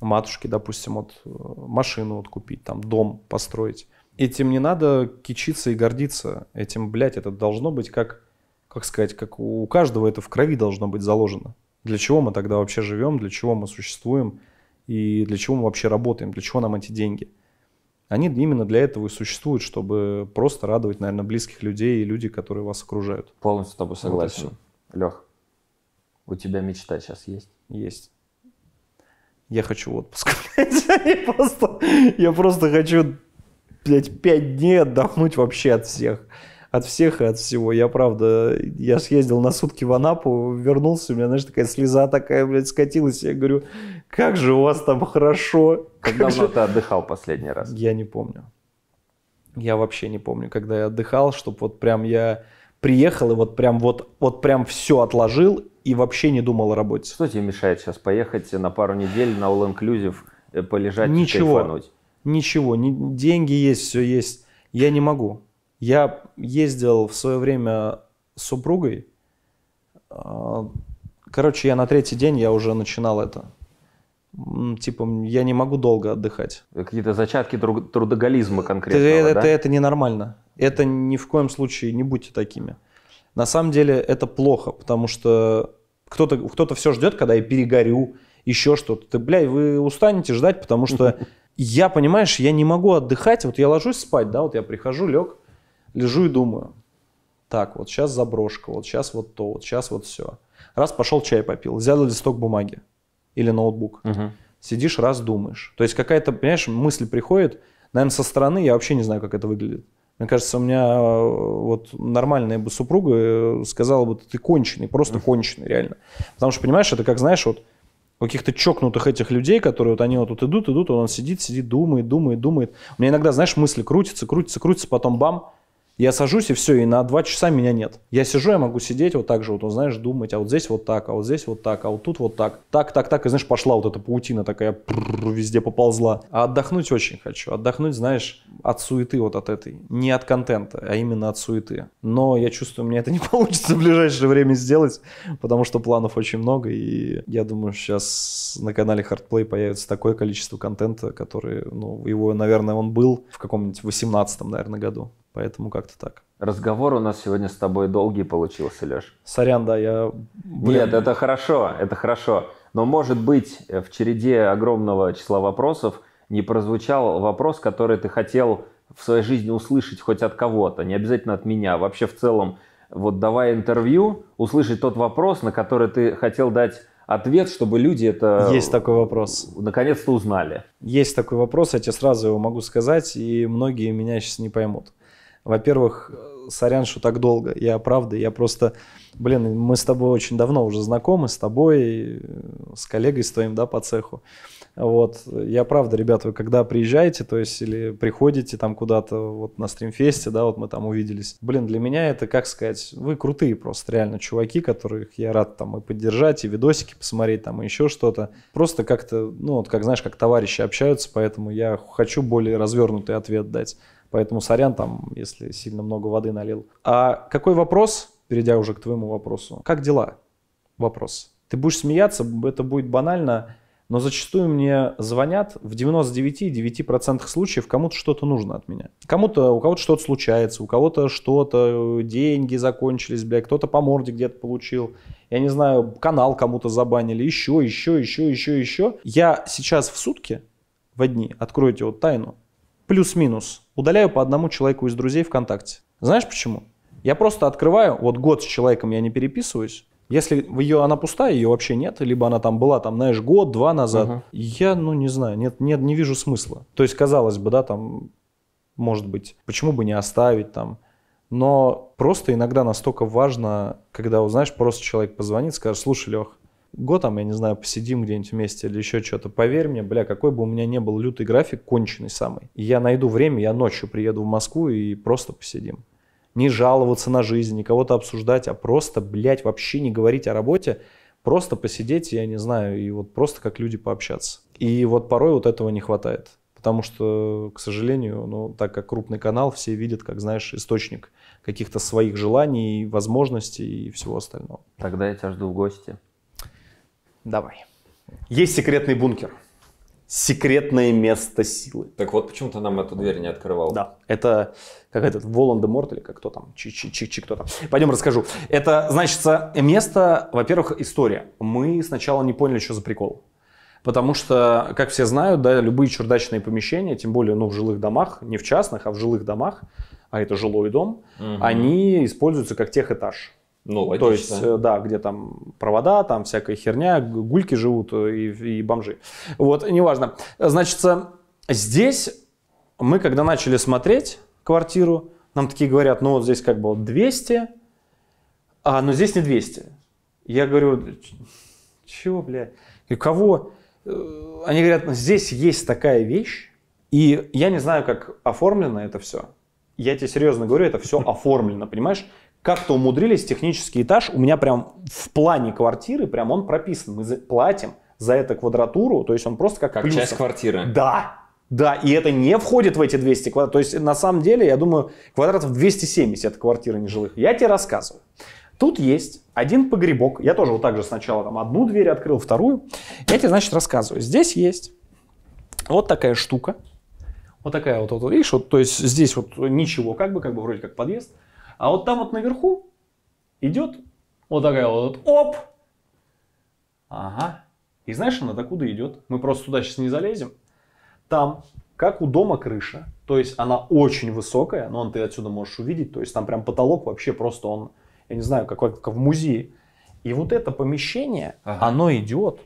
матушке, допустим, вот э, машину вот купить, там дом построить. Этим не надо кичиться и гордиться. Этим, блядь, это должно быть как, как сказать, как у каждого это в крови должно быть заложено. Для чего мы тогда вообще живем, для чего мы существуем и для чего мы вообще работаем, для чего нам эти деньги. Они именно для этого и существуют, чтобы просто радовать, наверное, близких людей и людей, которые вас окружают. Полностью с тобой согласен. Вот Лех, у тебя мечта сейчас есть? Есть. Я хочу отпуск, блядь. Я просто, я просто хочу, блядь, пять дней отдохнуть вообще от всех. От всех и от всего. Я правда, я съездил на сутки в Анапу, вернулся, у меня, знаешь, такая слеза такая, блядь, скатилась. Я говорю, как же у вас там хорошо. Как, как давно же... ты отдыхал последний раз? Я не помню. Я вообще не помню, когда я отдыхал, чтобы вот прям я приехал и вот прям вот, вот прям все отложил и вообще не думал о работе. Что тебе мешает сейчас поехать на пару недель на All Inclusive, э, полежать Ничего. и кайфануть? Ничего, не, деньги есть, все есть. Я не могу. Я ездил в свое время с супругой. А, короче, я на третий день, я уже начинал это. Типа, я не могу долго отдыхать. Какие-то зачатки трудоголизма конкретно. Это, да? это, это ненормально. Это ни в коем случае не будьте такими на самом деле это плохо, потому что кто-то кто, все ждет, когда я перегорю, еще что-то. Ты, бля, вы устанете ждать, потому что я, понимаешь, я не могу отдыхать. Вот я ложусь спать, да, вот я прихожу, лег, лежу и думаю. Так, вот сейчас заброшка, вот сейчас вот то, вот сейчас вот все. Раз пошел чай попил, взял листок бумаги или ноутбук. Угу. Сидишь, раз думаешь. То есть какая-то, понимаешь, мысль приходит, наверное, со стороны, я вообще не знаю, как это выглядит. Мне кажется, у меня э, вот нормальная бы супруга э, сказала бы, ты конченый, просто конченый, реально. Потому что, понимаешь, это как, знаешь, вот каких-то чокнутых этих людей, которые вот они вот тут идут, идут, а он сидит, сидит, думает, думает, думает. У меня иногда, знаешь, мысли крутятся, крутятся, крутятся, потом бам, я сажусь и все, и на два часа меня нет. Я сижу, я могу сидеть вот так же, вот, ну, знаешь, думать, а вот здесь вот так, а вот здесь вот так, а вот тут вот так. Так, так, так, и знаешь, пошла вот эта паутина такая, везде поползла. А отдохнуть очень хочу. Отдохнуть, знаешь, от суеты вот от этой. Не от контента, а именно от суеты. Но я чувствую, мне это не получится в ближайшее время сделать, потому что планов очень много, и я думаю, сейчас на канале Hardplay появится такое количество контента, который, ну, его, наверное, он был в каком-нибудь 18 наверное, году. Поэтому как-то так. Разговор у нас сегодня с тобой долгий получился, Леш. Сорян, да, я... Блин. Нет, это хорошо, это хорошо. Но, может быть, в череде огромного числа вопросов не прозвучал вопрос, который ты хотел в своей жизни услышать хоть от кого-то, не обязательно от меня, вообще в целом. Вот давай интервью, услышать тот вопрос, на который ты хотел дать ответ, чтобы люди это... Есть такой вопрос. Наконец-то узнали. Есть такой вопрос, я тебе сразу его могу сказать, и многие меня сейчас не поймут. Во-первых, сорян, что так долго. Я правда, я просто... Блин, мы с тобой очень давно уже знакомы, с тобой, с коллегой с твоим, да, по цеху. Вот, я правда, ребята, вы когда приезжаете, то есть, или приходите там куда-то, вот на стримфесте, да, вот мы там увиделись. Блин, для меня это, как сказать, вы крутые просто реально чуваки, которых я рад там и поддержать, и видосики посмотреть, там, и еще что-то. Просто как-то, ну, вот как, знаешь, как товарищи общаются, поэтому я хочу более развернутый ответ дать. Поэтому сорян там, если сильно много воды налил. А какой вопрос, перейдя уже к твоему вопросу, как дела? Вопрос. Ты будешь смеяться, это будет банально, но зачастую мне звонят в 99-и, 99,9% случаев кому-то что-то нужно от меня. Кому-то, у кого-то что-то случается, у кого-то что-то, деньги закончились, бля, кто-то по морде где-то получил, я не знаю, канал кому-то забанили, еще, еще, еще, еще, еще. Я сейчас в сутки, в одни, откройте вот тайну, плюс-минус, удаляю по одному человеку из друзей ВКонтакте. Знаешь почему? Я просто открываю, вот год с человеком я не переписываюсь, если ее она пустая, ее вообще нет, либо она там была, там, знаешь, год-два назад, угу. я, ну, не знаю, нет, нет, не вижу смысла. То есть, казалось бы, да, там, может быть, почему бы не оставить там. Но просто иногда настолько важно, когда, знаешь, просто человек позвонит, скажет, слушай, Лех, Готэм, а я не знаю, посидим где-нибудь вместе или еще что-то. Поверь мне, бля, какой бы у меня не был лютый график, конченый самый. Я найду время, я ночью приеду в Москву и просто посидим. Не жаловаться на жизнь, не кого-то обсуждать, а просто, блядь, вообще не говорить о работе, просто посидеть, я не знаю, и вот просто как люди пообщаться. И вот порой вот этого не хватает. Потому что, к сожалению, ну, так как крупный канал, все видят, как, знаешь, источник каких-то своих желаний, возможностей и всего остального. Тогда я тебя жду в гости. Давай. Есть секретный бункер. Секретное место силы. Так вот почему ты нам эту дверь не открывал. Да, это как этот Волан-де-Морт или как кто там, чи-чи-чи кто там. Пойдем расскажу. Это, значит, место, во-первых, история. Мы сначала не поняли, что за прикол. Потому что, как все знают, да, любые чердачные помещения, тем более ну, в жилых домах, не в частных, а в жилых домах, а это жилой дом, угу. они используются как техэтаж. Ну, логично. То есть, э, да, где там провода, там всякая херня, гульки живут э, и, и бомжи. Вот, неважно. Значит, э, здесь мы, когда начали смотреть квартиру, нам такие говорят, ну вот здесь как бы вот 200, а, но здесь не 200. Я говорю, чего, блядь? И кого? Они говорят, здесь есть такая вещь, и я не знаю, как оформлено это все. Я тебе серьезно говорю, это все оформлено, понимаешь? как-то умудрились технический этаж, у меня прям в плане квартиры, прям он прописан, мы платим за эту квадратуру, то есть он просто как, как плюсов. часть квартиры. Да, да, и это не входит в эти 200 квадратов. То есть, на самом деле, я думаю, квадратов 270 это квартиры нежилых. Я тебе рассказываю. Тут есть один погребок. Я тоже вот так же сначала там одну дверь открыл, вторую. Я тебе, значит, рассказываю. Здесь есть вот такая штука. Вот такая вот, вот видишь, вот, то есть здесь вот ничего, как бы, как бы вроде как подъезд. А вот там вот наверху идет вот такая вот, оп. Ага. И знаешь, она докуда идет? Мы просто туда сейчас не залезем. Там, как у дома крыша, то есть она очень высокая, но он ты отсюда можешь увидеть, то есть там прям потолок вообще просто он, я не знаю, как, как в музее. И вот это помещение, ага. оно идет.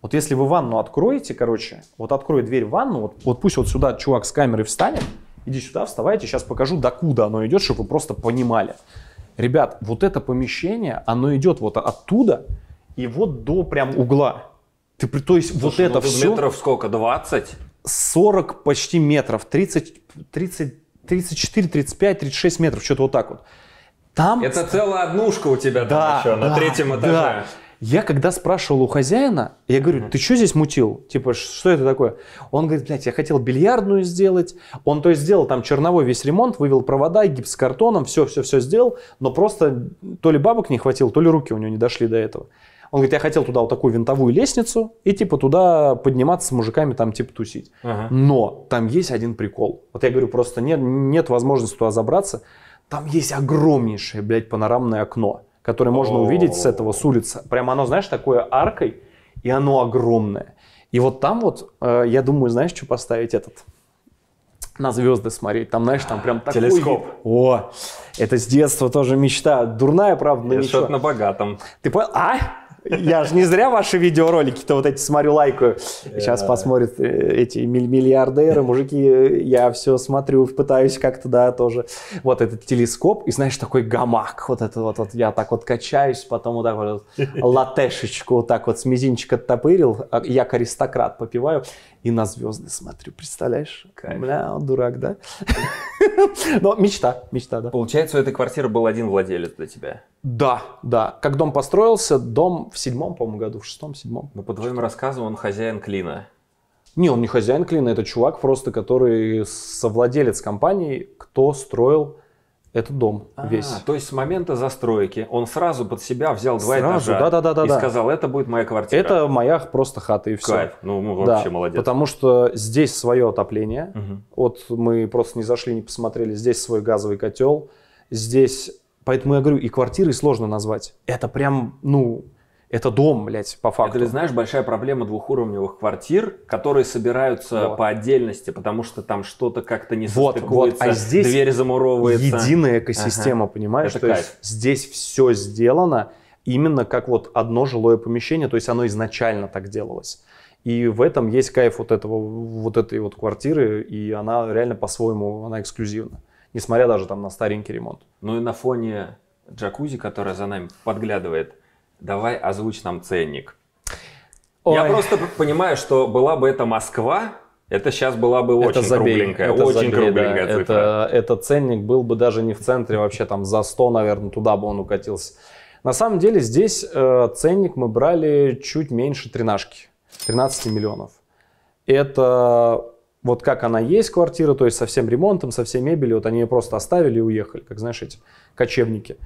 Вот если вы ванну откроете, короче, вот открой дверь в ванну, вот, вот пусть вот сюда чувак с камерой встанет, иди сюда, вставайте, сейчас покажу, докуда оно идет, чтобы вы просто понимали. Ребят, вот это помещение, оно идет вот оттуда и вот до прям угла. Ты, то есть Слушай, вот это ну тут все... метров сколько, 20? 40 почти метров, 30, 30, 34, 35, 36 метров, что-то вот так вот. Там... Это целая однушка у тебя да, там еще, да, на третьем этаже. Да. Я когда спрашивал у хозяина, я говорю, ты что здесь мутил? Типа, что это такое? Он говорит, блядь, я хотел бильярдную сделать. Он то есть сделал там черновой весь ремонт, вывел провода, гипсокартоном, все-все-все сделал, но просто то ли бабок не хватило, то ли руки у него не дошли до этого. Он говорит, я хотел туда вот такую винтовую лестницу и типа туда подниматься с мужиками, там типа тусить. Ага. Но там есть один прикол. Вот я говорю, просто нет, нет возможности туда забраться. Там есть огромнейшее, блядь, панорамное окно который можно О-о-о. увидеть с этого, с улицы. Прямо оно, знаешь, такое аркой, и оно огромное. И вот там вот, э, я думаю, знаешь, что поставить этот? На звезды смотреть. Там, знаешь, там прям такой... Телескоп. О, это с детства тоже мечта. Дурная, правда, но ничего. на богатом. Ты понял? А? Я же не зря ваши видеоролики-то вот эти смотрю, лайкаю. Сейчас посмотрят э, эти миллиардеры, мужики. Я все смотрю, пытаюсь как-то, да, тоже. Вот этот телескоп, и знаешь, такой гамак. Вот это вот, вот я так вот качаюсь, потом вот так вот латешечку вот так вот с мизинчика оттопырил. А, Як аристократ попиваю и на звезды смотрю, представляешь? Кайф. Бля, он дурак, да? Но мечта, мечта, да. Получается, у этой квартиры был один владелец для тебя? Да, да. Как дом построился, дом в седьмом, по-моему, году, в шестом, седьмом. Но по твоим рассказам он хозяин клина. Не, он не хозяин клина, это чувак просто, который совладелец компании, кто строил это дом а, весь. То есть с момента застройки он сразу под себя взял два сразу, этажа да, да, да, и да. сказал, это будет моя квартира. Это моя просто хата и все. Кайф, ну, вообще да, молодец. Потому что здесь свое отопление. Угу. Вот мы просто не зашли, не посмотрели. Здесь свой газовый котел. Здесь, поэтому я говорю, и квартиры сложно назвать. Это прям, ну, это дом, блядь, по факту. Это, знаешь, большая проблема двухуровневых квартир, которые собираются вот. по отдельности, потому что там что-то как-то не вот, вот. А здесь дверь замуровывается. единая экосистема, ага. понимаешь? Это То кайф. есть здесь все сделано именно как вот одно жилое помещение, то есть оно изначально так делалось. И в этом есть кайф вот, этого, вот этой вот квартиры, и она реально по-своему, она эксклюзивна. Несмотря даже там на старенький ремонт. Ну и на фоне джакузи, которая за нами подглядывает – давай озвучь нам ценник. Ой. Я просто понимаю, что была бы это Москва, это сейчас была бы очень забей, кругленькая, это очень забей, кругленькая да. цифра. Это, это ценник был бы даже не в центре вообще, там за 100, наверное, туда бы он укатился. На самом деле здесь э, ценник мы брали чуть меньше тринашки, 13 миллионов. Это вот как она есть, квартира, то есть со всем ремонтом, со всей мебелью, вот они ее просто оставили и уехали, как, знаешь, эти кочевники.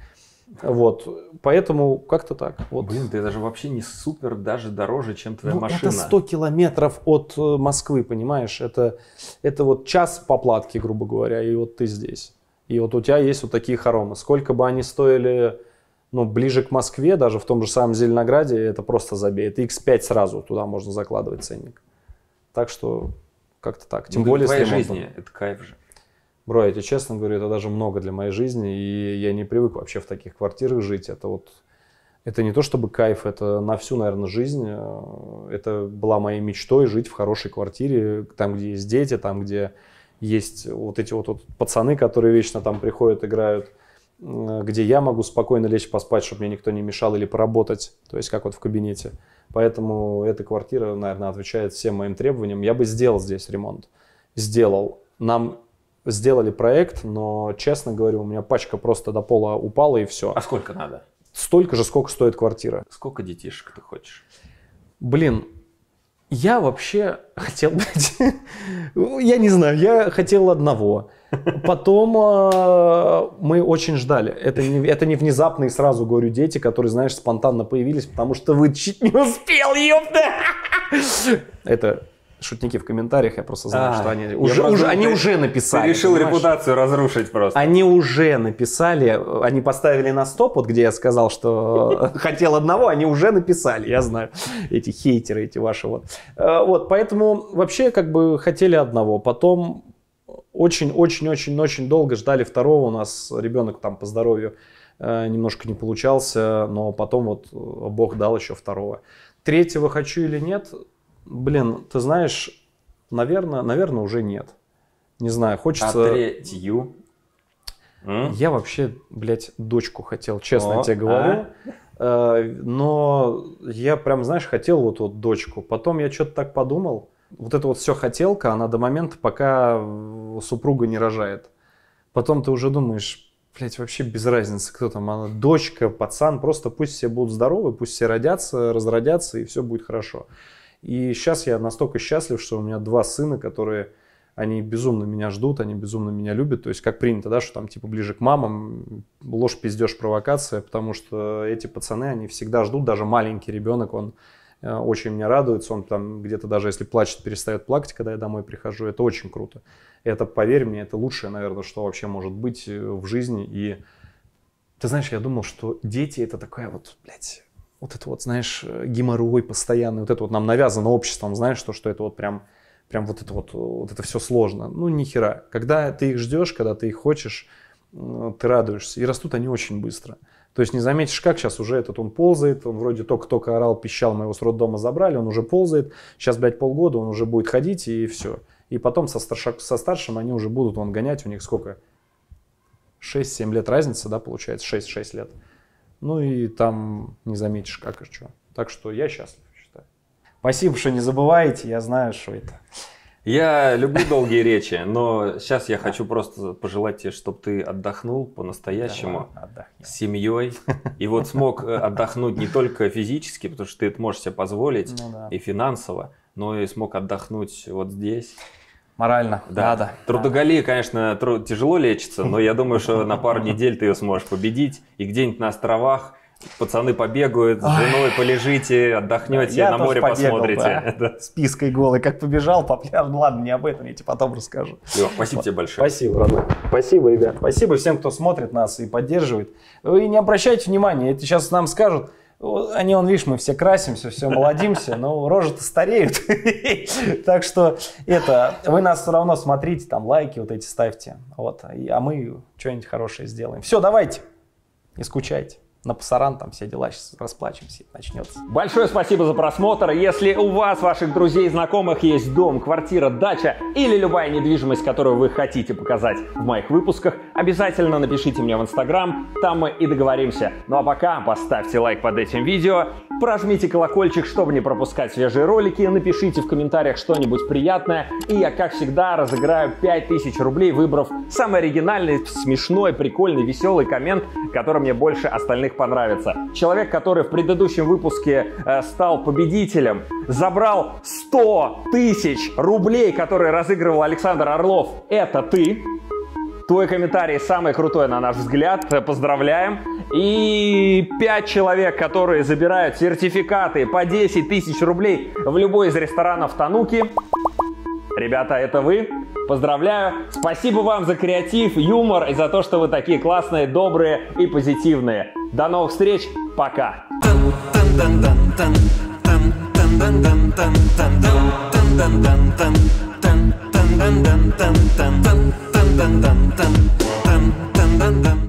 Вот, поэтому как-то так. Вот. Блин, ты даже вообще не супер, даже дороже, чем твоя ну, машина. Это 100 километров от э, Москвы, понимаешь? Это, это вот час по платке, грубо говоря, и вот ты здесь. И вот у тебя есть вот такие хоромы. Сколько бы они стоили, ну, ближе к Москве, даже в том же самом Зеленограде, это просто забей. Это X5 сразу туда можно закладывать ценник. Так что как-то так. Тем ну, более, твоей если жизни можно... это кайф же. Бро, я тебе честно говорю, это даже много для моей жизни, и я не привык вообще в таких квартирах жить. Это вот это не то чтобы кайф, это на всю, наверное, жизнь. Э, это была моей мечтой жить в хорошей квартире, там, где есть дети, там, где есть вот эти вот, вот пацаны, которые вечно там приходят, играют, э, где я могу спокойно лечь поспать, чтобы мне никто не мешал, или поработать, то есть как вот в кабинете. Поэтому эта квартира, наверное, отвечает всем моим требованиям. Я бы сделал здесь ремонт. Сделал. Нам сделали проект, но, честно говорю, у меня пачка просто до пола упала и все. А сколько надо? Столько же, сколько стоит квартира. Сколько детишек ты хочешь? Блин, я вообще хотел быть... я не знаю, я хотел одного. Потом э, мы очень ждали. Это не, это не внезапные, сразу говорю, дети, которые, знаешь, спонтанно появились, потому что вы чуть не успел, ёпта! это шутники в комментариях, я просто знаю, а, что они уже, уже, они уже написали. Ты решил понимаешь? репутацию разрушить просто. Они уже написали, они поставили на стоп, вот где я сказал, что хотел одного, они уже написали, я знаю, эти хейтеры, эти ваши вот. Э, вот, поэтому вообще как бы хотели одного, потом очень-очень-очень-очень долго ждали второго, у нас ребенок там по здоровью э, немножко не получался, но потом вот э, Бог дал еще второго. Третьего хочу или нет – Блин, ты знаешь, наверное, наверное, уже нет. Не знаю, хочется... А третью? Я вообще, блядь, дочку хотел, честно О, тебе говорю. А? Э, но я прям, знаешь, хотел вот, вот дочку. Потом я что-то так подумал. Вот это вот все хотелка, она до момента, пока супруга не рожает. Потом ты уже думаешь, блядь, вообще без разницы, кто там, она дочка, пацан, просто пусть все будут здоровы, пусть все родятся, разродятся, и все будет хорошо. И сейчас я настолько счастлив, что у меня два сына, которые они безумно меня ждут, они безумно меня любят. То есть, как принято, да, что там типа ближе к мамам, ложь, пиздеж, провокация, потому что эти пацаны, они всегда ждут, даже маленький ребенок, он э, очень меня радуется, он там где-то даже если плачет, перестает плакать, когда я домой прихожу, это очень круто. Это, поверь мне, это лучшее, наверное, что вообще может быть э, в жизни. И ты знаешь, я думал, что дети это такая вот, блядь, вот это вот, знаешь, э, геморрой постоянный, вот это вот нам навязано обществом, знаешь, то, что это вот прям, прям вот это вот, э, вот это все сложно. Ну, ни хера. Когда ты их ждешь, когда ты их хочешь, ты радуешься. И растут они очень быстро. То есть не заметишь, как сейчас уже этот он ползает, он вроде только-только орал, пищал, мы его с роддома забрали, он уже ползает. Сейчас, блядь, полгода он уже будет ходить и все. И потом со, старшак, со старшим они уже будут он гонять, у них сколько? 6-7 лет разница, да, получается? 6-6 лет. Ну и там не заметишь, как и что. Так что я счастлив, считаю. Спасибо, что не забываете. Я знаю, что это. Я люблю долгие речи, но сейчас я хочу просто пожелать тебе, чтобы ты отдохнул по-настоящему с семьей. И вот смог э, отдохнуть не только физически, потому что ты это можешь себе позволить, ну, да. и финансово, но и смог отдохнуть вот здесь. Морально, да. надо. Трудоголия, конечно, тру- тяжело лечится, но я думаю, что на пару недель ты ее сможешь победить. И где-нибудь на островах пацаны побегают, с женой полежите, отдохнете, на море посмотрите. Да. да. С пиской голой, как побежал по пляжу. Ну ладно, не об этом, я тебе потом расскажу. спасибо тебе большое. Спасибо, родной. Спасибо, ребят. Спасибо всем, кто смотрит нас и поддерживает. И не обращайте внимания, это сейчас нам скажут – ну, они, он, видишь, мы все красимся, все молодимся, но рожи-то стареют. Так что это, вы нас все равно смотрите, там лайки вот эти ставьте. Вот, а мы что-нибудь хорошее сделаем. Все, давайте. Не скучайте на пасаран, там все дела, сейчас расплачемся, начнется. Большое спасибо за просмотр. Если у вас, ваших друзей, знакомых есть дом, квартира, дача или любая недвижимость, которую вы хотите показать в моих выпусках, обязательно напишите мне в Инстаграм, там мы и договоримся. Ну а пока поставьте лайк под этим видео, прожмите колокольчик, чтобы не пропускать свежие ролики, напишите в комментариях что-нибудь приятное, и я, как всегда, разыграю 5000 рублей, выбрав самый оригинальный, смешной, прикольный, веселый коммент, который мне больше остальных понравится. Человек, который в предыдущем выпуске э, стал победителем, забрал 100 тысяч рублей, которые разыгрывал Александр Орлов. Это ты. Твой комментарий самый крутой, на наш взгляд. Поздравляем. И пять человек, которые забирают сертификаты по 10 тысяч рублей в любой из ресторанов Тануки. Ребята, это вы? Поздравляю! Спасибо вам за креатив, юмор и за то, что вы такие классные, добрые и позитивные. До новых встреч, пока! tan tan tan tan tan tan tan tan tan tan